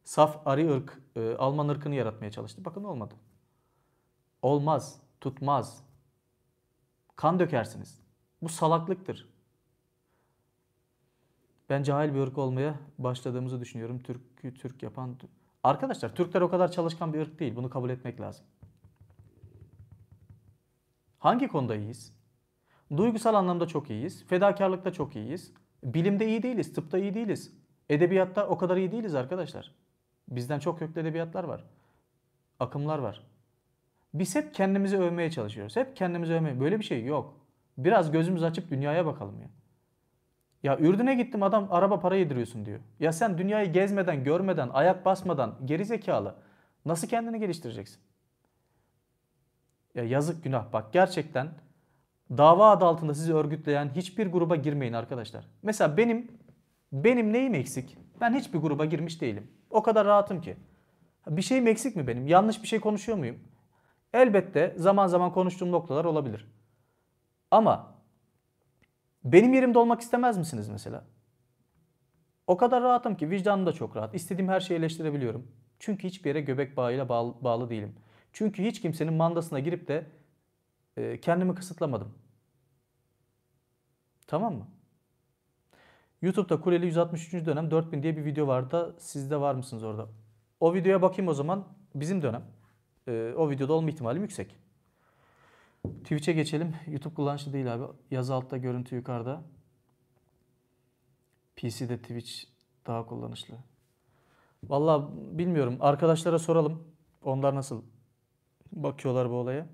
Saf Ari ırk, e, Alman ırkını yaratmaya çalıştı. Bakın olmadı. Olmaz, tutmaz. Kan dökersiniz. Bu salaklıktır ben cahil bir ırk olmaya başladığımızı düşünüyorum. Türk'ü Türk yapan... Arkadaşlar Türkler o kadar çalışkan bir ırk değil. Bunu kabul etmek lazım. Hangi konuda iyiyiz? Duygusal anlamda çok iyiyiz. Fedakarlıkta çok iyiyiz. Bilimde iyi değiliz. Tıpta iyi değiliz. Edebiyatta o kadar iyi değiliz arkadaşlar. Bizden çok köklü edebiyatlar var. Akımlar var. Biz hep kendimizi övmeye çalışıyoruz. Hep kendimizi övmeye. Böyle bir şey yok. Biraz gözümüz açıp dünyaya bakalım ya. Ya Ürdün'e gittim adam araba para yediriyorsun diyor. Ya sen dünyayı gezmeden, görmeden, ayak basmadan geri zekalı nasıl kendini geliştireceksin? Ya yazık günah bak gerçekten dava adı altında sizi örgütleyen hiçbir gruba girmeyin arkadaşlar. Mesela benim benim neyim eksik? Ben hiçbir gruba girmiş değilim. O kadar rahatım ki. Bir şeyim eksik mi benim? Yanlış bir şey konuşuyor muyum? Elbette zaman zaman konuştuğum noktalar olabilir. Ama benim yerimde olmak istemez misiniz mesela? O kadar rahatım ki vicdanım da çok rahat. İstediğim her şeyi eleştirebiliyorum. Çünkü hiçbir yere göbek bağıyla bağlı, değilim. Çünkü hiç kimsenin mandasına girip de e, kendimi kısıtlamadım. Tamam mı? YouTube'da Kuleli 163. dönem 4000 diye bir video var da siz de var mısınız orada? O videoya bakayım o zaman. Bizim dönem. E, o videoda olma ihtimali yüksek. Twitch'e geçelim. YouTube kullanışlı değil abi. Yazı altta, görüntü yukarıda. PC'de Twitch daha kullanışlı. Vallahi bilmiyorum. Arkadaşlara soralım. Onlar nasıl bakıyorlar bu olaya?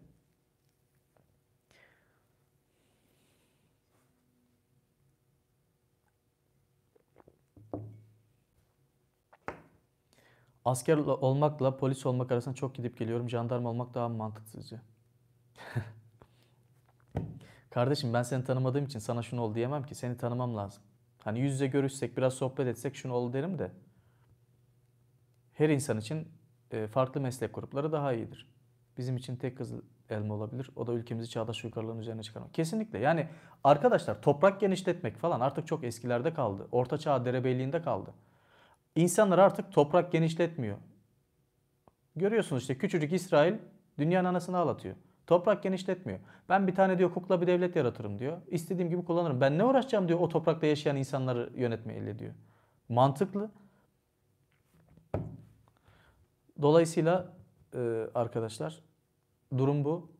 Asker olmakla polis olmak arasında çok gidip geliyorum. Jandarma olmak daha mantıksızca. Kardeşim ben seni tanımadığım için sana şunu ol diyemem ki. Seni tanımam lazım. Hani yüz yüze görüşsek, biraz sohbet etsek şunu ol derim de. Her insan için e, farklı meslek grupları daha iyidir. Bizim için tek kız elma olabilir. O da ülkemizi çağdaş yukarıların üzerine çıkarmak. Kesinlikle. Yani arkadaşlar toprak genişletmek falan artık çok eskilerde kaldı. Orta çağ derebeyliğinde kaldı. İnsanlar artık toprak genişletmiyor. Görüyorsunuz işte küçücük İsrail dünyanın anasını ağlatıyor. Toprak genişletmiyor. Ben bir tane diyor kukla bir devlet yaratırım diyor. İstediğim gibi kullanırım. Ben ne uğraşacağım diyor o toprakta yaşayan insanları yönetmeyle diyor. Mantıklı. Dolayısıyla e, arkadaşlar durum bu.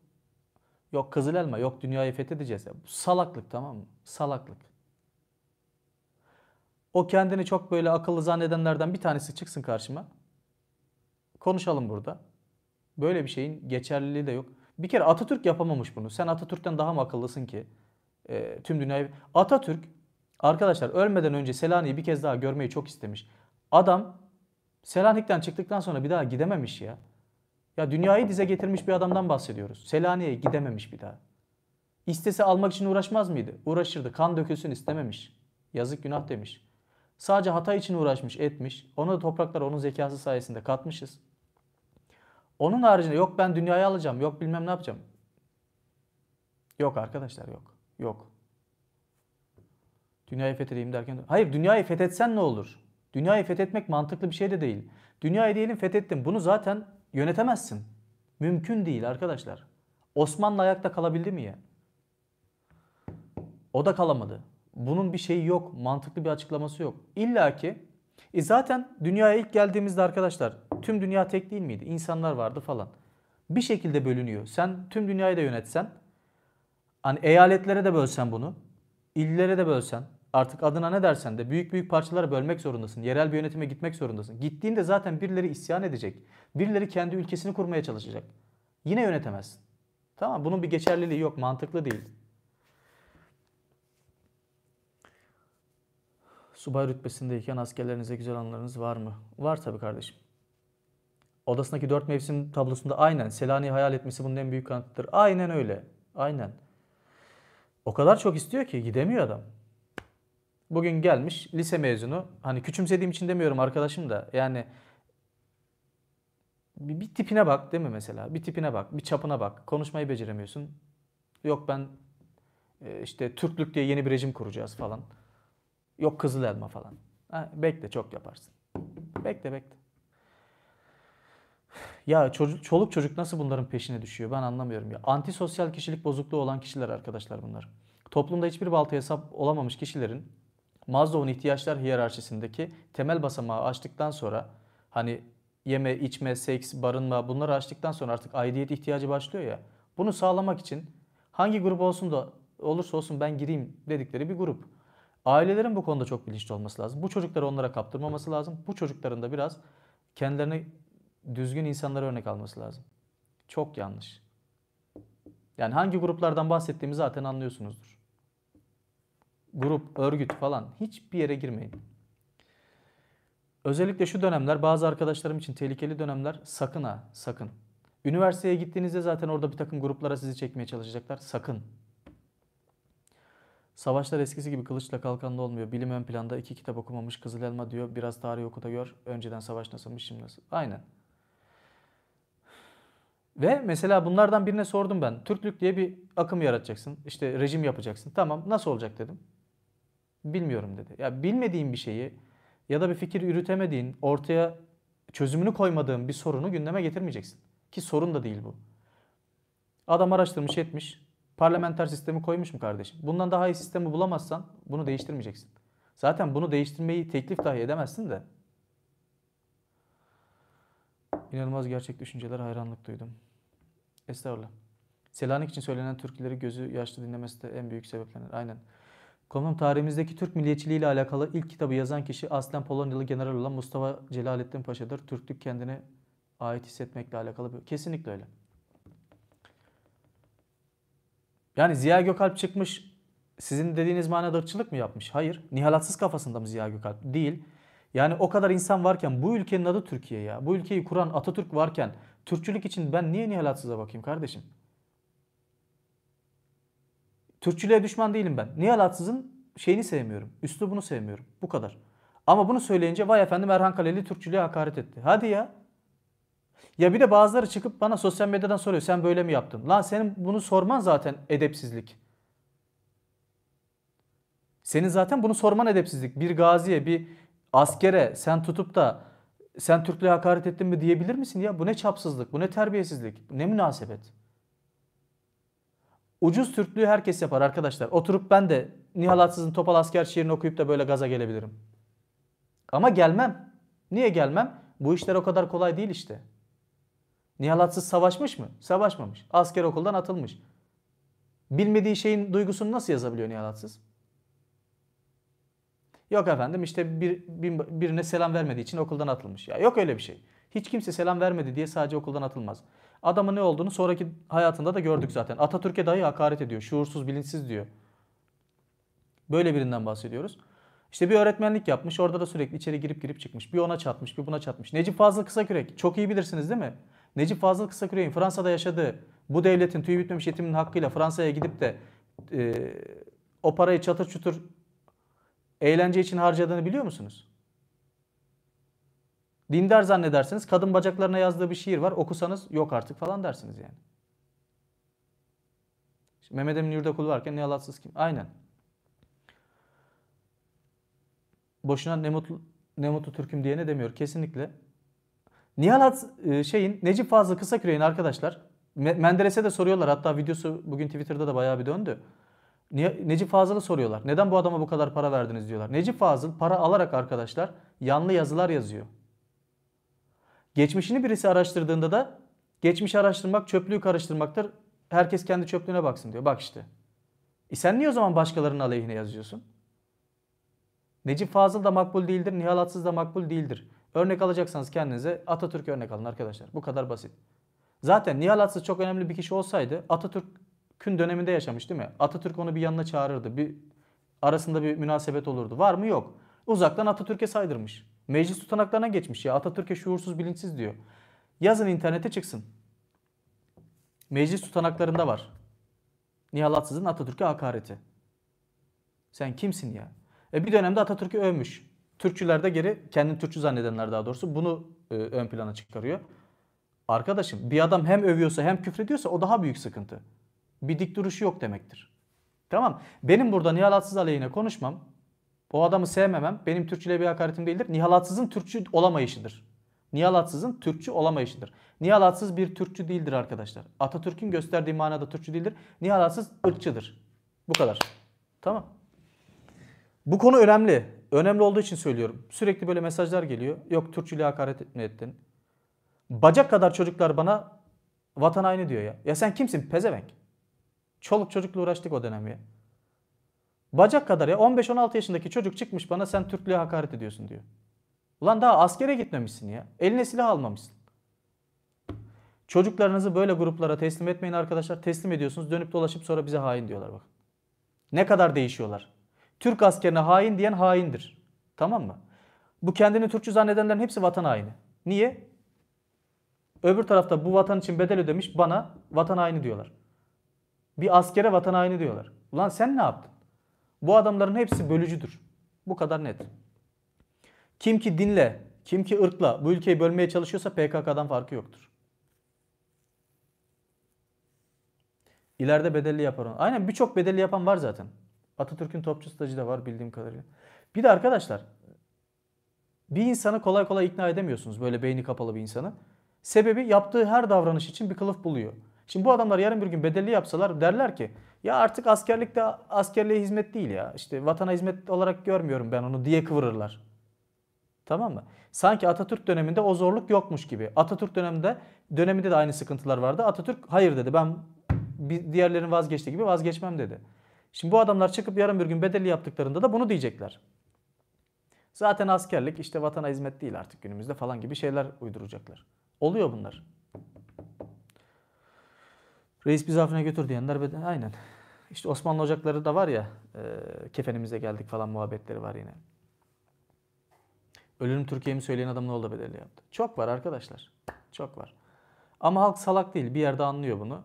Yok kızıl elma, yok dünyayı fethedeceğiz. Salaklık tamam mı? Salaklık. O kendini çok böyle akıllı zannedenlerden bir tanesi çıksın karşıma. Konuşalım burada. Böyle bir şeyin geçerliliği de yok. Bir kere Atatürk yapamamış bunu. Sen Atatürk'ten daha mı akıllısın ki? E, tüm dünyayı... Atatürk arkadaşlar ölmeden önce Selanik'i bir kez daha görmeyi çok istemiş. Adam Selanik'ten çıktıktan sonra bir daha gidememiş ya. Ya dünyayı dize getirmiş bir adamdan bahsediyoruz. Selanik'e gidememiş bir daha. İstese almak için uğraşmaz mıydı? Uğraşırdı. Kan dökülsün istememiş. Yazık günah demiş. Sadece hata için uğraşmış, etmiş. Ona da topraklar onun zekası sayesinde katmışız. Onun haricinde yok ben dünyayı alacağım, yok bilmem ne yapacağım. Yok arkadaşlar yok. Yok. Dünyayı fethedeyim derken... Hayır dünyayı fethetsen ne olur? Dünyayı fethetmek mantıklı bir şey de değil. Dünyayı diyelim fethettim Bunu zaten yönetemezsin. Mümkün değil arkadaşlar. Osmanlı ayakta kalabildi mi ya? O da kalamadı. Bunun bir şeyi yok. Mantıklı bir açıklaması yok. İlla ki e zaten dünyaya ilk geldiğimizde arkadaşlar tüm dünya tek değil miydi? İnsanlar vardı falan. Bir şekilde bölünüyor. Sen tüm dünyayı da yönetsen, hani eyaletlere de bölsen bunu, illere de bölsen, artık adına ne dersen de büyük büyük parçalara bölmek zorundasın. Yerel bir yönetime gitmek zorundasın. Gittiğinde zaten birileri isyan edecek. Birileri kendi ülkesini kurmaya çalışacak. Yine yönetemezsin. Tamam bunun bir geçerliliği yok. Mantıklı değil. Subay rütbesindeyken askerlerinize güzel anlarınız var mı? Var tabii kardeşim. Odasındaki dört mevsim tablosunda aynen Selanik'i hayal etmesi bunun en büyük kanıtıdır. Aynen öyle. Aynen. O kadar çok istiyor ki gidemiyor adam. Bugün gelmiş lise mezunu. Hani küçümsediğim için demiyorum arkadaşım da. Yani bir, bir tipine bak değil mi mesela? Bir tipine bak, bir çapına bak. Konuşmayı beceremiyorsun. Yok ben e, işte Türklük diye yeni bir rejim kuracağız falan. Yok kızıl elma falan. Ha, bekle çok yaparsın. Bekle bekle. Ya çocuk, çoluk çocuk nasıl bunların peşine düşüyor ben anlamıyorum ya. Antisosyal kişilik bozukluğu olan kişiler arkadaşlar bunlar. Toplumda hiçbir balta hesap olamamış kişilerin Maslow'un ihtiyaçlar hiyerarşisindeki temel basamağı açtıktan sonra hani yeme, içme, seks, barınma bunları açtıktan sonra artık aidiyet ihtiyacı başlıyor ya. Bunu sağlamak için hangi grup olsun da olursa olsun ben gireyim dedikleri bir grup. Ailelerin bu konuda çok bilinçli olması lazım. Bu çocukları onlara kaptırmaması lazım. Bu çocukların da biraz kendilerini düzgün insanlara örnek alması lazım. Çok yanlış. Yani hangi gruplardan bahsettiğimi zaten anlıyorsunuzdur. Grup, örgüt falan hiçbir yere girmeyin. Özellikle şu dönemler bazı arkadaşlarım için tehlikeli dönemler sakın ha sakın. Üniversiteye gittiğinizde zaten orada bir takım gruplara sizi çekmeye çalışacaklar. Sakın. Savaşlar eskisi gibi kılıçla kalkanla olmuyor. Bilim ön planda iki kitap okumamış Kızıl Elma diyor. Biraz tarih oku gör. Önceden savaş nasılmış şimdi nasıl. Aynen. Ve mesela bunlardan birine sordum ben. Türklük diye bir akım yaratacaksın. İşte rejim yapacaksın. Tamam nasıl olacak dedim. Bilmiyorum dedi. Ya bilmediğin bir şeyi ya da bir fikir yürütemediğin, ortaya çözümünü koymadığın bir sorunu gündeme getirmeyeceksin. Ki sorun da değil bu. Adam araştırmış etmiş. Parlamenter sistemi koymuş mu kardeşim? Bundan daha iyi sistemi bulamazsan bunu değiştirmeyeceksin. Zaten bunu değiştirmeyi teklif dahi edemezsin de. İnanılmaz gerçek düşünceler hayranlık duydum. Estağfurullah. Selanik için söylenen Türkleri gözü yaşlı dinlemesi de en büyük sebeplenir. Aynen. Konum tarihimizdeki Türk milliyetçiliği ile alakalı ilk kitabı yazan kişi aslen Polonyalı general olan Mustafa Celalettin Paşa'dır. Türklük kendine ait hissetmekle alakalı. Bir... Kesinlikle öyle. Yani Ziya Gökalp çıkmış sizin dediğiniz manada ırkçılık mı yapmış? Hayır. Nihalatsız kafasında mı Ziya Gökalp? Değil. Yani o kadar insan varken bu ülkenin adı Türkiye ya. Bu ülkeyi kuran Atatürk varken Türkçülük için ben niye Nihal bakayım kardeşim? Türkçülüğe düşman değilim ben. Nihal şeyini sevmiyorum. Üstü bunu sevmiyorum. Bu kadar. Ama bunu söyleyince vay efendim Erhan Kaleli Türkçülüğe hakaret etti. Hadi ya. Ya bir de bazıları çıkıp bana sosyal medyadan soruyor. Sen böyle mi yaptın? Lan senin bunu sorman zaten edepsizlik. Senin zaten bunu sorman edepsizlik. Bir gaziye, bir askere sen tutup da sen Türklüğe hakaret ettin mi diyebilir misin ya? Bu ne çapsızlık, bu ne terbiyesizlik, bu ne münasebet. Ucuz Türklüğü herkes yapar arkadaşlar. Oturup ben de Nihal Atsız'ın Topal Asker şiirini okuyup da böyle gaza gelebilirim. Ama gelmem. Niye gelmem? Bu işler o kadar kolay değil işte. Nihal Atsız savaşmış mı? Savaşmamış. Asker okuldan atılmış. Bilmediği şeyin duygusunu nasıl yazabiliyor Nihal Atsız? Yok efendim işte bir, bir, birine selam vermediği için okuldan atılmış. Ya yok öyle bir şey. Hiç kimse selam vermedi diye sadece okuldan atılmaz. Adamın ne olduğunu sonraki hayatında da gördük zaten. Atatürk'e dahi hakaret ediyor. Şuursuz, bilinçsiz diyor. Böyle birinden bahsediyoruz. İşte bir öğretmenlik yapmış. Orada da sürekli içeri girip girip çıkmış. Bir ona çatmış, bir buna çatmış. Necip Fazıl Kısakürek. Çok iyi bilirsiniz değil mi? Necip Fazıl Kısakürek'in Fransa'da yaşadığı bu devletin tüy bitmemiş yetiminin hakkıyla Fransa'ya gidip de e, o parayı çatır çutur eğlence için harcadığını biliyor musunuz? Dindar zannedersiniz. Kadın bacaklarına yazdığı bir şiir var. Okusanız yok artık falan dersiniz yani. Şimdi Mehmet Emin Yurdakul varken ne alatsız kim? Aynen. Boşuna ne mutlu, ne mutlu Türk'üm diye ne demiyor. Kesinlikle. Nihalat e, şeyin Necip Fazıl Kısaküre'nin arkadaşlar Menderes'e de soruyorlar. Hatta videosu bugün Twitter'da da bayağı bir döndü. Necip Fazıl'ı soruyorlar. Neden bu adama bu kadar para verdiniz diyorlar. Necip Fazıl para alarak arkadaşlar yanlı yazılar yazıyor. Geçmişini birisi araştırdığında da geçmiş araştırmak çöplüğü karıştırmaktır. Herkes kendi çöplüğüne baksın diyor. Bak işte. E sen niye o zaman başkalarının aleyhine yazıyorsun? Necip Fazıl da makbul değildir, Nihal Atsız da makbul değildir. Örnek alacaksanız kendinize Atatürk örnek alın arkadaşlar. Bu kadar basit. Zaten Nihal Atsız çok önemli bir kişi olsaydı Atatürk Kün döneminde yaşamış değil mi? Atatürk onu bir yanına çağırırdı. Bir arasında bir münasebet olurdu. Var mı? Yok. Uzaktan Atatürk'e saydırmış. Meclis tutanaklarına geçmiş ya. Atatürk'e şuursuz bilinçsiz diyor. Yazın internete çıksın. Meclis tutanaklarında var. Nihal Atsız'ın Atatürk'e hakareti. Sen kimsin ya? E bir dönemde Atatürk'ü övmüş. Türkçüler de geri kendini Türkçü zannedenler daha doğrusu bunu e, ön plana çıkarıyor. Arkadaşım bir adam hem övüyorsa hem küfrediyorsa o daha büyük sıkıntı bir dik duruşu yok demektir. Tamam. Benim burada Nihal Atsız aleyhine konuşmam, o adamı sevmemem benim Türkçülüğe bir hakaretim değildir. Nihal Atsız'ın Türkçü olamayışıdır. Nihal Atsız'ın Türkçü olamayışıdır. Nihal Atsız bir Türkçü değildir arkadaşlar. Atatürk'ün gösterdiği manada Türkçü değildir. Nihal Atsız ırkçıdır. Bu kadar. Tamam. Bu konu önemli. Önemli olduğu için söylüyorum. Sürekli böyle mesajlar geliyor. Yok Türkçülüğe hakaret mi ettin? Bacak kadar çocuklar bana vatan haini diyor ya. Ya sen kimsin pezevenk? Çoluk çocukla uğraştık o dönem ya. Bacak kadar ya 15-16 yaşındaki çocuk çıkmış bana sen Türklüğe hakaret ediyorsun diyor. Ulan daha askere gitmemişsin ya. Eline silah almamışsın. Çocuklarınızı böyle gruplara teslim etmeyin arkadaşlar. Teslim ediyorsunuz dönüp dolaşıp sonra bize hain diyorlar bak. Ne kadar değişiyorlar. Türk askerine hain diyen haindir. Tamam mı? Bu kendini Türkçü zannedenlerin hepsi vatan haini. Niye? Öbür tarafta bu vatan için bedel ödemiş bana vatan haini diyorlar. Bir askere vatan haini diyorlar. Ulan sen ne yaptın? Bu adamların hepsi bölücüdür. Bu kadar net. Kim ki dinle, kim ki ırkla bu ülkeyi bölmeye çalışıyorsa PKK'dan farkı yoktur. İleride bedelli yapar yapan. Aynen birçok bedelli yapan var zaten. Atatürk'ün topçu stajı da var bildiğim kadarıyla. Bir de arkadaşlar bir insanı kolay kolay ikna edemiyorsunuz böyle beyni kapalı bir insanı. Sebebi yaptığı her davranış için bir kılıf buluyor. Şimdi bu adamlar yarın bir gün bedelli yapsalar derler ki ya artık askerlik de askerliğe hizmet değil ya. İşte vatana hizmet olarak görmüyorum ben onu diye kıvırırlar. Tamam mı? Sanki Atatürk döneminde o zorluk yokmuş gibi. Atatürk döneminde döneminde de aynı sıkıntılar vardı. Atatürk hayır dedi. Ben diğerlerin vazgeçti gibi vazgeçmem dedi. Şimdi bu adamlar çıkıp yarın bir gün bedelli yaptıklarında da bunu diyecekler. Zaten askerlik işte vatana hizmet değil artık günümüzde falan gibi şeyler uyduracaklar. Oluyor bunlar. Reis bizi Afrin'e götür diyenler aynen. İşte Osmanlı ocakları da var ya e, kefenimize geldik falan muhabbetleri var yine. Ölürüm Türkiye'mi söyleyen adam ne oldu bedeli yaptı. Çok var arkadaşlar. Çok var. Ama halk salak değil. Bir yerde anlıyor bunu.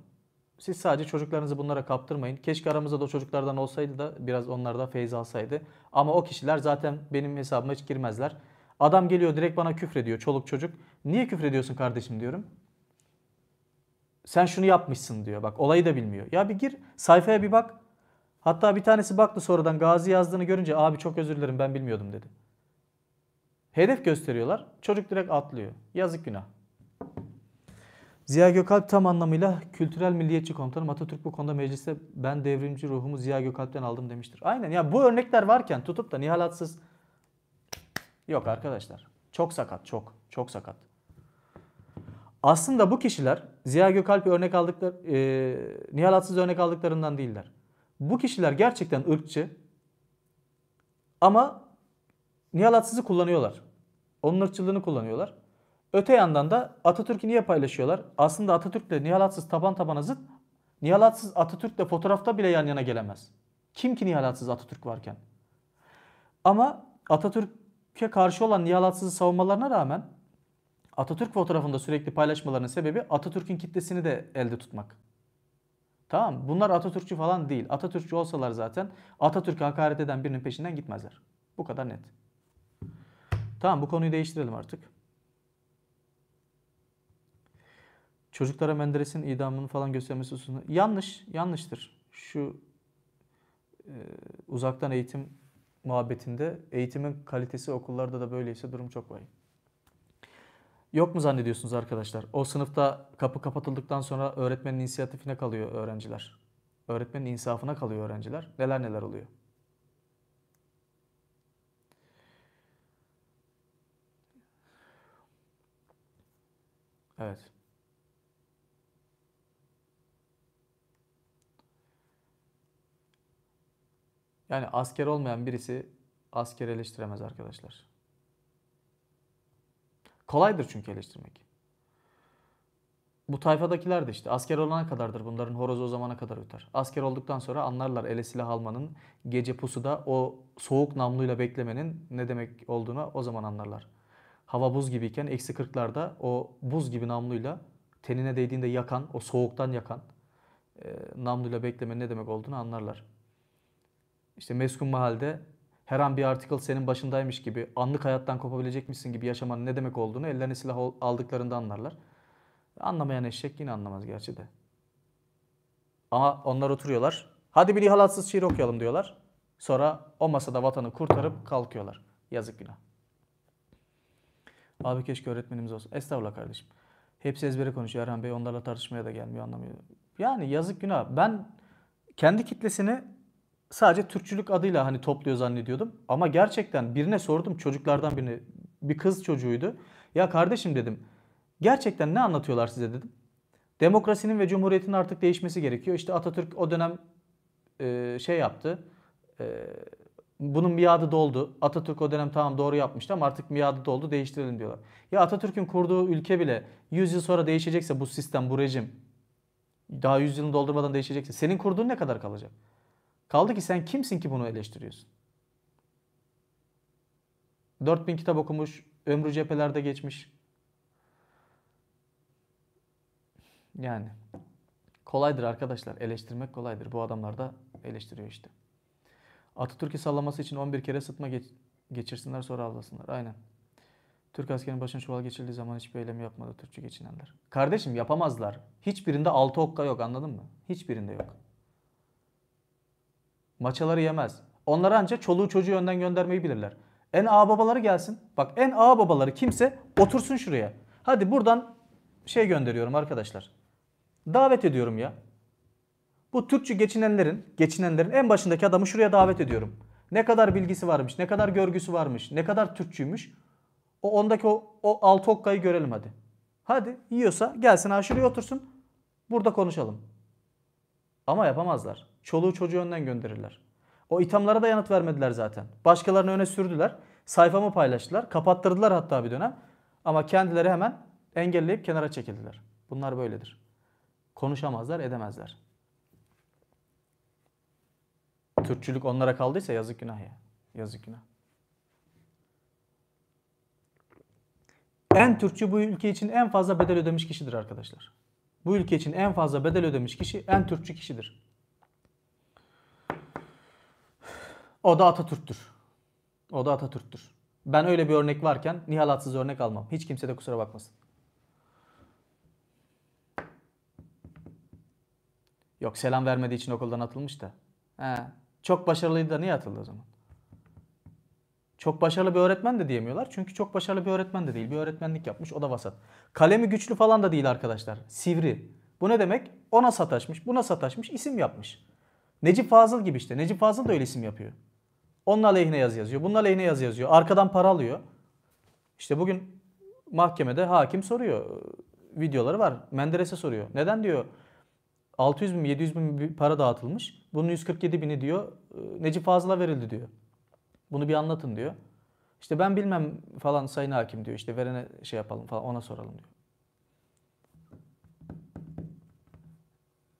Siz sadece çocuklarınızı bunlara kaptırmayın. Keşke aramızda da o çocuklardan olsaydı da biraz onlar da feyiz alsaydı. Ama o kişiler zaten benim hesabıma hiç girmezler. Adam geliyor direkt bana küfrediyor çoluk çocuk. Niye küfrediyorsun kardeşim diyorum sen şunu yapmışsın diyor. Bak olayı da bilmiyor. Ya bir gir sayfaya bir bak. Hatta bir tanesi baktı sonradan Gazi yazdığını görünce abi çok özür dilerim ben bilmiyordum dedi. Hedef gösteriyorlar. Çocuk direkt atlıyor. Yazık günah. Ziya Gökalp tam anlamıyla kültürel milliyetçi komutanım. Atatürk bu konuda mecliste ben devrimci ruhumu Ziya Gökalp'ten aldım demiştir. Aynen ya bu örnekler varken tutup da nihalatsız yok arkadaşlar. Çok sakat çok çok sakat. Aslında bu kişiler Ziya Gökalp örnek aldıkları, e, Nihal Atsız örnek aldıklarından değiller. Bu kişiler gerçekten ırkçı ama Nihal Atsız'ı kullanıyorlar. Onun ırkçılığını kullanıyorlar. Öte yandan da Atatürk'ü niye paylaşıyorlar? Aslında Atatürk'le Nihal Atsız taban tabana zıt. Nihal Atsız Atatürk'le fotoğrafta bile yan yana gelemez. Kim ki Nihal Atsız Atatürk varken? Ama Atatürk'e karşı olan Nihal Atsız'ı savunmalarına rağmen Atatürk fotoğrafında sürekli paylaşmalarının sebebi Atatürk'ün kitlesini de elde tutmak. Tamam Bunlar Atatürkçü falan değil. Atatürkçü olsalar zaten Atatürk'e hakaret eden birinin peşinden gitmezler. Bu kadar net. Tamam bu konuyu değiştirelim artık. Çocuklara Menderes'in idamını falan göstermesi hususunda. Yanlış, yanlıştır. Şu e, uzaktan eğitim muhabbetinde eğitimin kalitesi okullarda da böyleyse durum çok vahim. Yok mu zannediyorsunuz arkadaşlar? O sınıfta kapı kapatıldıktan sonra öğretmenin inisiyatifine kalıyor öğrenciler. Öğretmenin insafına kalıyor öğrenciler. Neler neler oluyor. Evet. Yani asker olmayan birisi asker eleştiremez arkadaşlar. Kolaydır çünkü eleştirmek. Bu tayfadakiler de işte asker olana kadardır bunların horozu o zamana kadar öter. Asker olduktan sonra anlarlar ele silah almanın, gece pusuda o soğuk namluyla beklemenin ne demek olduğunu o zaman anlarlar. Hava buz gibiyken eksi kırklarda o buz gibi namluyla tenine değdiğinde yakan, o soğuktan yakan e, namluyla beklemenin ne demek olduğunu anlarlar. İşte meskun mahalde her an bir article senin başındaymış gibi anlık hayattan kopabilecekmişsin gibi yaşamanın ne demek olduğunu ellerine silah aldıklarında anlarlar. Anlamayan eşek yine anlamaz gerçi de. Ama onlar oturuyorlar. Hadi bir ihalatsız şiir okuyalım diyorlar. Sonra o masada vatanı kurtarıp kalkıyorlar. Yazık günah. Abi keşke öğretmenimiz olsun. Estağfurullah kardeşim. Hepsi ezbere konuşuyor Erhan Bey. Onlarla tartışmaya da gelmiyor anlamıyor. Yani yazık günah. Ben kendi kitlesini sadece Türkçülük adıyla hani topluyor zannediyordum. Ama gerçekten birine sordum çocuklardan birine. Bir kız çocuğuydu. Ya kardeşim dedim. Gerçekten ne anlatıyorlar size dedim. Demokrasinin ve cumhuriyetin artık değişmesi gerekiyor. İşte Atatürk o dönem e, şey yaptı. E, bunun miadı doldu. Atatürk o dönem tamam doğru yapmıştı ama artık miadı doldu değiştirelim diyorlar. Ya Atatürk'ün kurduğu ülke bile 100 yıl sonra değişecekse bu sistem, bu rejim daha 100 yılını doldurmadan değişecekse senin kurduğun ne kadar kalacak? Kaldı ki sen kimsin ki bunu eleştiriyorsun? 4000 kitap okumuş, ömrü cephelerde geçmiş. Yani kolaydır arkadaşlar. Eleştirmek kolaydır. Bu adamlar da eleştiriyor işte. Atatürk'ü sallaması için 11 kere sıtma geç, geçirsinler sonra avlasınlar. Aynen. Türk askerinin başına çuval geçildiği zaman hiçbir eylem yapmadı Türkçü geçinenler. Kardeşim yapamazlar. Hiçbirinde altı okka yok anladın mı? Hiçbirinde yok. Maçaları yemez. Onlar ancak çoluğu çocuğu önden göndermeyi bilirler. En ağ babaları gelsin. Bak en ağ babaları kimse otursun şuraya. Hadi buradan şey gönderiyorum arkadaşlar. Davet ediyorum ya. Bu Türkçe geçinenlerin, geçinenlerin en başındaki adamı şuraya davet ediyorum. Ne kadar bilgisi varmış, ne kadar görgüsü varmış, ne kadar Türkçüymüş. O ondaki o, o altı okkayı görelim hadi. Hadi yiyorsa gelsin ha şuraya otursun. Burada konuşalım. Ama yapamazlar. Çoluğu çocuğu önden gönderirler. O ithamlara da yanıt vermediler zaten. Başkalarını öne sürdüler. Sayfamı paylaştılar. Kapattırdılar hatta bir dönem. Ama kendileri hemen engelleyip kenara çekildiler. Bunlar böyledir. Konuşamazlar, edemezler. Türkçülük onlara kaldıysa yazık günah ya. Yazık günah. En Türkçü bu ülke için en fazla bedel ödemiş kişidir arkadaşlar. Bu ülke için en fazla bedel ödemiş kişi en Türkçü kişidir. O da Atatürk'tür. O da Atatürk'tür. Ben öyle bir örnek varken Nihal Atsız örnek almam. Hiç kimse de kusura bakmasın. Yok selam vermediği için okuldan atılmış da. He. Çok başarılıydı da niye atıldı o zaman? Çok başarılı bir öğretmen de diyemiyorlar. Çünkü çok başarılı bir öğretmen de değil. Bir öğretmenlik yapmış o da vasat. Kalemi güçlü falan da değil arkadaşlar. Sivri. Bu ne demek? Ona sataşmış, buna sataşmış, isim yapmış. Necip Fazıl gibi işte. Necip Fazıl da öyle isim yapıyor. Onun aleyhine yazı yazıyor. Bunun aleyhine yazı yazıyor. Arkadan para alıyor. İşte bugün mahkemede hakim soruyor. Videoları var. Menderes'e soruyor. Neden diyor 600 bin 700 bin para dağıtılmış. Bunun 147 bini diyor e, Necip Fazıl'a verildi diyor. Bunu bir anlatın diyor. İşte ben bilmem falan sayın hakim diyor. İşte verene şey yapalım falan ona soralım diyor.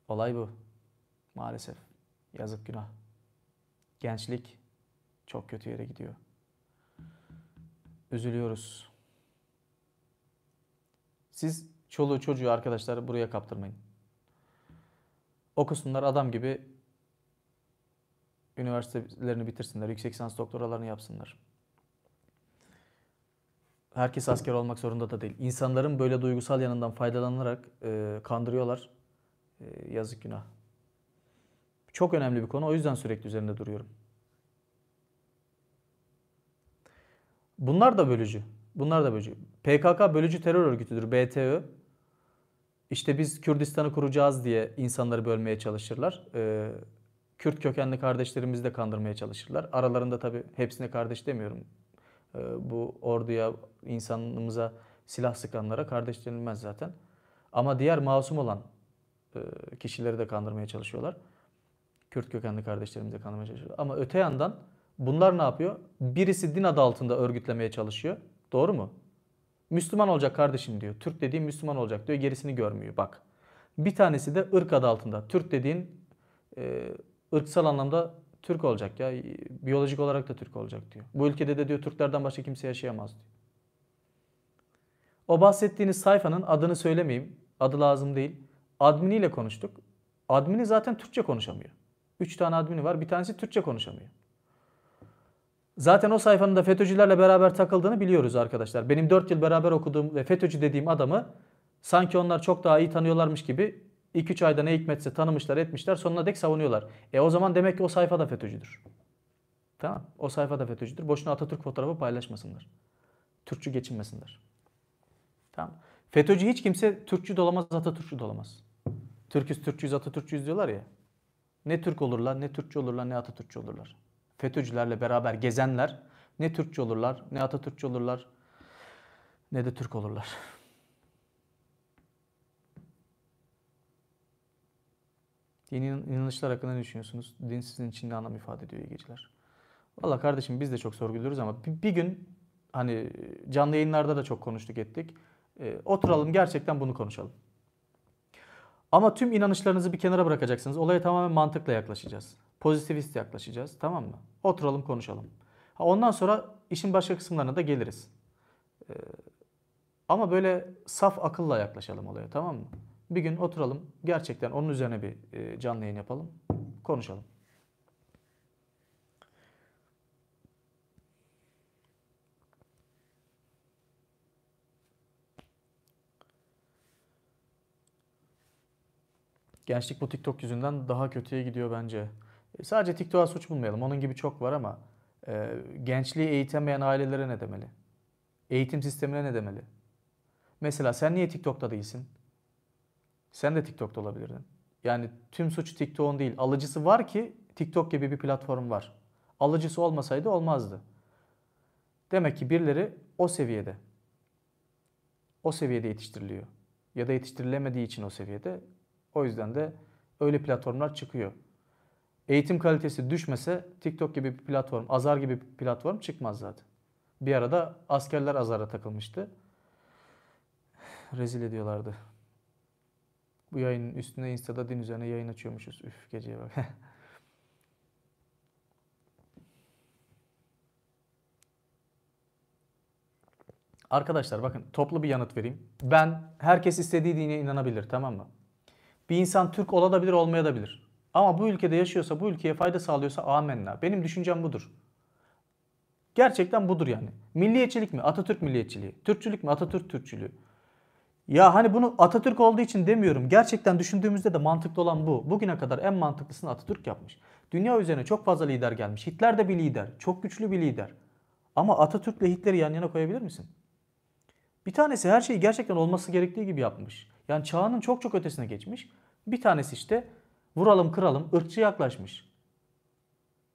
Olay bu. Maalesef. Yazık günah. Gençlik çok kötü yere gidiyor. Üzülüyoruz. Siz çoluğu çocuğu arkadaşlar buraya kaptırmayın. Okusunlar adam gibi üniversitelerini bitirsinler, yüksek lisans doktoralarını yapsınlar. Herkes asker olmak zorunda da değil. İnsanların böyle duygusal yanından faydalanarak e, kandırıyorlar. E, yazık günah. Çok önemli bir konu. O yüzden sürekli üzerinde duruyorum. Bunlar da bölücü. Bunlar da bölücü. PKK bölücü terör örgütüdür. BTÖ. İşte biz Kürdistan'ı kuracağız diye insanları bölmeye çalışırlar. Ee, Kürt kökenli kardeşlerimizi de kandırmaya çalışırlar. Aralarında tabi hepsine kardeş demiyorum. Ee, bu orduya, insanımıza silah sıkanlara kardeş denilmez zaten. Ama diğer masum olan e, kişileri de kandırmaya çalışıyorlar. Kürt kökenli kardeşlerimizi de kandırmaya çalışıyorlar. Ama öte yandan bunlar ne yapıyor? Birisi din adı altında örgütlemeye çalışıyor. Doğru mu? Müslüman olacak kardeşim diyor. Türk dediğin Müslüman olacak diyor. Gerisini görmüyor bak. Bir tanesi de ırk adı altında. Türk dediğin e, ırksal anlamda Türk olacak ya. Biyolojik olarak da Türk olacak diyor. Bu ülkede de diyor Türklerden başka kimse yaşayamaz diyor. O bahsettiğiniz sayfanın adını söylemeyeyim. Adı lazım değil. Adminiyle konuştuk. Admini zaten Türkçe konuşamıyor. Üç tane admini var. Bir tanesi Türkçe konuşamıyor. Zaten o sayfanın da FETÖ'cülerle beraber takıldığını biliyoruz arkadaşlar. Benim 4 yıl beraber okuduğum ve FETÖ'cü dediğim adamı sanki onlar çok daha iyi tanıyorlarmış gibi 2-3 ayda ne hikmetse tanımışlar etmişler sonuna dek savunuyorlar. E o zaman demek ki o sayfa da FETÖ'cüdür. Tamam o sayfa da FETÖ'cüdür. Boşuna Atatürk fotoğrafı paylaşmasınlar. Türkçü geçinmesinler. Tamam. FETÖ'cü hiç kimse Türkçü dolamaz, Atatürkçü dolamaz. Türküz, Türkçüyüz, Atatürkçüyüz diyorlar ya. Ne Türk olurlar, ne Türkçü olurlar, ne Atatürkçü olurlar. FETÖ'cülerle beraber gezenler ne Türkçü olurlar, ne Atatürkçü olurlar, ne de Türk olurlar. Yeni inanışlar hakkında ne düşünüyorsunuz? Din sizin için ne anlam ifade ediyor iyi geceler. Valla kardeşim biz de çok sorguluyoruz ama bir, bir gün hani canlı yayınlarda da çok konuştuk ettik. E, oturalım gerçekten bunu konuşalım. Ama tüm inanışlarınızı bir kenara bırakacaksınız. Olaya tamamen mantıkla yaklaşacağız. Pozitivist yaklaşacağız tamam mı? Oturalım konuşalım. Ha, ondan sonra işin başka kısımlarına da geliriz. E, ama böyle saf akılla yaklaşalım olaya tamam mı? Bir gün oturalım. Gerçekten onun üzerine bir e, canlı yayın yapalım. Konuşalım. Gençlik bu TikTok yüzünden daha kötüye gidiyor bence. E, sadece TikTok'a suç bulmayalım. Onun gibi çok var ama e, gençliği eğitemeyen ailelere ne demeli? Eğitim sistemine ne demeli? Mesela sen niye TikTok'ta değilsin? Sen de TikTok'ta olabilirdin. Yani tüm suç TikTok'un değil. Alıcısı var ki TikTok gibi bir platform var. Alıcısı olmasaydı olmazdı. Demek ki birileri o seviyede o seviyede yetiştiriliyor. Ya da yetiştirilemediği için o seviyede. O yüzden de öyle platformlar çıkıyor. Eğitim kalitesi düşmese TikTok gibi bir platform, Azar gibi bir platform çıkmaz zaten. Bir arada askerler Azar'a takılmıştı. [SIGHS] Rezil ediyorlardı. Bu yayın üstüne Insta'da din üzerine yayın açıyormuşuz. Üf geceye bak. [LAUGHS] Arkadaşlar bakın toplu bir yanıt vereyim. Ben herkes istediği dine inanabilir tamam mı? Bir insan Türk olabilir olmayabilir. Ama bu ülkede yaşıyorsa bu ülkeye fayda sağlıyorsa amenna. Benim düşüncem budur. Gerçekten budur yani. Milliyetçilik mi? Atatürk milliyetçiliği. Türkçülük mü? Atatürk Türkçülüğü. Ya hani bunu Atatürk olduğu için demiyorum. Gerçekten düşündüğümüzde de mantıklı olan bu. Bugüne kadar en mantıklısını Atatürk yapmış. Dünya üzerine çok fazla lider gelmiş. Hitler de bir lider. Çok güçlü bir lider. Ama Atatürk'le Hitler'i yan yana koyabilir misin? Bir tanesi her şeyi gerçekten olması gerektiği gibi yapmış. Yani çağının çok çok ötesine geçmiş. Bir tanesi işte vuralım kıralım ırkçı yaklaşmış.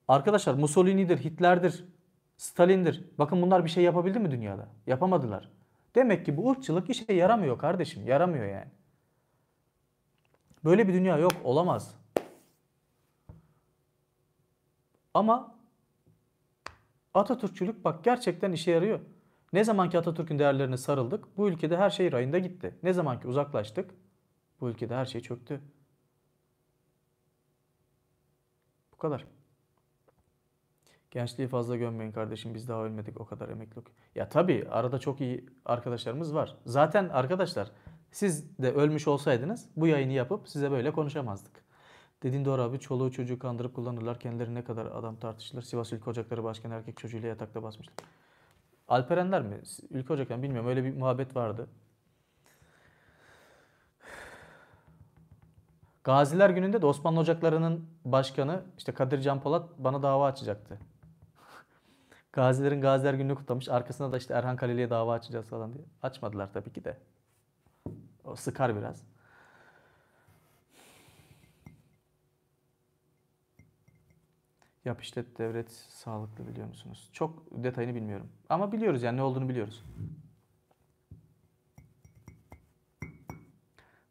Arkadaşlar Mussolini'dir, Hitler'dir, Stalin'dir. Bakın bunlar bir şey yapabildi mi dünyada? Yapamadılar. Demek ki bu ırkçılık işe yaramıyor kardeşim. Yaramıyor yani. Böyle bir dünya yok. Olamaz. Ama Atatürkçülük bak gerçekten işe yarıyor. Ne zamanki Atatürk'ün değerlerine sarıldık bu ülkede her şey rayında gitti. Ne zamanki uzaklaştık bu ülkede her şey çöktü. Bu kadar. Gençliği fazla gömmeyin kardeşim biz daha ölmedik o kadar emeklilik. Ya tabii arada çok iyi arkadaşlarımız var. Zaten arkadaşlar siz de ölmüş olsaydınız bu yayını yapıp size böyle konuşamazdık. Dediğin doğru abi çoluğu çocuğu kandırıp kullanırlar. Kendileri ne kadar adam tartışılır. Sivas Ülke Ocakları Başkanı erkek çocuğuyla yatakta basmışlar. Alperenler mi? Ülke Ocakları bilmiyorum öyle bir muhabbet vardı. Gaziler gününde de Osmanlı Ocakları'nın başkanı işte Kadir Can Polat bana dava açacaktı. Gazilerin Gaziler Günü'nü kutlamış. Arkasına da işte Erhan Kaleli'ye dava açacağız falan diye. Açmadılar tabii ki de. O sıkar biraz. Yap işlet devlet sağlıklı biliyor musunuz? Çok detayını bilmiyorum. Ama biliyoruz yani ne olduğunu biliyoruz.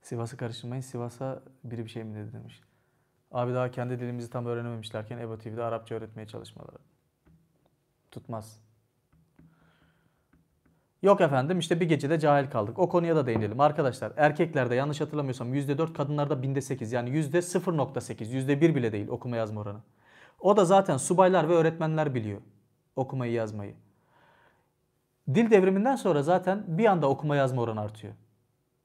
Sivas'a karıştırmayın. Sivas'a biri bir şey mi dedi demiş. Abi daha kendi dilimizi tam öğrenememişlerken EBO TV'de Arapça öğretmeye çalışmaları. Tutmaz. Yok efendim işte bir gecede cahil kaldık. O konuya da değinelim. Arkadaşlar erkeklerde yanlış hatırlamıyorsam %4 kadınlarda binde 8 yani %0.8 %1 bile değil okuma yazma oranı. O da zaten subaylar ve öğretmenler biliyor okumayı yazmayı. Dil devriminden sonra zaten bir anda okuma yazma oranı artıyor.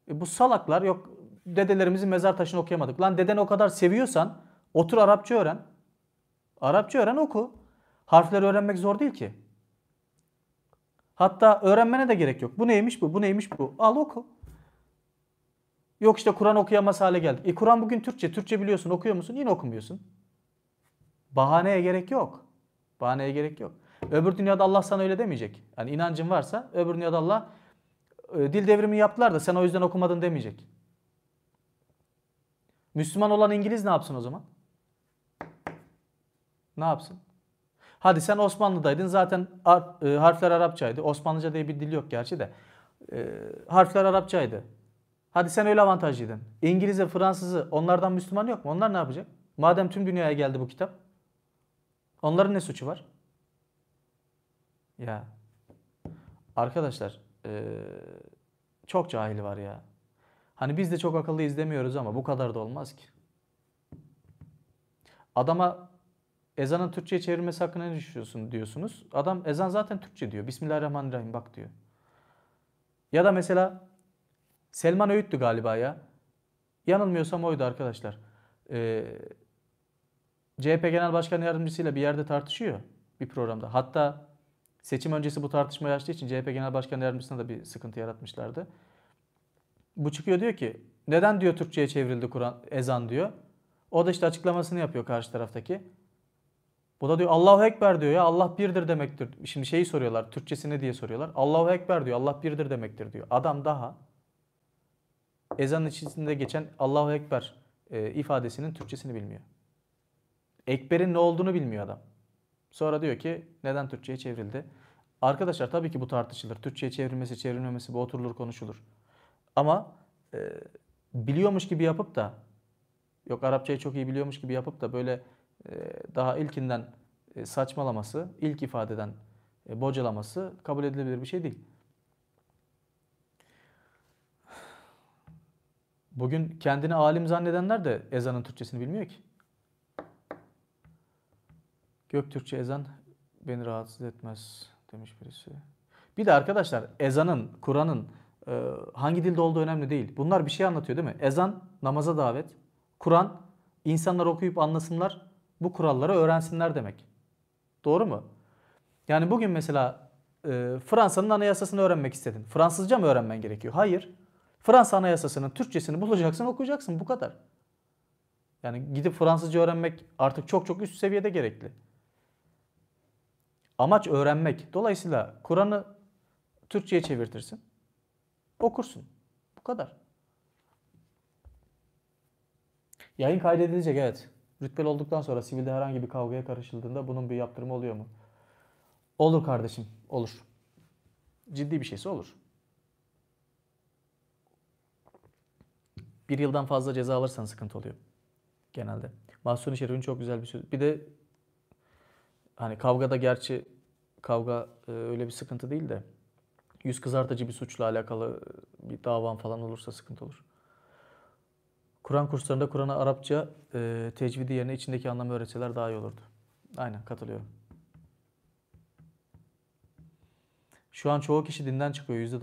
E bu salaklar yok dedelerimizin mezar taşını okuyamadık. Lan deden o kadar seviyorsan otur Arapça öğren. Arapça öğren oku. Harfleri öğrenmek zor değil ki. Hatta öğrenmene de gerek yok. Bu neymiş bu, bu neymiş bu. Al oku. Yok işte Kur'an okuyamaz hale geldik. E Kur'an bugün Türkçe. Türkçe biliyorsun okuyor musun? Yine okumuyorsun. Bahaneye gerek yok. Bahaneye gerek yok. Öbür dünyada Allah sana öyle demeyecek. Yani inancın varsa öbür dünyada Allah e, dil devrimi yaptılar da sen o yüzden okumadın demeyecek. Müslüman olan İngiliz ne yapsın o zaman? Ne yapsın? Hadi sen Osmanlı'daydın zaten e, harfler Arapçaydı. Osmanlıca diye bir dil yok gerçi de. E, harfler Arapçaydı. Hadi sen öyle avantajlıydın. İngiliz'e, Fransız'ı onlardan Müslüman yok mu? Onlar ne yapacak? Madem tüm dünyaya geldi bu kitap. Onların ne suçu var? Ya. Arkadaşlar e, çok cahil var ya. Hani biz de çok akıllı izlemiyoruz ama bu kadar da olmaz ki. Adama ezanın Türkçe'ye çevrilmesi hakkında ne düşünüyorsun diyorsunuz. Adam ezan zaten Türkçe diyor. Bismillahirrahmanirrahim bak diyor. Ya da mesela Selman Öğüt'tü galiba ya. Yanılmıyorsam oydu arkadaşlar. Ee, CHP Genel Başkan Yardımcısıyla bir yerde tartışıyor bir programda. Hatta seçim öncesi bu tartışma açtığı için CHP Genel Başkan Yardımcısına da bir sıkıntı yaratmışlardı. Bu çıkıyor diyor ki neden diyor Türkçe'ye çevrildi Kur'an ezan diyor. O da işte açıklamasını yapıyor karşı taraftaki. Bu da diyor Allahu Ekber diyor ya Allah birdir demektir. Şimdi şeyi soruyorlar Türkçesi ne diye soruyorlar. Allahu Ekber diyor Allah birdir demektir diyor. Adam daha ezan içerisinde geçen Allahu Ekber e, ifadesinin Türkçesini bilmiyor. Ekber'in ne olduğunu bilmiyor adam. Sonra diyor ki neden Türkçe'ye çevrildi? Arkadaşlar tabii ki bu tartışılır. Türkçe'ye çevrilmesi çevrilmemesi bu oturulur konuşulur. Ama e, biliyormuş gibi yapıp da yok Arapçayı çok iyi biliyormuş gibi yapıp da böyle e, daha ilkinden e, saçmalaması, ilk ifadeden e, bocalaması kabul edilebilir bir şey değil. Bugün kendini alim zannedenler de ezanın Türkçesini bilmiyor ki. Göktürkçe ezan beni rahatsız etmez demiş birisi. Bir de arkadaşlar ezanın, Kur'an'ın hangi dilde olduğu önemli değil. Bunlar bir şey anlatıyor değil mi? Ezan namaza davet, Kur'an insanlar okuyup anlasınlar, bu kuralları öğrensinler demek. Doğru mu? Yani bugün mesela e, Fransa'nın anayasasını öğrenmek istedin. Fransızca mı öğrenmen gerekiyor? Hayır. Fransa anayasasının Türkçesini bulacaksın okuyacaksın bu kadar. Yani gidip Fransızca öğrenmek artık çok çok üst seviyede gerekli. Amaç öğrenmek. Dolayısıyla Kur'an'ı Türkçe'ye çevirtirsin. Okursun. Bu kadar. Yayın kaydedilecek evet. Rütbeli olduktan sonra sivilde herhangi bir kavgaya karışıldığında bunun bir yaptırımı oluyor mu? Olur kardeşim, olur. Ciddi bir şeyse olur. Bir yıldan fazla ceza alırsan sıkıntı oluyor genelde. Mahsuni Şerif'in çok güzel bir sözü. Bir de hani kavgada gerçi kavga e, öyle bir sıkıntı değil de yüz kızartıcı bir suçla alakalı bir davan falan olursa sıkıntı olur. Kur'an kurslarında Kurana Arapça e, tecvidi yerine içindeki anlamı öğretseler daha iyi olurdu. Aynen katılıyorum. Şu an çoğu kişi dinden çıkıyor.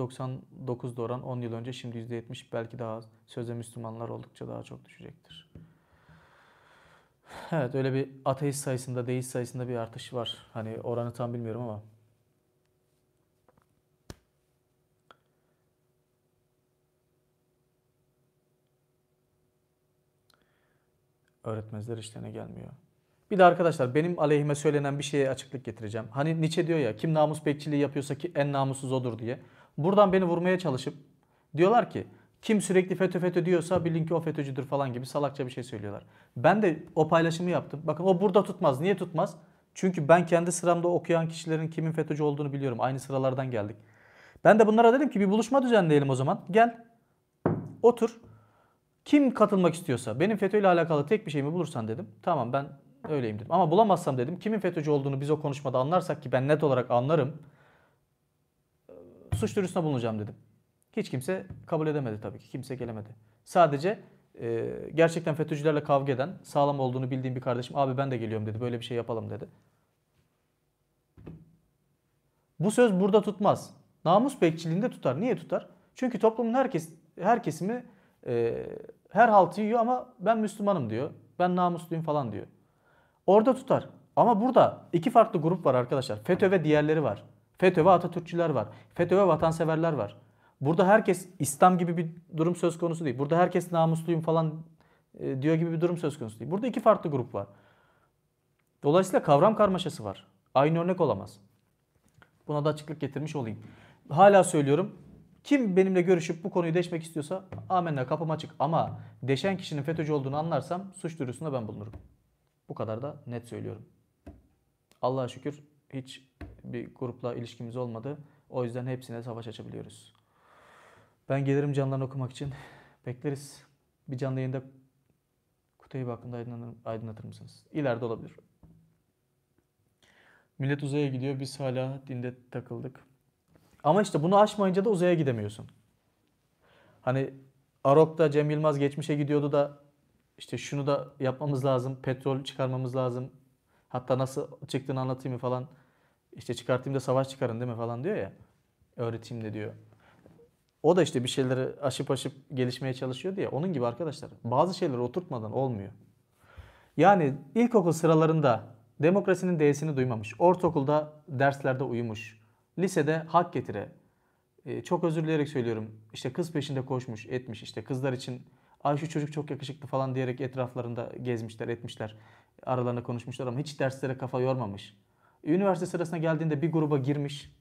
%99 oran 10 yıl önce şimdi %70 belki daha az. Sözde Müslümanlar oldukça daha çok düşecektir. Evet öyle bir ateist sayısında, deist sayısında bir artış var. Hani oranı tam bilmiyorum ama. Öğretmezler işlerine gelmiyor. Bir de arkadaşlar benim aleyhime söylenen bir şeye açıklık getireceğim. Hani Nietzsche diyor ya kim namus bekçiliği yapıyorsa ki en namussuz odur diye. Buradan beni vurmaya çalışıp diyorlar ki kim sürekli FETÖ FETÖ diyorsa bilin ki o FETÖ'cüdür falan gibi salakça bir şey söylüyorlar. Ben de o paylaşımı yaptım. Bakın o burada tutmaz. Niye tutmaz? Çünkü ben kendi sıramda okuyan kişilerin kimin FETÖ'cü olduğunu biliyorum. Aynı sıralardan geldik. Ben de bunlara dedim ki bir buluşma düzenleyelim o zaman. Gel otur kim katılmak istiyorsa benim FETÖ ile alakalı tek bir şeyimi bulursan dedim. Tamam ben öyleyim dedim. Ama bulamazsam dedim kimin FETÖ'cü olduğunu biz o konuşmada anlarsak ki ben net olarak anlarım. Suç duyurusuna bulunacağım dedim. Hiç kimse kabul edemedi tabii ki. Kimse gelemedi. Sadece e, gerçekten FETÖ'cülerle kavga eden, sağlam olduğunu bildiğim bir kardeşim abi ben de geliyorum dedi. Böyle bir şey yapalım dedi. Bu söz burada tutmaz. Namus bekçiliğinde tutar. Niye tutar? Çünkü toplumun herkes her kesimi e, her haltı yiyor ama ben Müslümanım diyor. Ben namusluyum falan diyor. Orada tutar. Ama burada iki farklı grup var arkadaşlar. FETÖ ve diğerleri var. FETÖ ve Atatürkçüler var. FETÖ ve vatanseverler var. Burada herkes İslam gibi bir durum söz konusu değil. Burada herkes namusluyum falan e, diyor gibi bir durum söz konusu değil. Burada iki farklı grup var. Dolayısıyla kavram karmaşası var. Aynı örnek olamaz. Buna da açıklık getirmiş olayım. Hala söylüyorum kim benimle görüşüp bu konuyu deşmek istiyorsa amenna kapım açık. Ama deşen kişinin FETÖ'cü olduğunu anlarsam suç duyurusunda ben bulunurum. Bu kadar da net söylüyorum. Allah'a şükür hiç bir grupla ilişkimiz olmadı. O yüzden hepsine savaş açabiliyoruz. Ben gelirim canlarını okumak için. Bekleriz. Bir canlı yayında Kutay'ı hakkında aydınlatır, aydınlatır mısınız? İleride olabilir. Millet uzaya gidiyor. Biz hala dinde takıldık. Ama işte bunu aşmayınca da uzaya gidemiyorsun. Hani Arok'ta Cem Yılmaz geçmişe gidiyordu da işte şunu da yapmamız lazım, petrol çıkarmamız lazım. Hatta nasıl çıktığını anlatayım mı falan. İşte çıkartayım da savaş çıkarın değil mi falan diyor ya. Öğreteyim de diyor. O da işte bir şeyleri aşıp aşıp gelişmeye çalışıyor diye. Onun gibi arkadaşlar bazı şeyleri oturtmadan olmuyor. Yani ilkokul sıralarında demokrasinin D'sini duymamış. Ortaokulda derslerde uyumuş lisede hak getire. E, çok özür dileyerek söylüyorum. İşte kız peşinde koşmuş, etmiş. işte kızlar için ay şu çocuk çok yakışıklı falan diyerek etraflarında gezmişler, etmişler. Aralarında konuşmuşlar ama hiç derslere kafa yormamış. Üniversite sırasına geldiğinde bir gruba girmiş.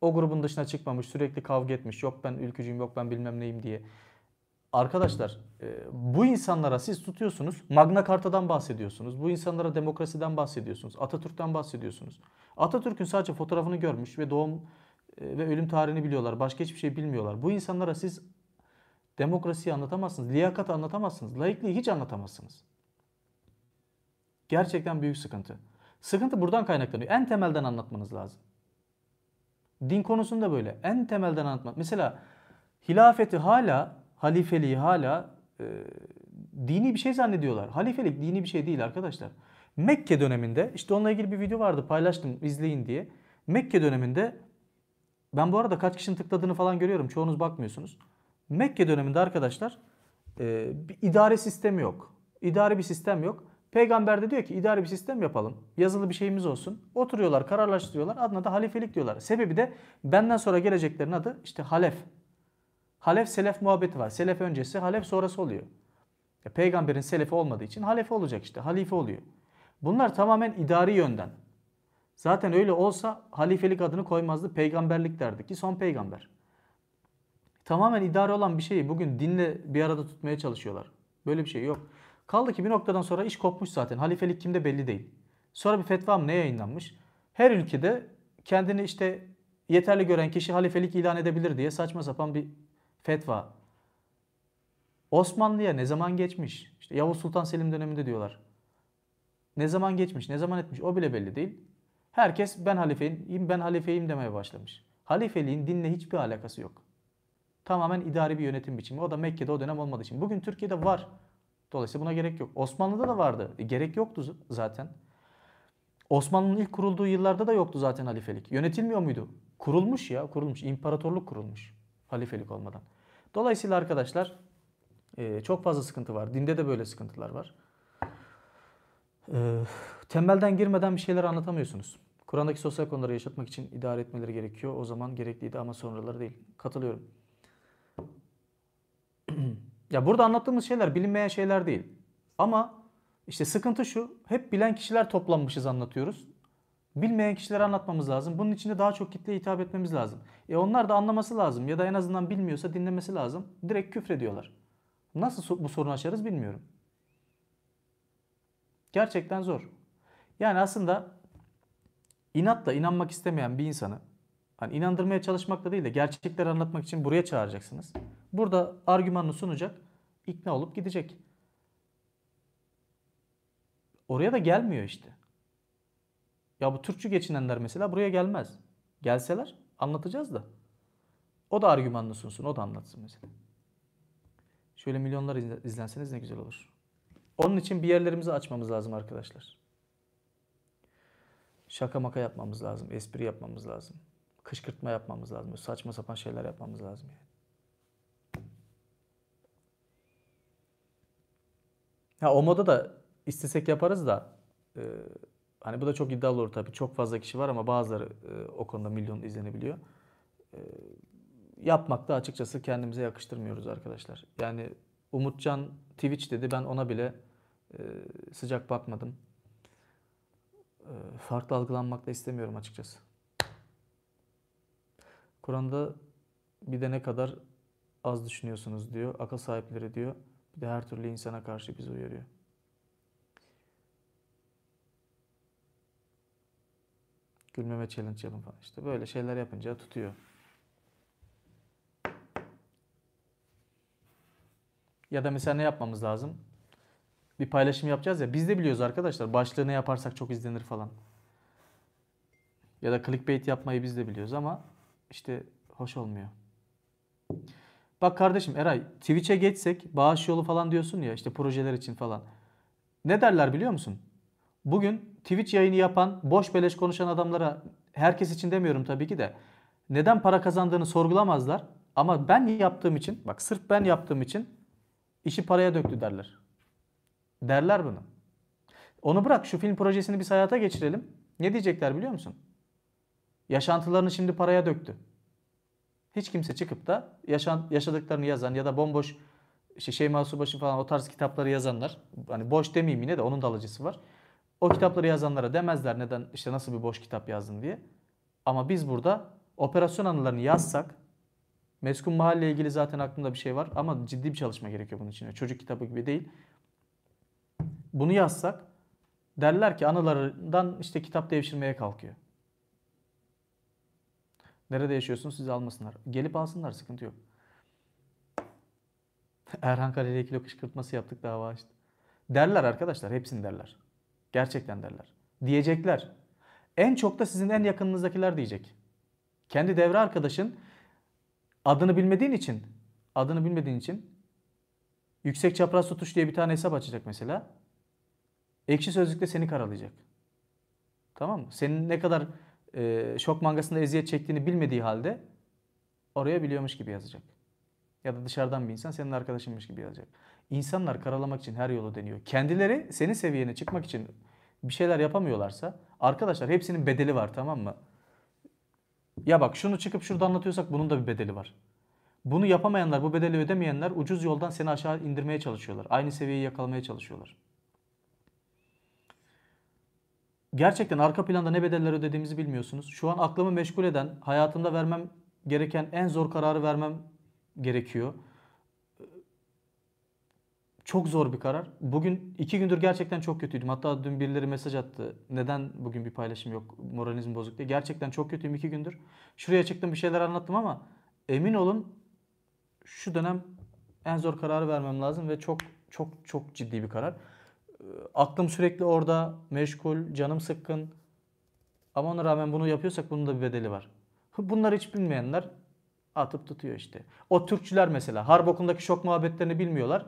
O grubun dışına çıkmamış, sürekli kavga etmiş. Yok ben ülkücüyüm, yok ben bilmem neyim diye. Arkadaşlar e, bu insanlara siz tutuyorsunuz. Magna Carta'dan bahsediyorsunuz. Bu insanlara demokrasiden bahsediyorsunuz. Atatürk'ten bahsediyorsunuz. Atatürk'ün sadece fotoğrafını görmüş ve doğum e, ve ölüm tarihini biliyorlar. Başka hiçbir şey bilmiyorlar. Bu insanlara siz demokrasiyi anlatamazsınız, liyakatı anlatamazsınız, laikliği hiç anlatamazsınız. Gerçekten büyük sıkıntı. Sıkıntı buradan kaynaklanıyor. En temelden anlatmanız lazım. Din konusunda böyle. En temelden anlatmak. Mesela hilafeti hala, halifeliği hala e, dini bir şey zannediyorlar. Halifelik dini bir şey değil arkadaşlar. Mekke döneminde işte onunla ilgili bir video vardı paylaştım izleyin diye. Mekke döneminde ben bu arada kaç kişinin tıkladığını falan görüyorum. Çoğunuz bakmıyorsunuz. Mekke döneminde arkadaşlar e, bir idare sistemi yok. İdari bir sistem yok. Peygamber de diyor ki idari bir sistem yapalım. Yazılı bir şeyimiz olsun. Oturuyorlar, kararlaştırıyorlar. Adına da halifelik diyorlar. Sebebi de benden sonra geleceklerin adı işte halef. Halef selef muhabbeti var. Selef öncesi, halef sonrası oluyor. E, peygamberin selefi olmadığı için halefe olacak işte. Halife oluyor. Bunlar tamamen idari yönden. Zaten öyle olsa halifelik adını koymazdı. Peygamberlik derdi ki son peygamber. Tamamen idare olan bir şeyi bugün dinle bir arada tutmaya çalışıyorlar. Böyle bir şey yok. Kaldı ki bir noktadan sonra iş kopmuş zaten. Halifelik kimde belli değil. Sonra bir fetva mı ne yayınlanmış? Her ülkede kendini işte yeterli gören kişi halifelik ilan edebilir diye saçma sapan bir fetva. Osmanlı'ya ne zaman geçmiş? İşte Yavuz Sultan Selim döneminde diyorlar. Ne zaman geçmiş, ne zaman etmiş o bile belli değil. Herkes ben halifeyim, ben halifeyim demeye başlamış. Halifeliğin dinle hiçbir alakası yok. Tamamen idari bir yönetim biçimi. O da Mekke'de o dönem olmadığı için. Bugün Türkiye'de var. Dolayısıyla buna gerek yok. Osmanlı'da da vardı. E, gerek yoktu zaten. Osmanlı'nın ilk kurulduğu yıllarda da yoktu zaten halifelik. Yönetilmiyor muydu? Kurulmuş ya, kurulmuş. İmparatorluk kurulmuş halifelik olmadan. Dolayısıyla arkadaşlar e, çok fazla sıkıntı var. Dinde de böyle sıkıntılar var e, ee, temelden girmeden bir şeyler anlatamıyorsunuz. Kur'an'daki sosyal konuları yaşatmak için idare etmeleri gerekiyor. O zaman gerekliydi ama sonraları değil. Katılıyorum. [CLEARS THROAT] ya burada anlattığımız şeyler bilinmeyen şeyler değil. Ama işte sıkıntı şu. Hep bilen kişiler toplanmışız anlatıyoruz. Bilmeyen kişilere anlatmamız lazım. Bunun için de daha çok kitleye hitap etmemiz lazım. E onlar da anlaması lazım ya da en azından bilmiyorsa dinlemesi lazım. Direkt küfre diyorlar. Nasıl bu sorunu açarız bilmiyorum. Gerçekten zor. Yani aslında inatla inanmak istemeyen bir insanı hani inandırmaya çalışmakla değil de gerçekleri anlatmak için buraya çağıracaksınız. Burada argümanını sunacak, ikna olup gidecek. Oraya da gelmiyor işte. Ya bu Türkçü geçinenler mesela buraya gelmez. Gelseler anlatacağız da. O da argümanını sunsun, o da anlatsın mesela. Şöyle milyonlar izlenseniz ne güzel olur. Onun için bir yerlerimizi açmamız lazım arkadaşlar. Şaka maka yapmamız lazım, espri yapmamız lazım. Kışkırtma yapmamız lazım, saçma sapan şeyler yapmamız lazım yani. Ha o moda da istesek yaparız da e, hani bu da çok iddialı olur tabii. Çok fazla kişi var ama bazıları e, o konuda milyon izlenebiliyor. E, da açıkçası kendimize yakıştırmıyoruz arkadaşlar. Yani Umutcan Twitch dedi ben ona bile e, sıcak bakmadım. E, farklı algılanmak da istemiyorum açıkçası. Kur'an'da bir de ne kadar az düşünüyorsunuz diyor, akıl sahipleri diyor. Bir de her türlü insana karşı bizi uyarıyor. Gülmeme challenge yapın falan. İşte böyle şeyler yapınca tutuyor. Ya da mesela ne yapmamız lazım? bir paylaşım yapacağız ya. Biz de biliyoruz arkadaşlar. Başlığı ne yaparsak çok izlenir falan. Ya da clickbait yapmayı biz de biliyoruz ama işte hoş olmuyor. Bak kardeşim Eray Twitch'e geçsek bağış yolu falan diyorsun ya işte projeler için falan. Ne derler biliyor musun? Bugün Twitch yayını yapan boş beleş konuşan adamlara herkes için demiyorum tabii ki de neden para kazandığını sorgulamazlar. Ama ben yaptığım için bak sırf ben yaptığım için işi paraya döktü derler. Derler bunu. Onu bırak şu film projesini biz hayata geçirelim. Ne diyecekler biliyor musun? Yaşantılarını şimdi paraya döktü. Hiç kimse çıkıp da yaşan, yaşadıklarını yazan ya da bomboş işte Şeyma Subaşı falan o tarz kitapları yazanlar hani boş demeyeyim yine de onun da alıcısı var. O kitapları yazanlara demezler neden işte nasıl bir boş kitap yazdın diye. Ama biz burada operasyon anılarını yazsak Meskun Mahalle ilgili zaten aklımda bir şey var ama ciddi bir çalışma gerekiyor bunun için. Çocuk kitabı gibi değil. Bunu yazsak derler ki anılarından işte kitap devşirmeye kalkıyor. Nerede yaşıyorsunuz? sizi almasınlar. Gelip alsınlar sıkıntı yok. [LAUGHS] Erhan Kaleli'ye kilo kışkırtması yaptık dava açtı. İşte. Derler arkadaşlar hepsini derler. Gerçekten derler. Diyecekler. En çok da sizin en yakınınızdakiler diyecek. Kendi devre arkadaşın adını bilmediğin için adını bilmediğin için yüksek çapraz tutuş diye bir tane hesap açacak mesela. Ekşi Sözlük'te seni karalayacak. Tamam mı? Senin ne kadar e, şok mangasında eziyet çektiğini bilmediği halde oraya biliyormuş gibi yazacak. Ya da dışarıdan bir insan senin arkadaşınmış gibi yazacak. İnsanlar karalamak için her yolu deniyor. Kendileri senin seviyene çıkmak için bir şeyler yapamıyorlarsa arkadaşlar hepsinin bedeli var tamam mı? Ya bak şunu çıkıp şurada anlatıyorsak bunun da bir bedeli var. Bunu yapamayanlar, bu bedeli ödemeyenler ucuz yoldan seni aşağı indirmeye çalışıyorlar. Aynı seviyeyi yakalamaya çalışıyorlar gerçekten arka planda ne bedeller ödediğimizi bilmiyorsunuz. Şu an aklımı meşgul eden, hayatımda vermem gereken en zor kararı vermem gerekiyor. Çok zor bir karar. Bugün iki gündür gerçekten çok kötüydüm. Hatta dün birileri mesaj attı. Neden bugün bir paylaşım yok? Moralinizm bozuk diye. Gerçekten çok kötüyüm iki gündür. Şuraya çıktım bir şeyler anlattım ama emin olun şu dönem en zor kararı vermem lazım ve çok çok çok ciddi bir karar aklım sürekli orada, meşgul, canım sıkkın. Ama ona rağmen bunu yapıyorsak bunun da bir bedeli var. Bunlar hiç bilmeyenler atıp tutuyor işte. O Türkçüler mesela harp okulundaki şok muhabbetlerini bilmiyorlar.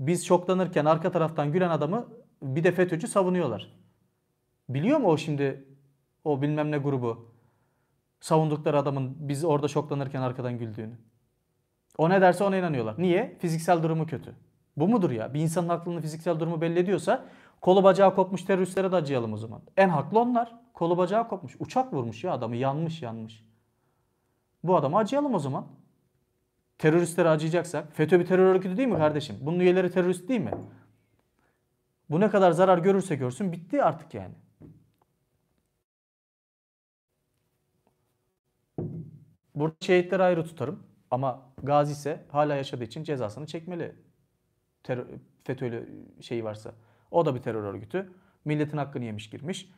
Biz şoklanırken arka taraftan gülen adamı bir de FETÖ'cü savunuyorlar. Biliyor mu o şimdi o bilmem ne grubu savundukları adamın biz orada şoklanırken arkadan güldüğünü? O ne derse ona inanıyorlar. Niye? Fiziksel durumu kötü. Bu mudur ya? Bir insanın aklının fiziksel durumu belli ediyorsa kolu bacağı kopmuş teröristlere de acıyalım o zaman. En haklı onlar. Kolu bacağı kopmuş. Uçak vurmuş ya adamı yanmış yanmış. Bu adama acıyalım o zaman. Teröristlere acıyacaksak. FETÖ bir terör örgütü değil mi kardeşim? Bunun üyeleri terörist değil mi? Bu ne kadar zarar görürse görsün bitti artık yani. Burada şehitleri ayrı tutarım ama gazi ise hala yaşadığı için cezasını çekmeli terör, FETÖ'yle ıı, şeyi varsa. O da bir terör örgütü. Milletin hakkını yemiş girmiş.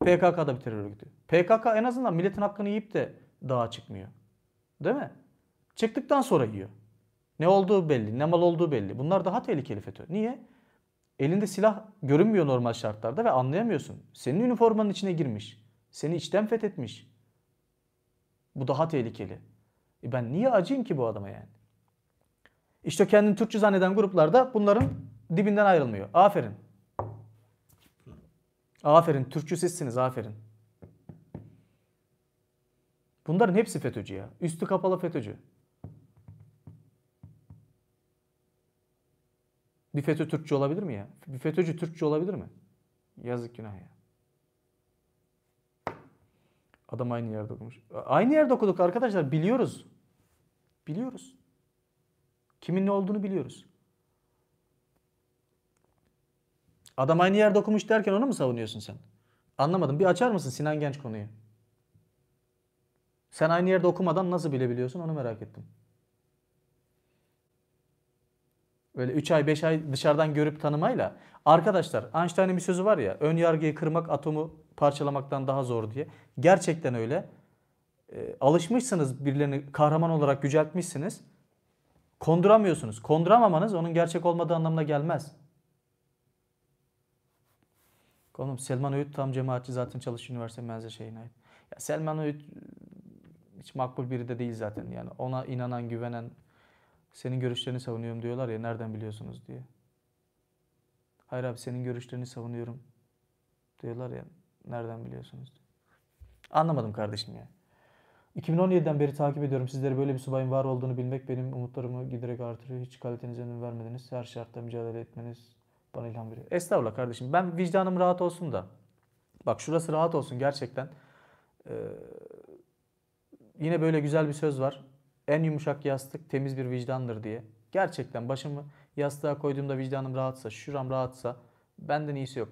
PKK da bir terör örgütü. PKK en azından milletin hakkını yiyip de dağa çıkmıyor. Değil mi? Çıktıktan sonra yiyor. Ne olduğu belli, ne mal olduğu belli. Bunlar daha tehlikeli FETÖ. Niye? Elinde silah görünmüyor normal şartlarda ve anlayamıyorsun. Senin üniformanın içine girmiş. Seni içten fethetmiş. Bu daha tehlikeli. E ben niye acıyım ki bu adama yani? İşte kendini Türkçe zanneden gruplarda bunların dibinden ayrılmıyor. Aferin. Aferin. Türkçü sizsiniz. Aferin. Bunların hepsi FETÖ'cü ya. Üstü kapalı FETÖ'cü. Bir FETÖ Türkçü olabilir mi ya? Bir FETÖ'cü Türkçü olabilir mi? Yazık günah ya. Adam aynı yerde okumuş. Aynı yerde okuduk arkadaşlar. Biliyoruz. Biliyoruz. Kimin ne olduğunu biliyoruz. Adam aynı yerde okumuş derken onu mu savunuyorsun sen? Anlamadım. Bir açar mısın Sinan Genç konuyu? Sen aynı yerde okumadan nasıl bilebiliyorsun onu merak ettim. Böyle 3 ay 5 ay dışarıdan görüp tanımayla. Arkadaşlar Einstein'ın bir sözü var ya ön yargıyı kırmak atomu parçalamaktan daha zor diye. Gerçekten öyle. E, alışmışsınız birilerini kahraman olarak yüceltmişsiniz. Konduramıyorsunuz. Konduramamanız onun gerçek olmadığı anlamına gelmez. Konum Selman Öğüt tam cemaatçi zaten çalışıyor üniversite menzil şeyine Ya Selman Öğüt ıı, hiç makbul biri de değil zaten yani. Ona inanan, güvenen, senin görüşlerini savunuyorum diyorlar ya nereden biliyorsunuz diye. Hayır abi senin görüşlerini savunuyorum diyorlar ya nereden biliyorsunuz diye. Anlamadım kardeşim yani. 2017'den beri takip ediyorum sizleri. Böyle bir subayın var olduğunu bilmek benim umutlarımı giderek artırıyor. Hiç kalitenize önem vermediniz. Her şartta mücadele etmeniz bana ilham veriyor. Estağfurullah kardeşim. Ben vicdanım rahat olsun da. Bak şurası rahat olsun gerçekten. Ee, yine böyle güzel bir söz var. En yumuşak yastık temiz bir vicdandır diye. Gerçekten başımı yastığa koyduğumda vicdanım rahatsa, şuram rahatsa benden iyisi yok.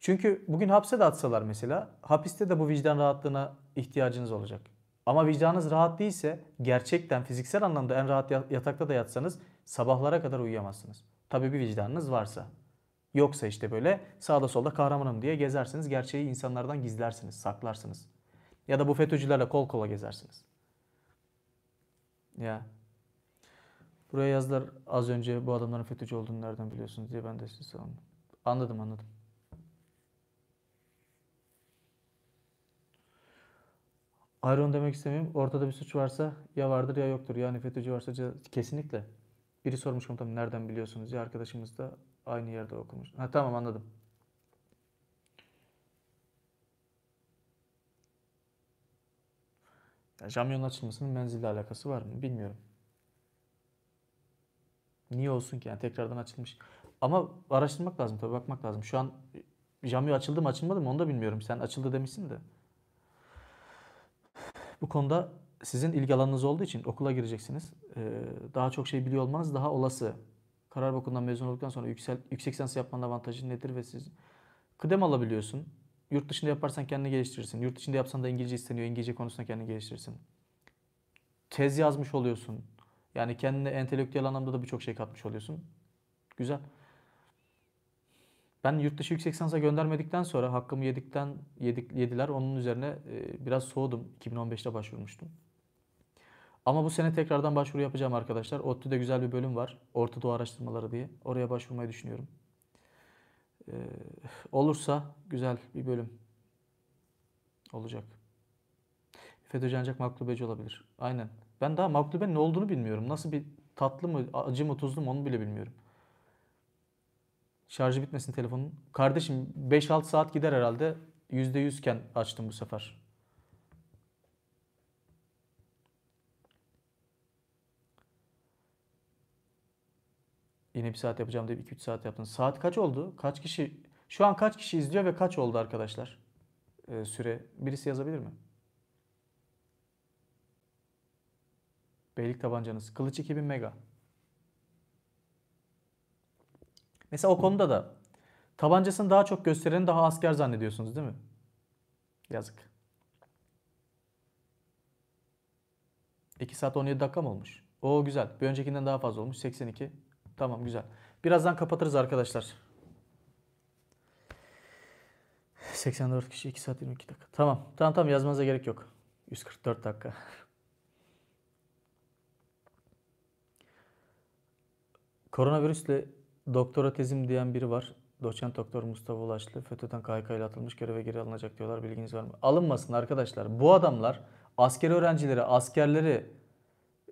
Çünkü bugün hapse de atsalar mesela hapiste de bu vicdan rahatlığına ihtiyacınız olacak. Ama vicdanınız rahat değilse gerçekten fiziksel anlamda en rahat yatakta da yatsanız sabahlara kadar uyuyamazsınız. Tabii bir vicdanınız varsa. Yoksa işte böyle sağda solda kahramanım diye gezersiniz. Gerçeği insanlardan gizlersiniz, saklarsınız. Ya da bu FETÖ'cülerle kol kola gezersiniz. Ya. Buraya yazdılar az önce bu adamların FETÖ'cü olduğunu nereden biliyorsunuz diye ben de size sorumlu. Anladım anladım. ayrılın demek istemiyorum. Ortada bir suç varsa ya vardır ya yoktur. Yani FETÖ'cü varsa kesinlikle. Biri sormuş komutanım nereden biliyorsunuz? Ya arkadaşımız da aynı yerde okumuş. Ha tamam anladım. Ya, Jamyon'un açılmasının menzille alakası var mı? Bilmiyorum. Niye olsun ki? Yani tekrardan açılmış. Ama araştırmak lazım tabii bakmak lazım. Şu an Jamyon açıldı mı açılmadı mı onu da bilmiyorum. Sen açıldı demişsin de. Bu konuda sizin ilgi alanınız olduğu için okula gireceksiniz. Ee, daha çok şey biliyor olmanız daha olası. Karar bokundan mezun olduktan sonra yüksel, yüksek lisans yapmanın avantajı nedir ve siz kıdem alabiliyorsun. Yurt dışında yaparsan kendini geliştirirsin. Yurt içinde yapsan da İngilizce isteniyor. İngilizce konusunda kendini geliştirirsin. Tez yazmış oluyorsun. Yani kendine entelektüel anlamda da birçok şey katmış oluyorsun. Güzel. Ben yurt dışı yüksek lisansa göndermedikten sonra hakkımı yedikten yedik, yediler. Onun üzerine e, biraz soğudum. 2015'te başvurmuştum. Ama bu sene tekrardan başvuru yapacağım arkadaşlar. ODTÜ'de güzel bir bölüm var. Orta Doğu Araştırmaları diye. Oraya başvurmayı düşünüyorum. Ee, olursa güzel bir bölüm olacak. FETÖ ancak maklubeci olabilir. Aynen. Ben daha maklube ne olduğunu bilmiyorum. Nasıl bir tatlı mı, acı mı, tuzlu mu onu bile bilmiyorum. Şarjı bitmesin telefonun. Kardeşim 5-6 saat gider herhalde. %100 iken açtım bu sefer. Yine bir saat yapacağım deyip 2-3 saat yaptın. Saat kaç oldu? Kaç kişi? Şu an kaç kişi izliyor ve kaç oldu arkadaşlar? Ee, süre. Birisi yazabilir mi? Beylik tabancanız. Kılıç 2000 mega. Mesela o konuda da tabancasını daha çok göstereni daha asker zannediyorsunuz değil mi? Yazık. 2 saat 17 dakika mı olmuş? O güzel. Bir öncekinden daha fazla olmuş. 82. Tamam güzel. Birazdan kapatırız arkadaşlar. 84 kişi 2 saat 22 dakika. Tamam. Tamam tamam yazmanıza gerek yok. 144 dakika. Koronavirüsle Doktora tezim diyen biri var. Doçent Doktor Mustafa Ulaşlı. FETÖ'den KHK ile atılmış göreve geri alınacak diyorlar. Bilginiz var mı? Alınmasın arkadaşlar. Bu adamlar askeri öğrencileri, askerleri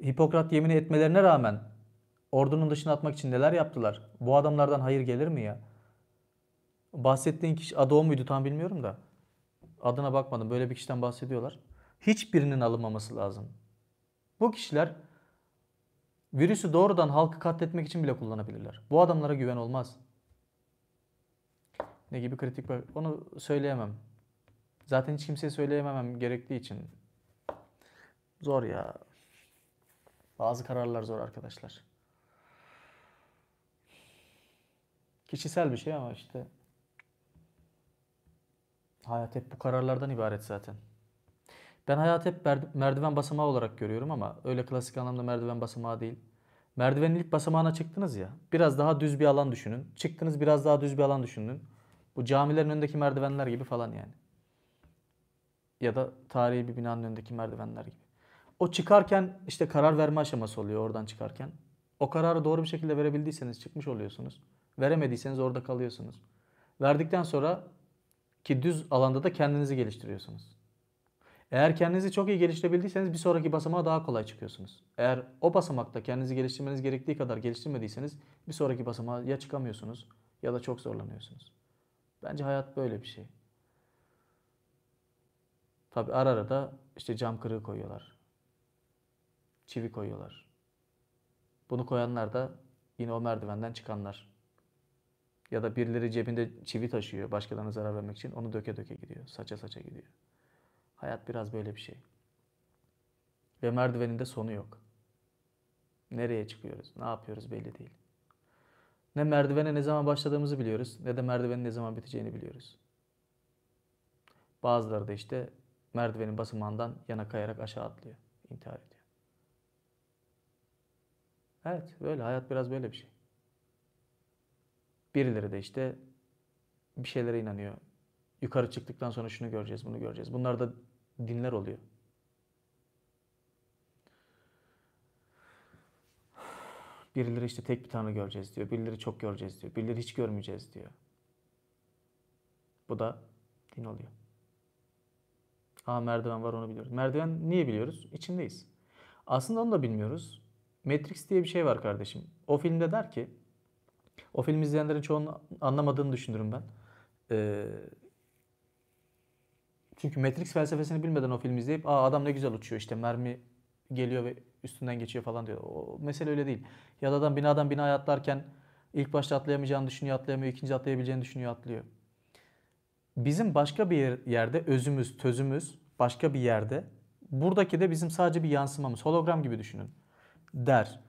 Hipokrat yemini etmelerine rağmen ordunun dışına atmak için neler yaptılar? Bu adamlardan hayır gelir mi ya? Bahsettiğin kişi adı o muydu tam bilmiyorum da. Adına bakmadım. Böyle bir kişiden bahsediyorlar. Hiçbirinin alınmaması lazım. Bu kişiler Virüsü doğrudan halkı katletmek için bile kullanabilirler. Bu adamlara güven olmaz. Ne gibi kritik var? Onu söyleyemem. Zaten hiç kimseye söyleyememem gerektiği için. Zor ya. Bazı kararlar zor arkadaşlar. Kişisel bir şey ama işte hayat hep bu kararlardan ibaret zaten. Ben hayat hep merdiven basamağı olarak görüyorum ama öyle klasik anlamda merdiven basamağı değil. Merdivenin ilk basamağına çıktınız ya. Biraz daha düz bir alan düşünün. Çıktınız biraz daha düz bir alan düşünün. Bu camilerin önündeki merdivenler gibi falan yani. Ya da tarihi bir binanın önündeki merdivenler gibi. O çıkarken işte karar verme aşaması oluyor oradan çıkarken. O kararı doğru bir şekilde verebildiyseniz çıkmış oluyorsunuz. Veremediyseniz orada kalıyorsunuz. Verdikten sonra ki düz alanda da kendinizi geliştiriyorsunuz. Eğer kendinizi çok iyi geliştirebildiyseniz bir sonraki basamağa daha kolay çıkıyorsunuz. Eğer o basamakta kendinizi geliştirmeniz gerektiği kadar geliştirmediyseniz bir sonraki basamağa ya çıkamıyorsunuz ya da çok zorlanıyorsunuz. Bence hayat böyle bir şey. Tabi ara ara da işte cam kırığı koyuyorlar. Çivi koyuyorlar. Bunu koyanlar da yine o merdivenden çıkanlar. Ya da birileri cebinde çivi taşıyor başkalarına zarar vermek için onu döke döke gidiyor. Saça saça gidiyor. Hayat biraz böyle bir şey. Ve merdiveninde sonu yok. Nereye çıkıyoruz, ne yapıyoruz belli değil. Ne merdivene ne zaman başladığımızı biliyoruz ne de merdivenin ne zaman biteceğini biliyoruz. Bazıları da işte merdivenin basamağından yana kayarak aşağı atlıyor, intihar ediyor. Evet, böyle hayat biraz böyle bir şey. Birileri de işte bir şeylere inanıyor. Yukarı çıktıktan sonra şunu göreceğiz, bunu göreceğiz. Bunlar da dinler oluyor. Birileri işte tek bir tane göreceğiz diyor. Birileri çok göreceğiz diyor. Birileri hiç görmeyeceğiz diyor. Bu da din oluyor. Aa merdiven var onu biliyoruz. Merdiven niye biliyoruz? İçindeyiz. Aslında onu da bilmiyoruz. Matrix diye bir şey var kardeşim. O filmde der ki, o film izleyenlerin çoğunun anlamadığını düşünürüm ben. Ee, çünkü Matrix felsefesini bilmeden o filmi izleyip Aa, adam ne güzel uçuyor işte mermi geliyor ve üstünden geçiyor falan diyor. O mesele öyle değil. Ya da adam binadan binaya atlarken ilk başta atlayamayacağını düşünüyor, atlayamıyor. ikinci atlayabileceğini düşünüyor, atlıyor. Bizim başka bir yerde özümüz, tözümüz başka bir yerde. Buradaki de bizim sadece bir yansımamız. Hologram gibi düşünün. Der.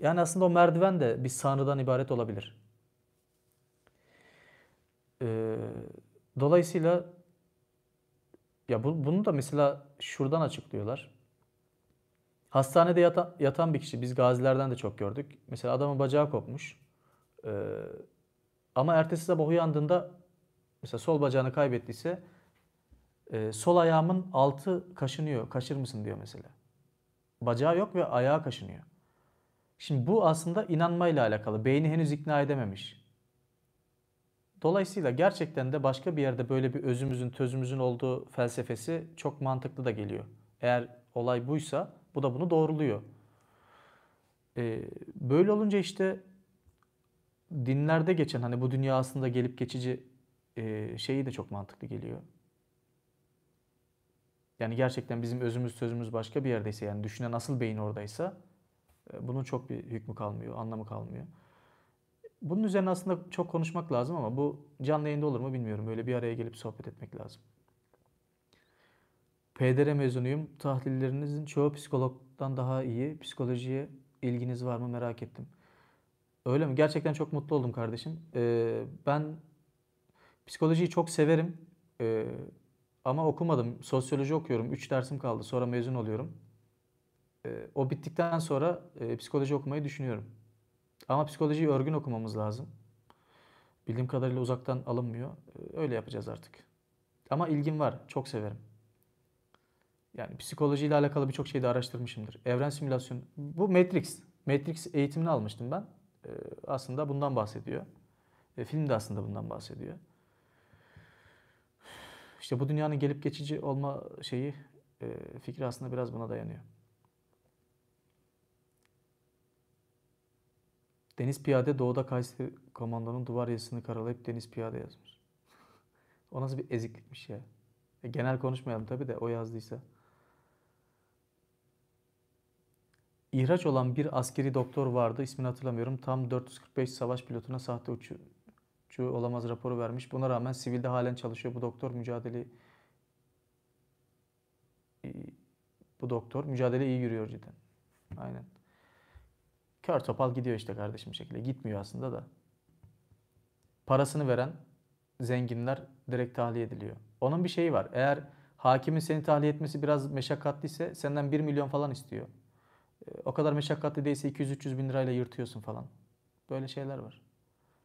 Yani aslında o merdiven de bir sanrıdan ibaret olabilir. Ee, dolayısıyla ya bu, bunu da mesela şuradan açıklıyorlar. Hastanede yata, yatan bir kişi, biz gazilerden de çok gördük. Mesela adamın bacağı kopmuş. Ee, ama ertesi sabah uyandığında mesela sol bacağını kaybettiyse e, sol ayağımın altı kaşınıyor, kaşır mısın diyor mesela. Bacağı yok ve ayağı kaşınıyor. Şimdi bu aslında inanmayla alakalı. Beyni henüz ikna edememiş. Dolayısıyla gerçekten de başka bir yerde böyle bir özümüzün, tözümüzün olduğu felsefesi çok mantıklı da geliyor. Eğer olay buysa bu da bunu doğruluyor. Ee, böyle olunca işte dinlerde geçen hani bu dünya aslında gelip geçici e, şeyi de çok mantıklı geliyor. Yani gerçekten bizim özümüz sözümüz başka bir yerdeyse yani düşünen asıl beyin oradaysa e, bunun çok bir hükmü kalmıyor, anlamı kalmıyor. Bunun üzerine aslında çok konuşmak lazım ama bu canlı yayında olur mu bilmiyorum. Böyle bir araya gelip sohbet etmek lazım. PDR mezunuyum. Tahlillerinizin çoğu psikologdan daha iyi. Psikolojiye ilginiz var mı merak ettim. Öyle mi? Gerçekten çok mutlu oldum kardeşim. Ee, ben psikolojiyi çok severim. Ee, ama okumadım. Sosyoloji okuyorum. 3 dersim kaldı. Sonra mezun oluyorum. Ee, o bittikten sonra e, psikoloji okumayı düşünüyorum. Ama psikolojiyi örgün okumamız lazım. Bildiğim kadarıyla uzaktan alınmıyor. Ee, öyle yapacağız artık. Ama ilgim var. Çok severim. Yani psikolojiyle alakalı birçok şeyi de araştırmışımdır. Evren simülasyonu. Bu Matrix. Matrix eğitimini almıştım ben. Ee, aslında bundan bahsediyor. E, film de aslında bundan bahsediyor. İşte bu dünyanın gelip geçici olma şeyi, e, fikri aslında biraz buna dayanıyor. Deniz Piyade doğuda Kayseri komandonun duvar yazısını karalayıp Deniz Piyade yazmış. [LAUGHS] o nasıl bir eziklikmiş ya. E, genel konuşmayalım tabii de o yazdıysa. İhraç olan bir askeri doktor vardı. ismini hatırlamıyorum. Tam 445 savaş pilotuna sahte uçucu olamaz raporu vermiş. Buna rağmen sivilde halen çalışıyor. Bu doktor mücadele bu doktor mücadele iyi yürüyor cidden. Aynen. Kör topal gidiyor işte kardeşim şekilde. Gitmiyor aslında da. Parasını veren zenginler direkt tahliye ediliyor. Onun bir şeyi var. Eğer hakimin seni tahliye etmesi biraz meşakkatliyse senden 1 milyon falan istiyor. Ee, o kadar meşakkatli değilse 200-300 bin lirayla yırtıyorsun falan. Böyle şeyler var.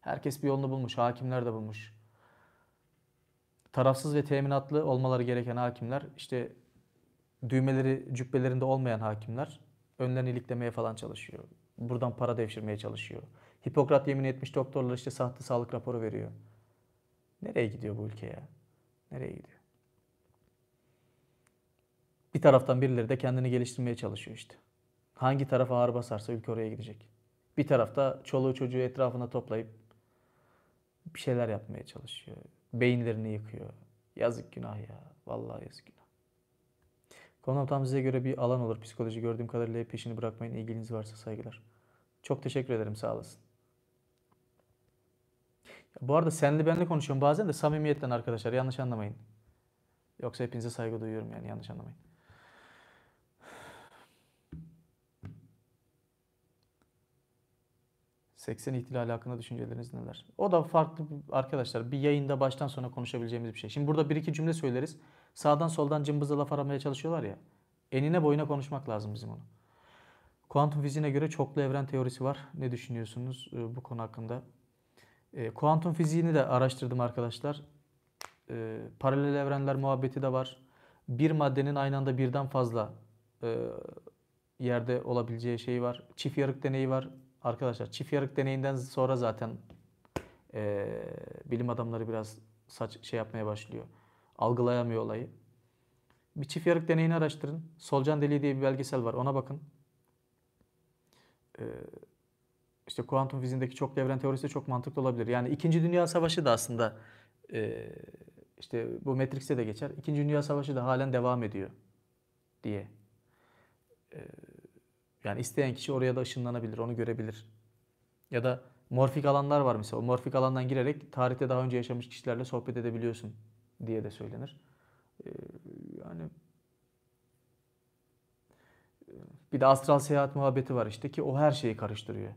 Herkes bir yolunu bulmuş. Hakimler de bulmuş. Tarafsız ve teminatlı olmaları gereken hakimler işte düğmeleri cübbelerinde olmayan hakimler önlerini iliklemeye falan çalışıyor buradan para devşirmeye çalışıyor. Hipokrat yemin etmiş doktorlar işte sahte sağlık raporu veriyor. Nereye gidiyor bu ülke ya? Nereye gidiyor? Bir taraftan birileri de kendini geliştirmeye çalışıyor işte. Hangi tarafa ağır basarsa ülke oraya gidecek. Bir tarafta çoluğu çocuğu etrafına toplayıp bir şeyler yapmaya çalışıyor. Beyinlerini yıkıyor. Yazık günah ya. Vallahi yazık günah. Konum tam size göre bir alan olur. Psikoloji gördüğüm kadarıyla peşini bırakmayın. İlginiz varsa saygılar. Çok teşekkür ederim sağ olasın. Ya bu arada senle benle konuşuyorum bazen de samimiyetten arkadaşlar yanlış anlamayın. Yoksa hepinize saygı duyuyorum yani yanlış anlamayın. Seksen ihtilali hakkında düşünceleriniz neler? O da farklı arkadaşlar. Bir yayında baştan sona konuşabileceğimiz bir şey. Şimdi burada bir iki cümle söyleriz. Sağdan soldan cımbızla laf aramaya çalışıyorlar ya. Enine boyuna konuşmak lazım bizim onu. Kuantum fiziğine göre çoklu evren teorisi var. Ne düşünüyorsunuz e, bu konu hakkında? E, kuantum fiziğini de araştırdım arkadaşlar. E, paralel evrenler muhabbeti de var. Bir maddenin aynı anda birden fazla e, yerde olabileceği şey var. Çift yarık deneyi var. Arkadaşlar çift yarık deneyinden sonra zaten e, bilim adamları biraz saç şey yapmaya başlıyor. Algılayamıyor olayı. Bir çift yarık deneyini araştırın. Solcan deliği diye bir belgesel var. Ona bakın. Ee, işte kuantum fiziğindeki çok devren teorisi de çok mantıklı olabilir. Yani İkinci Dünya Savaşı da aslında e, işte bu Matrix'e de geçer. İkinci Dünya Savaşı da halen devam ediyor diye. Ee, yani isteyen kişi oraya da ışınlanabilir, onu görebilir. Ya da morfik alanlar var mesela. O morfik alandan girerek tarihte daha önce yaşamış kişilerle sohbet edebiliyorsun diye de söylenir. Bir de astral seyahat muhabbeti var işte ki o her şeyi karıştırıyor.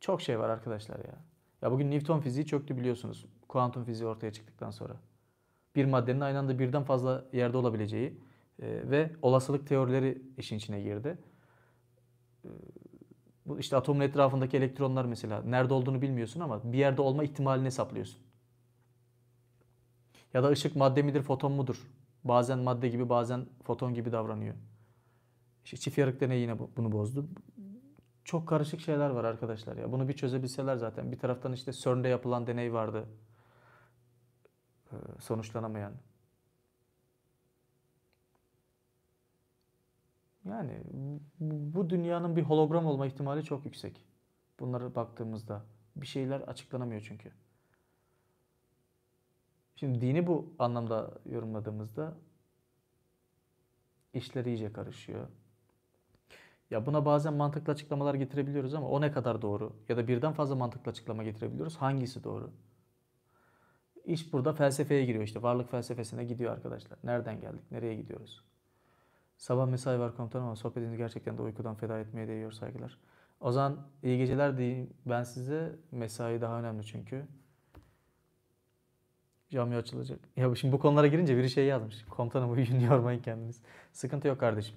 Çok şey var arkadaşlar ya. Ya bugün Newton fiziği çöktü biliyorsunuz. Kuantum fiziği ortaya çıktıktan sonra. Bir maddenin aynı anda birden fazla yerde olabileceği e, ve olasılık teorileri işin içine girdi. E, bu işte atomun etrafındaki elektronlar mesela nerede olduğunu bilmiyorsun ama bir yerde olma ihtimalini hesaplıyorsun. Ya da ışık madde midir, foton mudur? Bazen madde gibi, bazen foton gibi davranıyor. İşte çift yarık deney yine bunu bozdu. Çok karışık şeyler var arkadaşlar ya. Bunu bir çözebilseler zaten. Bir taraftan işte CERN'de yapılan deney vardı. Ee, sonuçlanamayan. Yani bu dünyanın bir hologram olma ihtimali çok yüksek. Bunlara baktığımızda bir şeyler açıklanamıyor çünkü. Şimdi dini bu anlamda yorumladığımızda işler iyice karışıyor. Ya buna bazen mantıklı açıklamalar getirebiliyoruz ama o ne kadar doğru? Ya da birden fazla mantıklı açıklama getirebiliyoruz. Hangisi doğru? İş burada felsefeye giriyor işte. Varlık felsefesine gidiyor arkadaşlar. Nereden geldik? Nereye gidiyoruz? Sabah mesai var komutanım ama sohbetiniz gerçekten de uykudan feda etmeye değiyor saygılar. O zaman iyi geceler diyeyim ben size. Mesai daha önemli çünkü. Cami açılacak. Ya şimdi bu konulara girince biri şey yazmış. Komutanım uyuyun [LAUGHS] yormayın kendiniz. Sıkıntı yok kardeşim.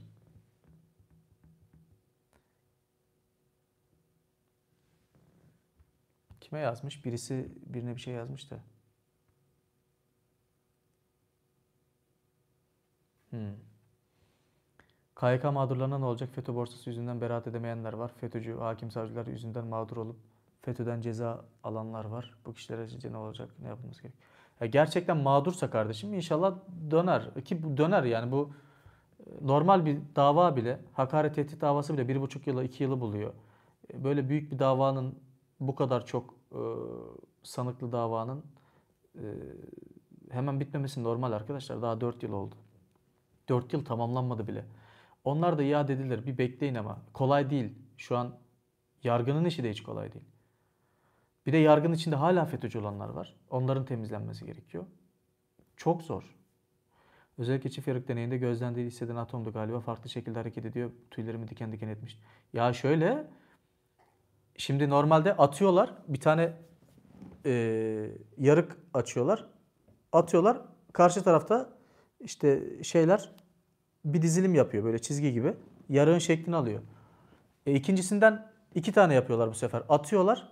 Kime yazmış? Birisi birine bir şey yazmış da. Hmm. KYK mağdurlarına ne olacak? FETÖ borsası yüzünden beraat edemeyenler var. FETÖ'cü hakim savcılar yüzünden mağdur olup FETÖ'den ceza alanlar var. Bu kişilere sizce ne olacak? Ne yapmamız gerek? Ya gerçekten mağdursa kardeşim inşallah döner. Ki bu döner yani bu e, normal bir dava bile hakaret tehdit davası bile bir buçuk yıla iki yılı buluyor. E, böyle büyük bir davanın bu kadar çok ee, sanıklı davanın e, hemen bitmemesi normal arkadaşlar. Daha 4 yıl oldu. 4 yıl tamamlanmadı bile. Onlar da iade edilir. Bir bekleyin ama. Kolay değil. Şu an yargının işi de hiç kolay değil. Bir de yargının içinde hala FETÖ'cü olanlar var. Onların temizlenmesi gerekiyor. Çok zor. Özellikle çift yarık deneyinde gözlendiği hisseden atomdu galiba farklı şekilde hareket ediyor. Tüylerimi diken diken etmiş. Ya şöyle Şimdi normalde atıyorlar bir tane e, yarık açıyorlar. Atıyorlar karşı tarafta işte şeyler bir dizilim yapıyor böyle çizgi gibi. Yarığın şeklini alıyor. E, ikincisinden iki tane yapıyorlar bu sefer. Atıyorlar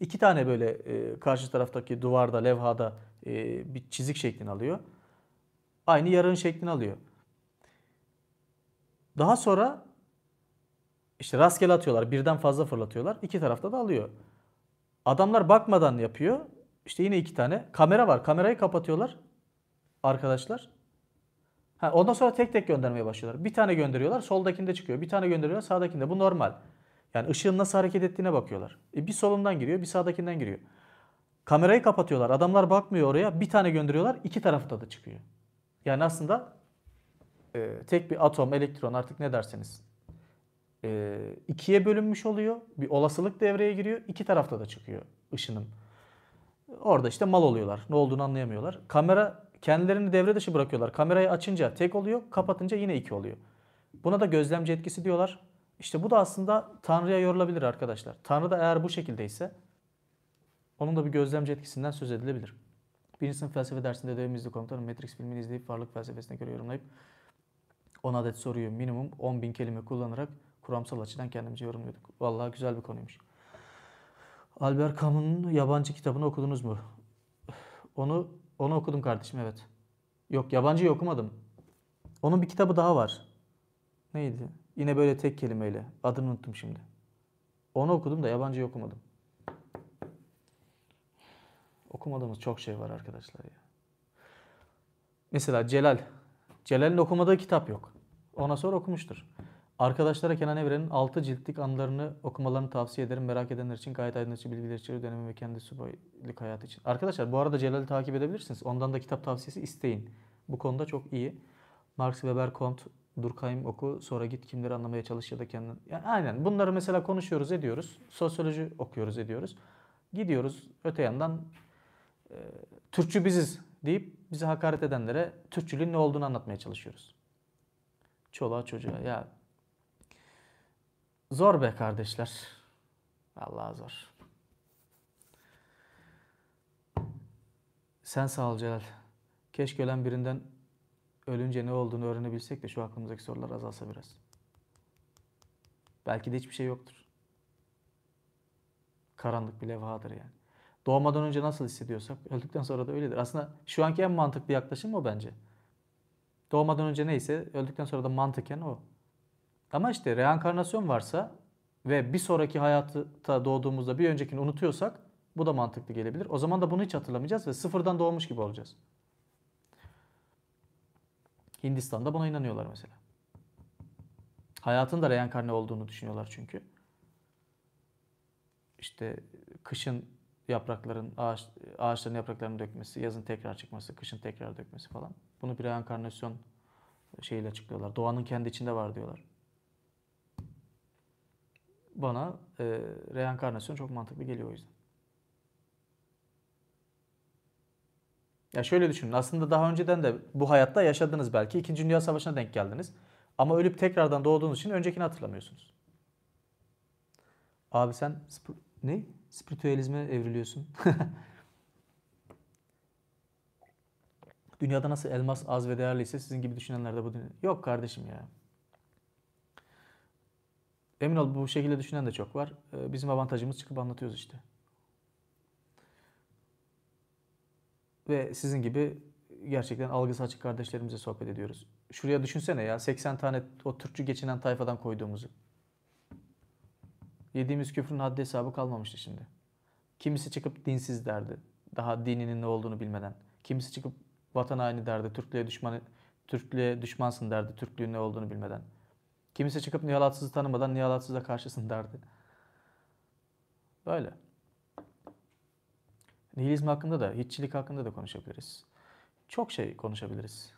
iki tane böyle e, karşı taraftaki duvarda levhada e, bir çizik şeklini alıyor. Aynı yarığın şeklini alıyor. Daha sonra işte rastgele atıyorlar. Birden fazla fırlatıyorlar. İki tarafta da alıyor. Adamlar bakmadan yapıyor. İşte yine iki tane. Kamera var. Kamerayı kapatıyorlar. Arkadaşlar. Ha, ondan sonra tek tek göndermeye başlıyorlar. Bir tane gönderiyorlar. Soldakinde çıkıyor. Bir tane gönderiyorlar. Sağdakinde. Bu normal. Yani ışığın nasıl hareket ettiğine bakıyorlar. E, bir solundan giriyor. Bir sağdakinden giriyor. Kamerayı kapatıyorlar. Adamlar bakmıyor oraya. Bir tane gönderiyorlar. iki tarafta da çıkıyor. Yani aslında e, tek bir atom, elektron artık ne derseniz e, ikiye bölünmüş oluyor. Bir olasılık devreye giriyor. İki tarafta da çıkıyor ışınım. Orada işte mal oluyorlar. Ne olduğunu anlayamıyorlar. Kamera kendilerini devre dışı bırakıyorlar. Kamerayı açınca tek oluyor, kapatınca yine iki oluyor. Buna da gözlemci etkisi diyorlar. İşte bu da aslında Tanrı'ya yorulabilir arkadaşlar. Tanrı da eğer bu şekildeyse onun da bir gözlemci etkisinden söz edilebilir. Birinci sınıf felsefe dersinde devimizli komutanım Matrix filmini izleyip varlık felsefesine göre yorumlayıp 10 adet soruyu minimum 10 bin kelime kullanarak Kuramsal açıdan kendimizi yorumluyorduk. Vallahi güzel bir konuymuş. Albert Camus'un yabancı kitabını okudunuz mu? Onu onu okudum kardeşim evet. Yok yabancıyı okumadım. Onun bir kitabı daha var. Neydi? Yine böyle tek kelimeyle. Adını unuttum şimdi. Onu okudum da yabancı okumadım. Okumadığımız çok şey var arkadaşlar ya. Mesela Celal. Celal'in okumadığı kitap yok. Ona sonra okumuştur. Arkadaşlara Kenan Evren'in 6 ciltlik anılarını okumalarını tavsiye ederim. Merak edenler için gayet aydınlatıcı bilgiler içeriyor dönemi ve kendi subaylık hayatı için. Arkadaşlar bu arada Celal'i takip edebilirsiniz. Ondan da kitap tavsiyesi isteyin. Bu konuda çok iyi. Marx, Weber, Comte, Durkheim oku. Sonra git kimleri anlamaya çalış ya da kendin. Yani aynen bunları mesela konuşuyoruz ediyoruz. Sosyoloji okuyoruz ediyoruz. Gidiyoruz öte yandan e, Türkçü biziz deyip bizi hakaret edenlere Türkçülüğün ne olduğunu anlatmaya çalışıyoruz. Çoluğa çocuğa ya Zor be kardeşler. Vallahi zor. Sen sağ ol Celal. Keşke ölen birinden ölünce ne olduğunu öğrenebilsek de şu aklımızdaki sorular azalsa biraz. Belki de hiçbir şey yoktur. Karanlık bir levhadır yani. Doğmadan önce nasıl hissediyorsak öldükten sonra da öyledir. Aslında şu anki en mantıklı yaklaşım o bence. Doğmadan önce neyse öldükten sonra da mantıken o. Ama işte reenkarnasyon varsa ve bir sonraki hayata doğduğumuzda bir öncekini unutuyorsak bu da mantıklı gelebilir. O zaman da bunu hiç hatırlamayacağız ve sıfırdan doğmuş gibi olacağız. Hindistan'da buna inanıyorlar mesela. Hayatın da reenkarne olduğunu düşünüyorlar çünkü. İşte kışın yaprakların, ağaç, ağaçların yapraklarını dökmesi, yazın tekrar çıkması, kışın tekrar dökmesi falan. Bunu bir reenkarnasyon şeyiyle açıklıyorlar. Doğanın kendi içinde var diyorlar bana e, reenkarnasyon çok mantıklı geliyor o yüzden. Ya şöyle düşünün. Aslında daha önceden de bu hayatta yaşadınız belki. İkinci Dünya Savaşı'na denk geldiniz. Ama ölüp tekrardan doğduğunuz için öncekini hatırlamıyorsunuz. Abi sen sp- ne? Spiritüelizme evriliyorsun. [LAUGHS] Dünyada nasıl elmas az ve değerliyse sizin gibi düşünenler de bu dünya. Yok kardeşim ya. Emin ol bu şekilde düşünen de çok var. Ee, bizim avantajımız çıkıp anlatıyoruz işte. Ve sizin gibi gerçekten algısı açık kardeşlerimize sohbet ediyoruz. Şuraya düşünsene ya 80 tane o Türkçü geçinen tayfadan koyduğumuzu. Yediğimiz küfrün haddi hesabı kalmamıştı şimdi. Kimisi çıkıp dinsiz derdi. Daha dininin ne olduğunu bilmeden. Kimisi çıkıp vatan haini derdi. Türklüğe düşman Türklüğe düşmansın derdi. Türklüğün ne olduğunu bilmeden. Kimisi çıkıp Nihal Atsız'ı tanımadan Nihal Atsız'a karşısın derdi. Böyle. Nihilizm hakkında da, hiççilik hakkında da konuşabiliriz. Çok şey konuşabiliriz.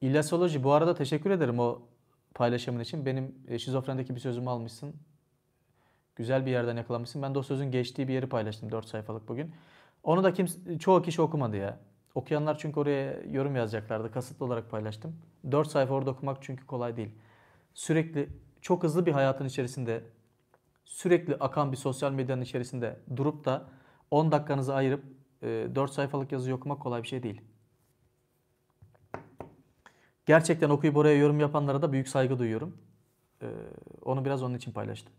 İllasoloji. bu arada teşekkür ederim o paylaşımın için. Benim e, şizofrendeki bir sözümü almışsın. Güzel bir yerden yakalamışsın. Ben de o sözün geçtiği bir yeri paylaştım 4 sayfalık bugün. Onu da kimse çoğu kişi okumadı ya. Okuyanlar çünkü oraya yorum yazacaklardı. Kasıtlı olarak paylaştım. 4 sayfa orada okumak çünkü kolay değil. Sürekli çok hızlı bir hayatın içerisinde sürekli akan bir sosyal medyanın içerisinde durup da 10 dakikanızı ayırıp 4 e, sayfalık yazı okumak kolay bir şey değil. Gerçekten okuyup oraya yorum yapanlara da büyük saygı duyuyorum. E, onu biraz onun için paylaştım.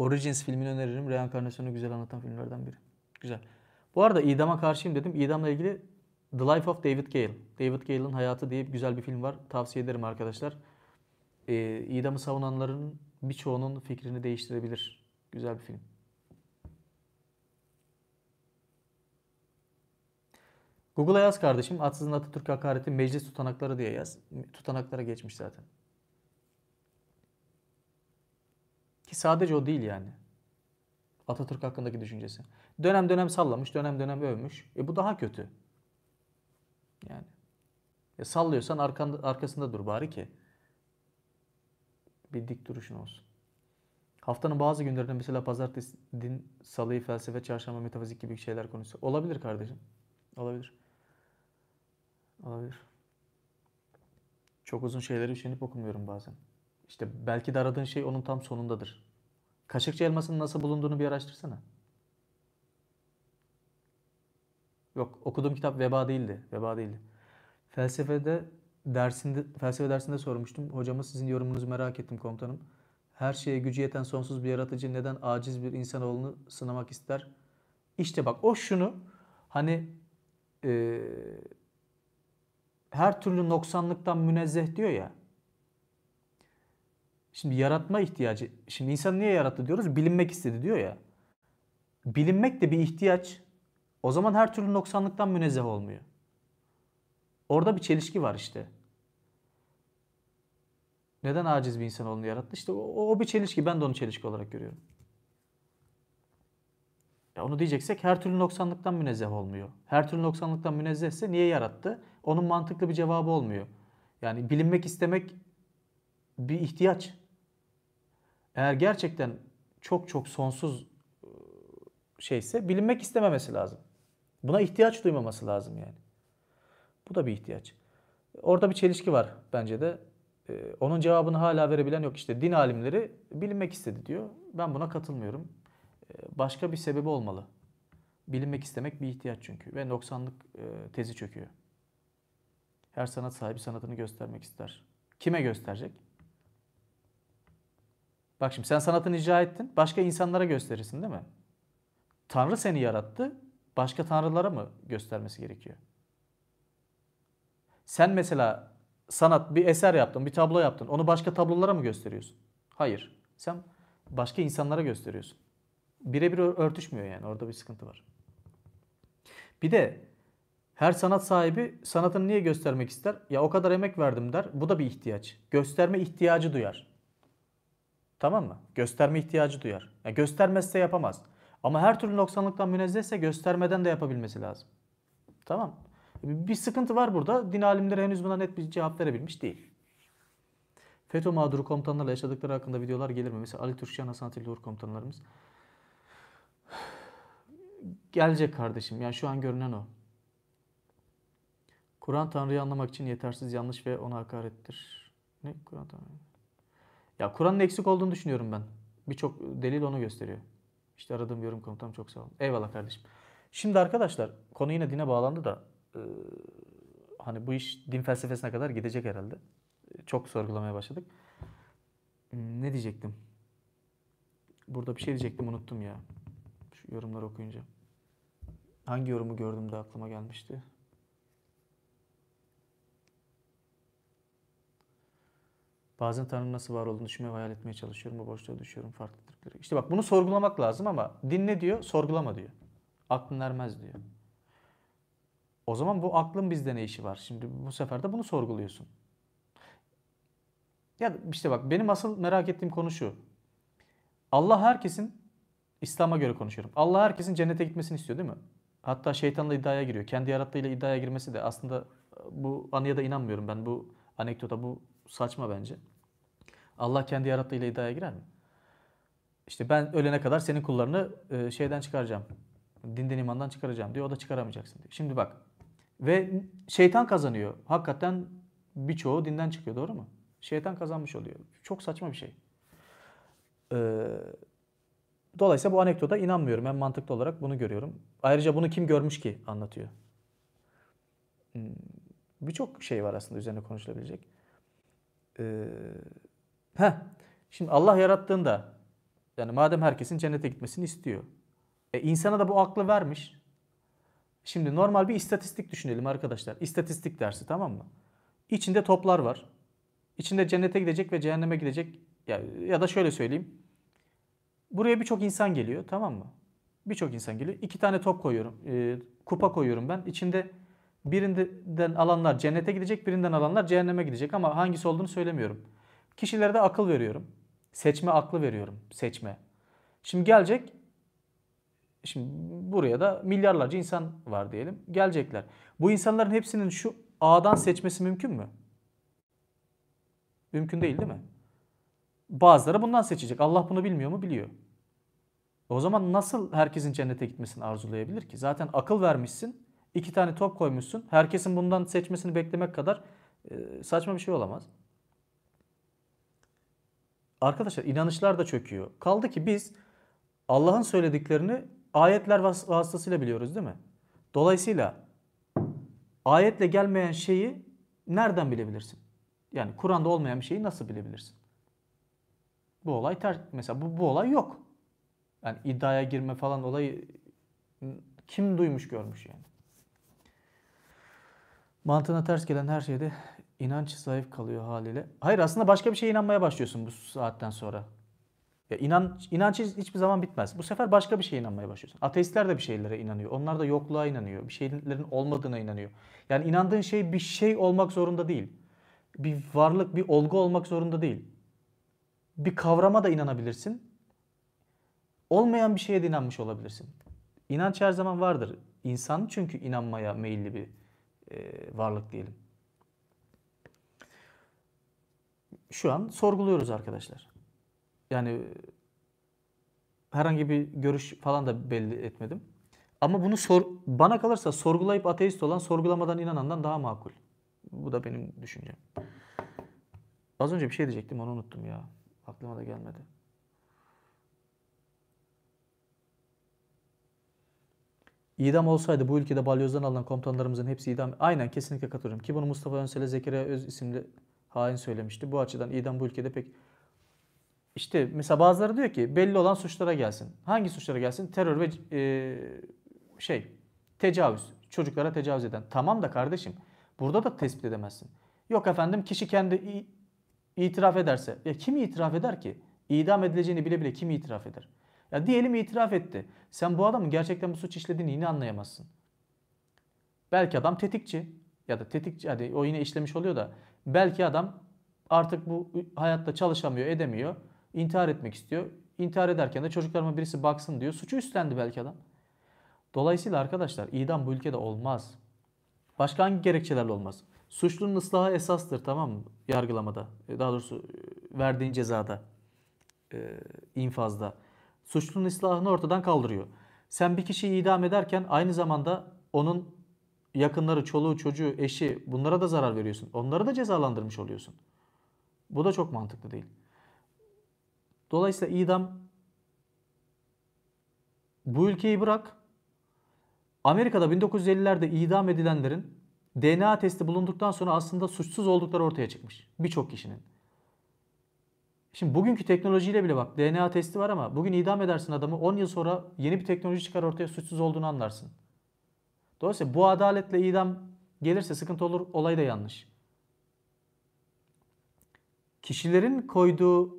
Origins filmini öneririm. Reenkarnasyonu güzel anlatan filmlerden biri. Güzel. Bu arada idama karşıyım dedim. İdamla ilgili The Life of David Gale. David Gale'ın Hayatı diye güzel bir film var. Tavsiye ederim arkadaşlar. Ee, idamı savunanların birçoğunun fikrini değiştirebilir. Güzel bir film. Google'a yaz kardeşim. Atsızın Atatürk hakareti meclis tutanakları diye yaz. Tutanaklara geçmiş zaten. Ki sadece o değil yani. Atatürk hakkındaki düşüncesi. Dönem dönem sallamış, dönem dönem övmüş. E bu daha kötü. Yani. E sallıyorsan arkanda arkasında dur bari ki. Bir dik duruşun olsun. Haftanın bazı günlerinde mesela pazartesi, din, salıyı, felsefe, çarşamba, metafizik gibi şeyler konusu. Olabilir kardeşim. Olabilir. Olabilir. Çok uzun şeyleri düşünüp okumuyorum bazen. İşte belki de aradığın şey onun tam sonundadır. Kaşıkçı elmasının nasıl bulunduğunu bir araştırsana. Yok okuduğum kitap veba değildi. Veba değildi. Felsefede dersinde felsefe dersinde sormuştum. Hocama sizin yorumunuzu merak ettim komutanım. Her şeye gücü yeten sonsuz bir yaratıcı neden aciz bir insanoğlunu sınamak ister? İşte bak o şunu hani e, her türlü noksanlıktan münezzeh diyor ya. Şimdi yaratma ihtiyacı. Şimdi insan niye yarattı diyoruz? Bilinmek istedi diyor ya. Bilinmek de bir ihtiyaç. O zaman her türlü noksanlıktan münezzeh olmuyor. Orada bir çelişki var işte. Neden aciz bir insan olduğunu yarattı? İşte o, o bir çelişki. Ben de onu çelişki olarak görüyorum. Ya onu diyeceksek her türlü noksanlıktan münezzeh olmuyor. Her türlü noksanlıktan münezzehse niye yarattı? Onun mantıklı bir cevabı olmuyor. Yani bilinmek istemek bir ihtiyaç eğer gerçekten çok çok sonsuz ıı, şeyse bilinmek istememesi lazım. Buna ihtiyaç duymaması lazım yani. Bu da bir ihtiyaç. Orada bir çelişki var bence de. onun cevabını hala verebilen yok. işte. din alimleri bilinmek istedi diyor. Ben buna katılmıyorum. başka bir sebebi olmalı. Bilinmek istemek bir ihtiyaç çünkü. Ve noksanlık tezi çöküyor. Her sanat sahibi sanatını göstermek ister. Kime gösterecek? Bak şimdi sen sanatını icra ettin. Başka insanlara gösterirsin değil mi? Tanrı seni yarattı. Başka tanrılara mı göstermesi gerekiyor? Sen mesela sanat bir eser yaptın, bir tablo yaptın. Onu başka tablolara mı gösteriyorsun? Hayır. Sen başka insanlara gösteriyorsun. Birebir örtüşmüyor yani. Orada bir sıkıntı var. Bir de her sanat sahibi sanatını niye göstermek ister? Ya o kadar emek verdim der. Bu da bir ihtiyaç. Gösterme ihtiyacı duyar. Tamam mı? Gösterme ihtiyacı duyar. Yani göstermezse yapamaz. Ama her türlü noksanlıktan münezzehse göstermeden de yapabilmesi lazım. Tamam Bir sıkıntı var burada. Din alimleri henüz buna net bir cevap verebilmiş değil. FETÖ mağduru komutanlarla yaşadıkları hakkında videolar gelir mi? Mesela Ali Türkçen, Hasan Atilla Uğur komutanlarımız. Gelecek kardeşim. Yani şu an görünen o. Kur'an Tanrı'yı anlamak için yetersiz, yanlış ve ona hakarettir. Ne? Kur'an Tanrı'yı. Ya Kur'an'ın eksik olduğunu düşünüyorum ben. Birçok delil onu gösteriyor. İşte aradığım yorum komutanım çok sağ olun. Eyvallah kardeşim. Şimdi arkadaşlar konu yine dine bağlandı da e, hani bu iş din felsefesine kadar gidecek herhalde. Çok sorgulamaya başladık. Hmm, ne diyecektim? Burada bir şey diyecektim unuttum ya. Şu yorumları okuyunca. Hangi yorumu gördüm de aklıma gelmişti. Bazen Tanrı'nın nasıl var olduğunu düşünmeye hayal etmeye çalışıyorum. bu boşluğa düşüyorum farklı Türklere. İşte bak bunu sorgulamak lazım ama din ne diyor? Sorgulama diyor. Aklın ermez diyor. O zaman bu aklın bizde ne işi var? Şimdi bu sefer de bunu sorguluyorsun. Ya işte bak benim asıl merak ettiğim konu şu. Allah herkesin İslam'a göre konuşuyorum. Allah herkesin cennete gitmesini istiyor değil mi? Hatta şeytanla iddiaya giriyor. Kendi yarattığıyla iddiaya girmesi de aslında bu anıya da inanmıyorum ben. Bu anekdota, bu saçma bence. Allah kendi yarattığıyla iddiaya girer mi? İşte ben ölene kadar senin kullarını e, şeyden çıkaracağım. Dinden imandan çıkaracağım diyor. O da çıkaramayacaksın diyor. Şimdi bak. Ve şeytan kazanıyor. Hakikaten birçoğu dinden çıkıyor doğru mu? Şeytan kazanmış oluyor. Çok saçma bir şey. E, dolayısıyla bu anekdota inanmıyorum. Ben mantıklı olarak bunu görüyorum. Ayrıca bunu kim görmüş ki anlatıyor. Hmm, birçok şey var aslında üzerine konuşulabilecek. Ee, heh. Şimdi Allah yarattığında yani madem herkesin cennete gitmesini istiyor. E insana da bu aklı vermiş. Şimdi normal bir istatistik düşünelim arkadaşlar. İstatistik dersi tamam mı? İçinde toplar var. İçinde cennete gidecek ve cehenneme gidecek. Ya, ya da şöyle söyleyeyim. Buraya birçok insan geliyor tamam mı? Birçok insan geliyor. İki tane top koyuyorum. E, kupa koyuyorum ben. İçinde Birinden alanlar cennete gidecek, birinden alanlar cehenneme gidecek ama hangisi olduğunu söylemiyorum. Kişilere de akıl veriyorum. Seçme aklı veriyorum. Seçme. Şimdi gelecek Şimdi buraya da milyarlarca insan var diyelim. Gelecekler. Bu insanların hepsinin şu A'dan seçmesi mümkün mü? Mümkün değil değil mi? Bazıları bundan seçecek. Allah bunu bilmiyor mu? Biliyor. E o zaman nasıl herkesin cennete gitmesini arzulayabilir ki? Zaten akıl vermişsin iki tane top koymuşsun. Herkesin bundan seçmesini beklemek kadar e, saçma bir şey olamaz. Arkadaşlar inanışlar da çöküyor. Kaldı ki biz Allah'ın söylediklerini ayetler vas vasıtasıyla biliyoruz değil mi? Dolayısıyla ayetle gelmeyen şeyi nereden bilebilirsin? Yani Kur'an'da olmayan bir şeyi nasıl bilebilirsin? Bu olay ter mesela bu, bu olay yok. Yani iddiaya girme falan olayı kim duymuş görmüş yani. Mantığına ters gelen her şeyde inanç zayıf kalıyor haliyle. Hayır aslında başka bir şeye inanmaya başlıyorsun bu saatten sonra. Ya inanç inanç hiçbir zaman bitmez. Bu sefer başka bir şeye inanmaya başlıyorsun. Ateistler de bir şeylere inanıyor. Onlar da yokluğa inanıyor. Bir şeylerin olmadığına inanıyor. Yani inandığın şey bir şey olmak zorunda değil. Bir varlık, bir olgu olmak zorunda değil. Bir kavrama da inanabilirsin. Olmayan bir şeye de inanmış olabilirsin. İnanç her zaman vardır. İnsan çünkü inanmaya meyilli bir e, varlık diyelim. Şu an sorguluyoruz arkadaşlar. Yani herhangi bir görüş falan da belli etmedim. Ama bunu sor, bana kalırsa sorgulayıp ateist olan sorgulamadan inanandan daha makul. Bu da benim düşüncem. Az önce bir şey diyecektim onu unuttum ya. Aklıma da gelmedi. İdam olsaydı bu ülkede balyozdan alınan komutanlarımızın hepsi idam. Aynen kesinlikle katılıyorum. Ki bunu Mustafa Önsel'e Zekeriya Öz isimli hain söylemişti. Bu açıdan idam bu ülkede pek... İşte mesela bazıları diyor ki belli olan suçlara gelsin. Hangi suçlara gelsin? Terör ve e, şey tecavüz. Çocuklara tecavüz eden. Tamam da kardeşim burada da tespit edemezsin. Yok efendim kişi kendi itiraf ederse. Ya kim itiraf eder ki? İdam edileceğini bile bile kim itiraf eder? Ya diyelim itiraf etti. Sen bu adamın gerçekten bu suç işlediğini yine anlayamazsın. Belki adam tetikçi ya da tetikçi hadi o yine işlemiş oluyor da belki adam artık bu hayatta çalışamıyor, edemiyor. İntihar etmek istiyor. İntihar ederken de çocuklarıma birisi baksın diyor. Suçu üstlendi belki adam. Dolayısıyla arkadaşlar idam bu ülkede olmaz. Başka hangi gerekçelerle olmaz? Suçlunun ıslahı esastır tamam mı? Yargılamada. E, daha doğrusu e, verdiğin cezada. E, infazda suçlunun ıslahını ortadan kaldırıyor. Sen bir kişiyi idam ederken aynı zamanda onun yakınları, çoluğu, çocuğu, eşi bunlara da zarar veriyorsun. Onları da cezalandırmış oluyorsun. Bu da çok mantıklı değil. Dolayısıyla idam bu ülkeyi bırak. Amerika'da 1950'lerde idam edilenlerin DNA testi bulunduktan sonra aslında suçsuz oldukları ortaya çıkmış. Birçok kişinin. Şimdi bugünkü teknolojiyle bile bak DNA testi var ama bugün idam edersin adamı 10 yıl sonra yeni bir teknoloji çıkar ortaya suçsuz olduğunu anlarsın. Dolayısıyla bu adaletle idam gelirse sıkıntı olur olay da yanlış. Kişilerin koyduğu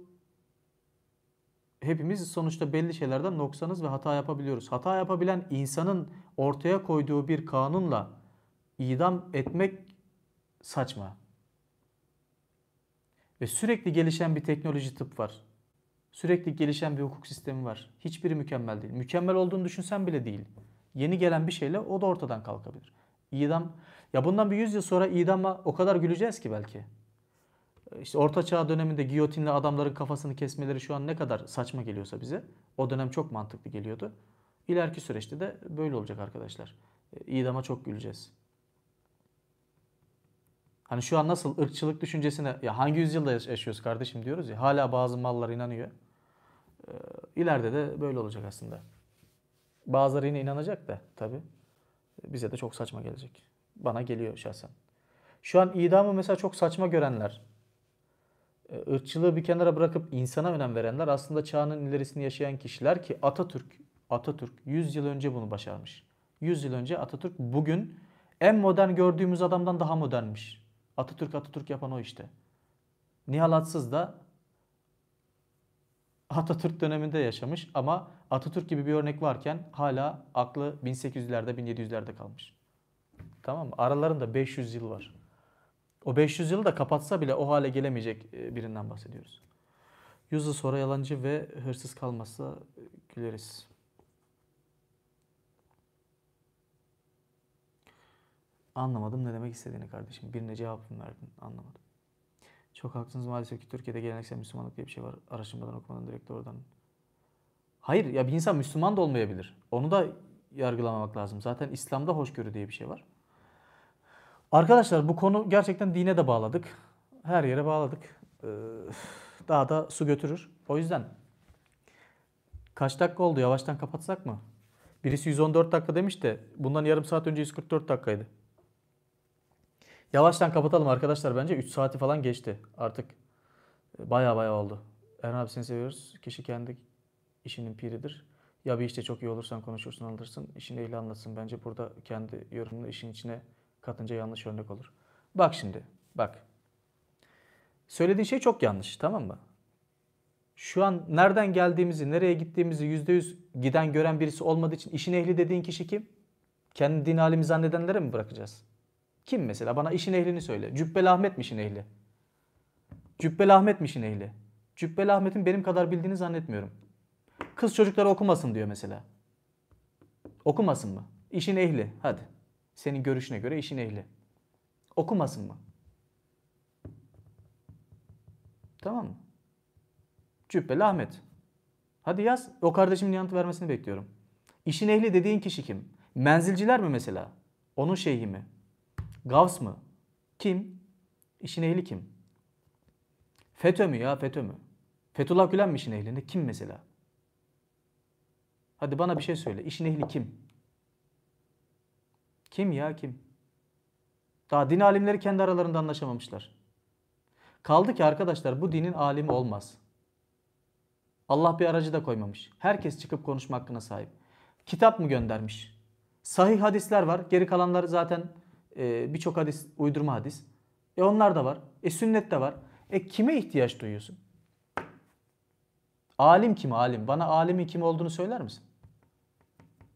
hepimiz sonuçta belli şeylerden noksanız ve hata yapabiliyoruz. Hata yapabilen insanın ortaya koyduğu bir kanunla idam etmek saçma. Ve sürekli gelişen bir teknoloji tıp var. Sürekli gelişen bir hukuk sistemi var. Hiçbiri mükemmel değil. Mükemmel olduğunu düşünsen bile değil. Yeni gelen bir şeyle o da ortadan kalkabilir. İdam, ya bundan bir yüz yıl sonra idama o kadar güleceğiz ki belki. İşte Orta Çağ döneminde giyotinle adamların kafasını kesmeleri şu an ne kadar saçma geliyorsa bize. O dönem çok mantıklı geliyordu. İleriki süreçte de böyle olacak arkadaşlar. E, idama çok güleceğiz. Hani şu an nasıl ırkçılık düşüncesine ya hangi yüzyılda yaşıyoruz kardeşim diyoruz ya hala bazı mallar inanıyor. Ee, ileride de böyle olacak aslında. Bazıları yine inanacak da tabi. Bize de çok saçma gelecek. Bana geliyor şahsen. Şu an idamı mesela çok saçma görenler, e, ırkçılığı bir kenara bırakıp insana önem verenler aslında çağının ilerisini yaşayan kişiler ki Atatürk, Atatürk 100 yıl önce bunu başarmış. 100 yıl önce Atatürk bugün en modern gördüğümüz adamdan daha modernmiş. Atatürk Atatürk yapan o işte. Nihal da Atatürk döneminde yaşamış ama Atatürk gibi bir örnek varken hala aklı 1800'lerde 1700'lerde kalmış. Tamam mı? Aralarında 500 yıl var. O 500 yılı da kapatsa bile o hale gelemeyecek e, birinden bahsediyoruz. Yüzü yıl sonra yalancı ve hırsız kalmazsa güleriz. Anlamadım ne demek istediğini kardeşim. Birine cevap verdin? Anlamadım. Çok haklısınız maalesef ki Türkiye'de geleneksel Müslümanlık diye bir şey var. Araştırmadan okumadan direkt oradan. Hayır ya bir insan Müslüman da olmayabilir. Onu da yargılamamak lazım. Zaten İslam'da hoşgörü diye bir şey var. Arkadaşlar bu konu gerçekten dine de bağladık. Her yere bağladık. Ee, daha da su götürür. O yüzden kaç dakika oldu yavaştan kapatsak mı? Birisi 114 dakika demiş de bundan yarım saat önce 144 dakikaydı. Yavaştan kapatalım arkadaşlar bence 3 saati falan geçti artık. Baya e, baya oldu. Erhan abi seni seviyoruz. Kişi kendi işinin piridir. Ya bir işte çok iyi olursan konuşursun alırsın İşini ile anlatsın. Bence burada kendi yorumunu işin içine katınca yanlış örnek olur. Bak şimdi bak. Söylediğin şey çok yanlış tamam mı? Şu an nereden geldiğimizi, nereye gittiğimizi %100 giden gören birisi olmadığı için işin ehli dediğin kişi kim? Kendi din halimi zannedenlere mi bırakacağız? Kim mesela? Bana işin ehlini söyle. Cübbel Ahmet mi işin ehli? Cübbel Ahmet mi işin ehli? Cübbel Ahmet'in benim kadar bildiğini zannetmiyorum. Kız çocukları okumasın diyor mesela. Okumasın mı? İşin ehli. Hadi. Senin görüşüne göre işin ehli. Okumasın mı? Tamam mı? Cübbeli Ahmet. Hadi yaz. O kardeşimin yanıt vermesini bekliyorum. İşin ehli dediğin kişi kim? Menzilciler mi mesela? Onun şeyhi mi? Gavs mı? Kim? İşin ehli kim? FETÖ mü ya FETÖ mü? Fethullah Gülen mi işin ehlinde? Kim mesela? Hadi bana bir şey söyle. İşin ehli kim? Kim ya kim? Daha din alimleri kendi aralarında anlaşamamışlar. Kaldı ki arkadaşlar bu dinin alimi olmaz. Allah bir aracı da koymamış. Herkes çıkıp konuşma hakkına sahip. Kitap mı göndermiş? Sahih hadisler var. Geri kalanlar zaten e, Birçok hadis uydurma hadis. E onlar da var. E sünnet de var. E kime ihtiyaç duyuyorsun? Alim kim alim? Bana alimin kim olduğunu söyler misin?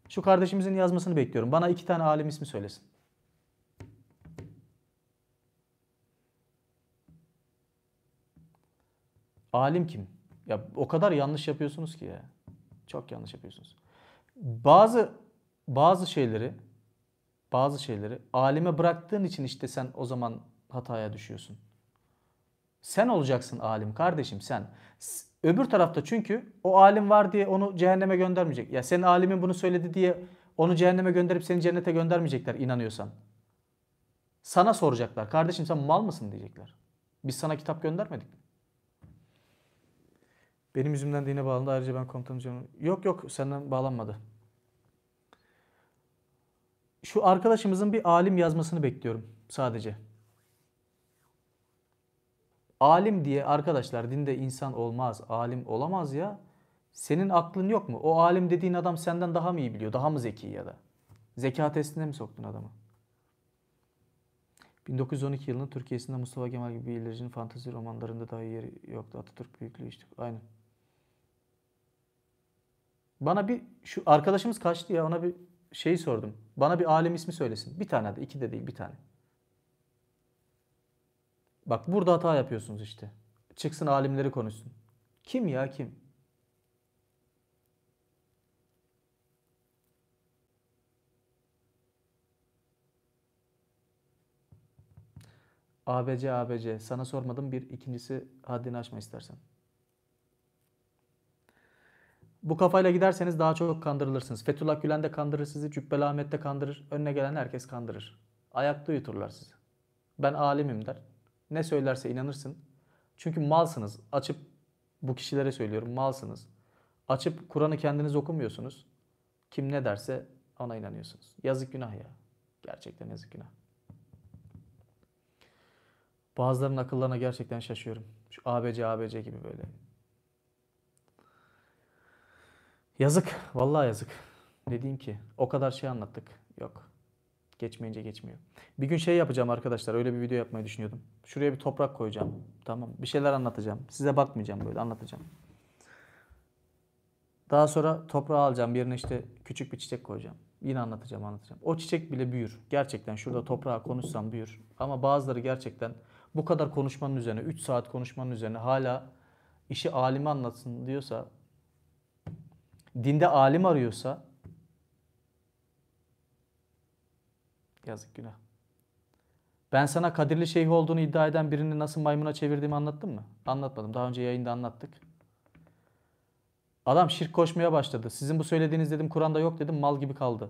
Şu kardeşimizin yazmasını bekliyorum. Bana iki tane alim ismi söylesin. Alim kim? Ya o kadar yanlış yapıyorsunuz ki ya. Çok yanlış yapıyorsunuz. Bazı bazı şeyleri bazı şeyleri alime bıraktığın için işte sen o zaman hataya düşüyorsun. Sen olacaksın alim kardeşim sen. Öbür tarafta çünkü o alim var diye onu cehenneme göndermeyecek. Ya senin alimin bunu söyledi diye onu cehenneme gönderip seni cennete göndermeyecekler inanıyorsan. Sana soracaklar. Kardeşim sen mal mısın diyecekler. Biz sana kitap göndermedik Benim yüzümden dine bağlandı. Ayrıca ben komutanım. Yok yok senden bağlanmadı şu arkadaşımızın bir alim yazmasını bekliyorum sadece. Alim diye arkadaşlar dinde insan olmaz, alim olamaz ya. Senin aklın yok mu? O alim dediğin adam senden daha mı iyi biliyor, daha mı zeki ya da? Zeka testine mi soktun adamı? 1912 yılının Türkiye'sinde Mustafa Kemal gibi bir ilericinin fantezi romanlarında dahi yeri yoktu. Atatürk büyüklüğü işte. Aynen. Bana bir şu arkadaşımız kaçtı ya ona bir şeyi sordum. Bana bir alim ismi söylesin. Bir tane de iki de değil bir tane. Bak burada hata yapıyorsunuz işte. Çıksın alimleri konuşsun. Kim ya kim? ABC ABC sana sormadım bir ikincisi haddini aşma istersen. Bu kafayla giderseniz daha çok kandırılırsınız. Fethullah Gülen de kandırır sizi, Cübbeli Ahmet de kandırır. Önüne gelen herkes kandırır. Ayakta yuturlar sizi. Ben alimim der. Ne söylerse inanırsın. Çünkü malsınız. Açıp bu kişilere söylüyorum malsınız. Açıp Kur'an'ı kendiniz okumuyorsunuz. Kim ne derse ona inanıyorsunuz. Yazık günah ya. Gerçekten yazık günah. Bazılarının akıllarına gerçekten şaşıyorum. Şu ABC ABC gibi böyle Yazık. Vallahi yazık. Ne diyeyim ki? O kadar şey anlattık. Yok. Geçmeyince geçmiyor. Bir gün şey yapacağım arkadaşlar. Öyle bir video yapmayı düşünüyordum. Şuraya bir toprak koyacağım. Tamam. Bir şeyler anlatacağım. Size bakmayacağım böyle anlatacağım. Daha sonra toprağı alacağım. Bir yerine işte küçük bir çiçek koyacağım. Yine anlatacağım anlatacağım. O çiçek bile büyür. Gerçekten şurada toprağa konuşsam büyür. Ama bazıları gerçekten bu kadar konuşmanın üzerine 3 saat konuşmanın üzerine hala işi alime anlatsın diyorsa dinde alim arıyorsa yazık günah. Ben sana kadirli şeyh olduğunu iddia eden birini nasıl maymuna çevirdiğimi anlattım mı? Anlatmadım. Daha önce yayında anlattık. Adam şirk koşmaya başladı. Sizin bu söylediğiniz dedim Kur'an'da yok dedim mal gibi kaldı.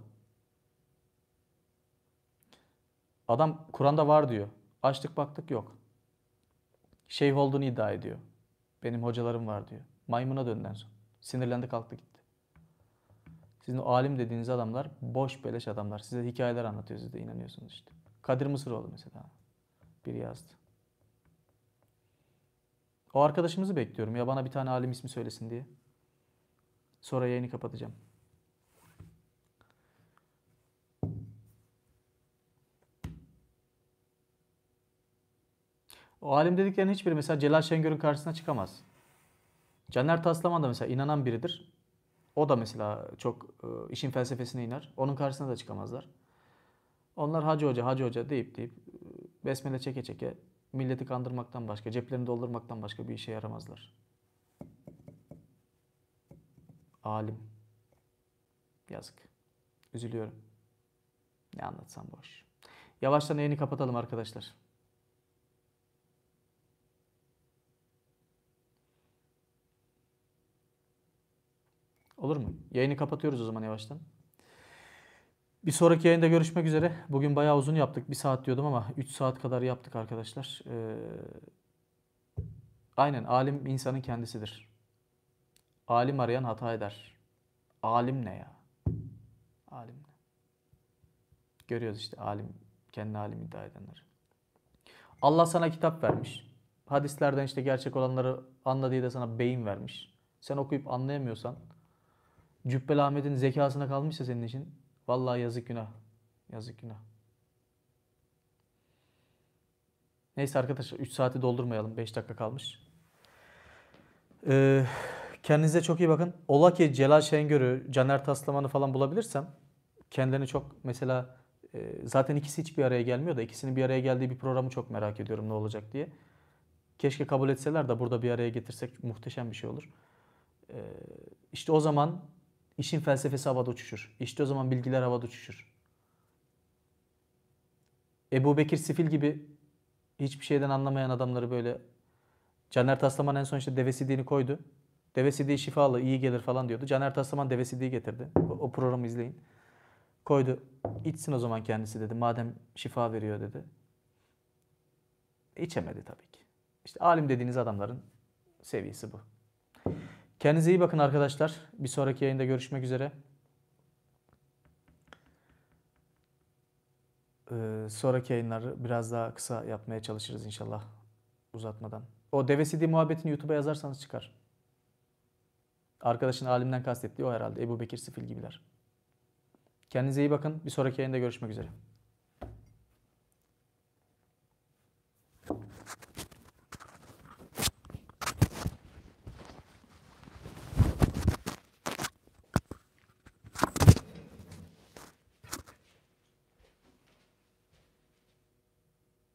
Adam Kur'an'da var diyor. Açtık baktık yok. Şeyh olduğunu iddia ediyor. Benim hocalarım var diyor. Maymuna dönden sonra. Sinirlendi kalktı gitti. Sizin alim dediğiniz adamlar boş beleş adamlar. Size hikayeler anlatıyor siz de inanıyorsunuz işte. Kadir Mısıroğlu mesela. Biri yazdı. O arkadaşımızı bekliyorum ya bana bir tane alim ismi söylesin diye. Sonra yayını kapatacağım. O alim dediklerinin hiçbiri mesela Celal Şengör'ün karşısına çıkamaz. Caner Taslaman da mesela inanan biridir. O da mesela çok e, işin felsefesine iner. Onun karşısına da çıkamazlar. Onlar Hacı Hoca, Hacı Hoca deyip deyip e, besmele çeke çeke milleti kandırmaktan başka, ceplerini doldurmaktan başka bir işe yaramazlar. Alim. Yazık. Üzülüyorum. Ne anlatsam boş. Yavaştan yayını kapatalım arkadaşlar. Olur mu? Yayını kapatıyoruz o zaman yavaştan. Bir sonraki yayında görüşmek üzere. Bugün bayağı uzun yaptık. Bir saat diyordum ama 3 saat kadar yaptık arkadaşlar. Ee, aynen alim insanın kendisidir. Alim arayan hata eder. Alim ne ya? Alim ne? Görüyoruz işte alim, kendi alim iddia edenler. Allah sana kitap vermiş. Hadislerden işte gerçek olanları anla diye de sana beyin vermiş. Sen okuyup anlayamıyorsan Cübbeli Ahmet'in zekasına kalmışsa senin için vallahi yazık günah. Yazık günah. Neyse arkadaşlar 3 saati doldurmayalım. 5 dakika kalmış. Ee, kendinize çok iyi bakın. Ola ki Celal Şengör'ü, Caner Taslaman'ı falan bulabilirsem kendilerini çok mesela e, zaten ikisi hiçbir araya gelmiyor da ikisinin bir araya geldiği bir programı çok merak ediyorum ne olacak diye. Keşke kabul etseler de burada bir araya getirsek muhteşem bir şey olur. Ee, işte o zaman İşin felsefesi havada uçuşur. İşte o zaman bilgiler havada uçuşur. Ebu Bekir Sifil gibi hiçbir şeyden anlamayan adamları böyle Caner Taslaman en son işte deve sidiğini koydu. Deve sidiği şifalı, iyi gelir falan diyordu. Caner Taslaman deve sidiği getirdi. O, o programı izleyin. Koydu. İçsin o zaman kendisi dedi. Madem şifa veriyor dedi. İçemedi tabii ki. İşte alim dediğiniz adamların seviyesi bu. Kendinize iyi bakın arkadaşlar. Bir sonraki yayında görüşmek üzere. Ee, sonraki yayınları biraz daha kısa yapmaya çalışırız inşallah uzatmadan. O deve CD muhabbetini YouTube'a yazarsanız çıkar. Arkadaşın alimden kastettiği o herhalde. Ebu Bekir Sifil gibiler. Kendinize iyi bakın. Bir sonraki yayında görüşmek üzere.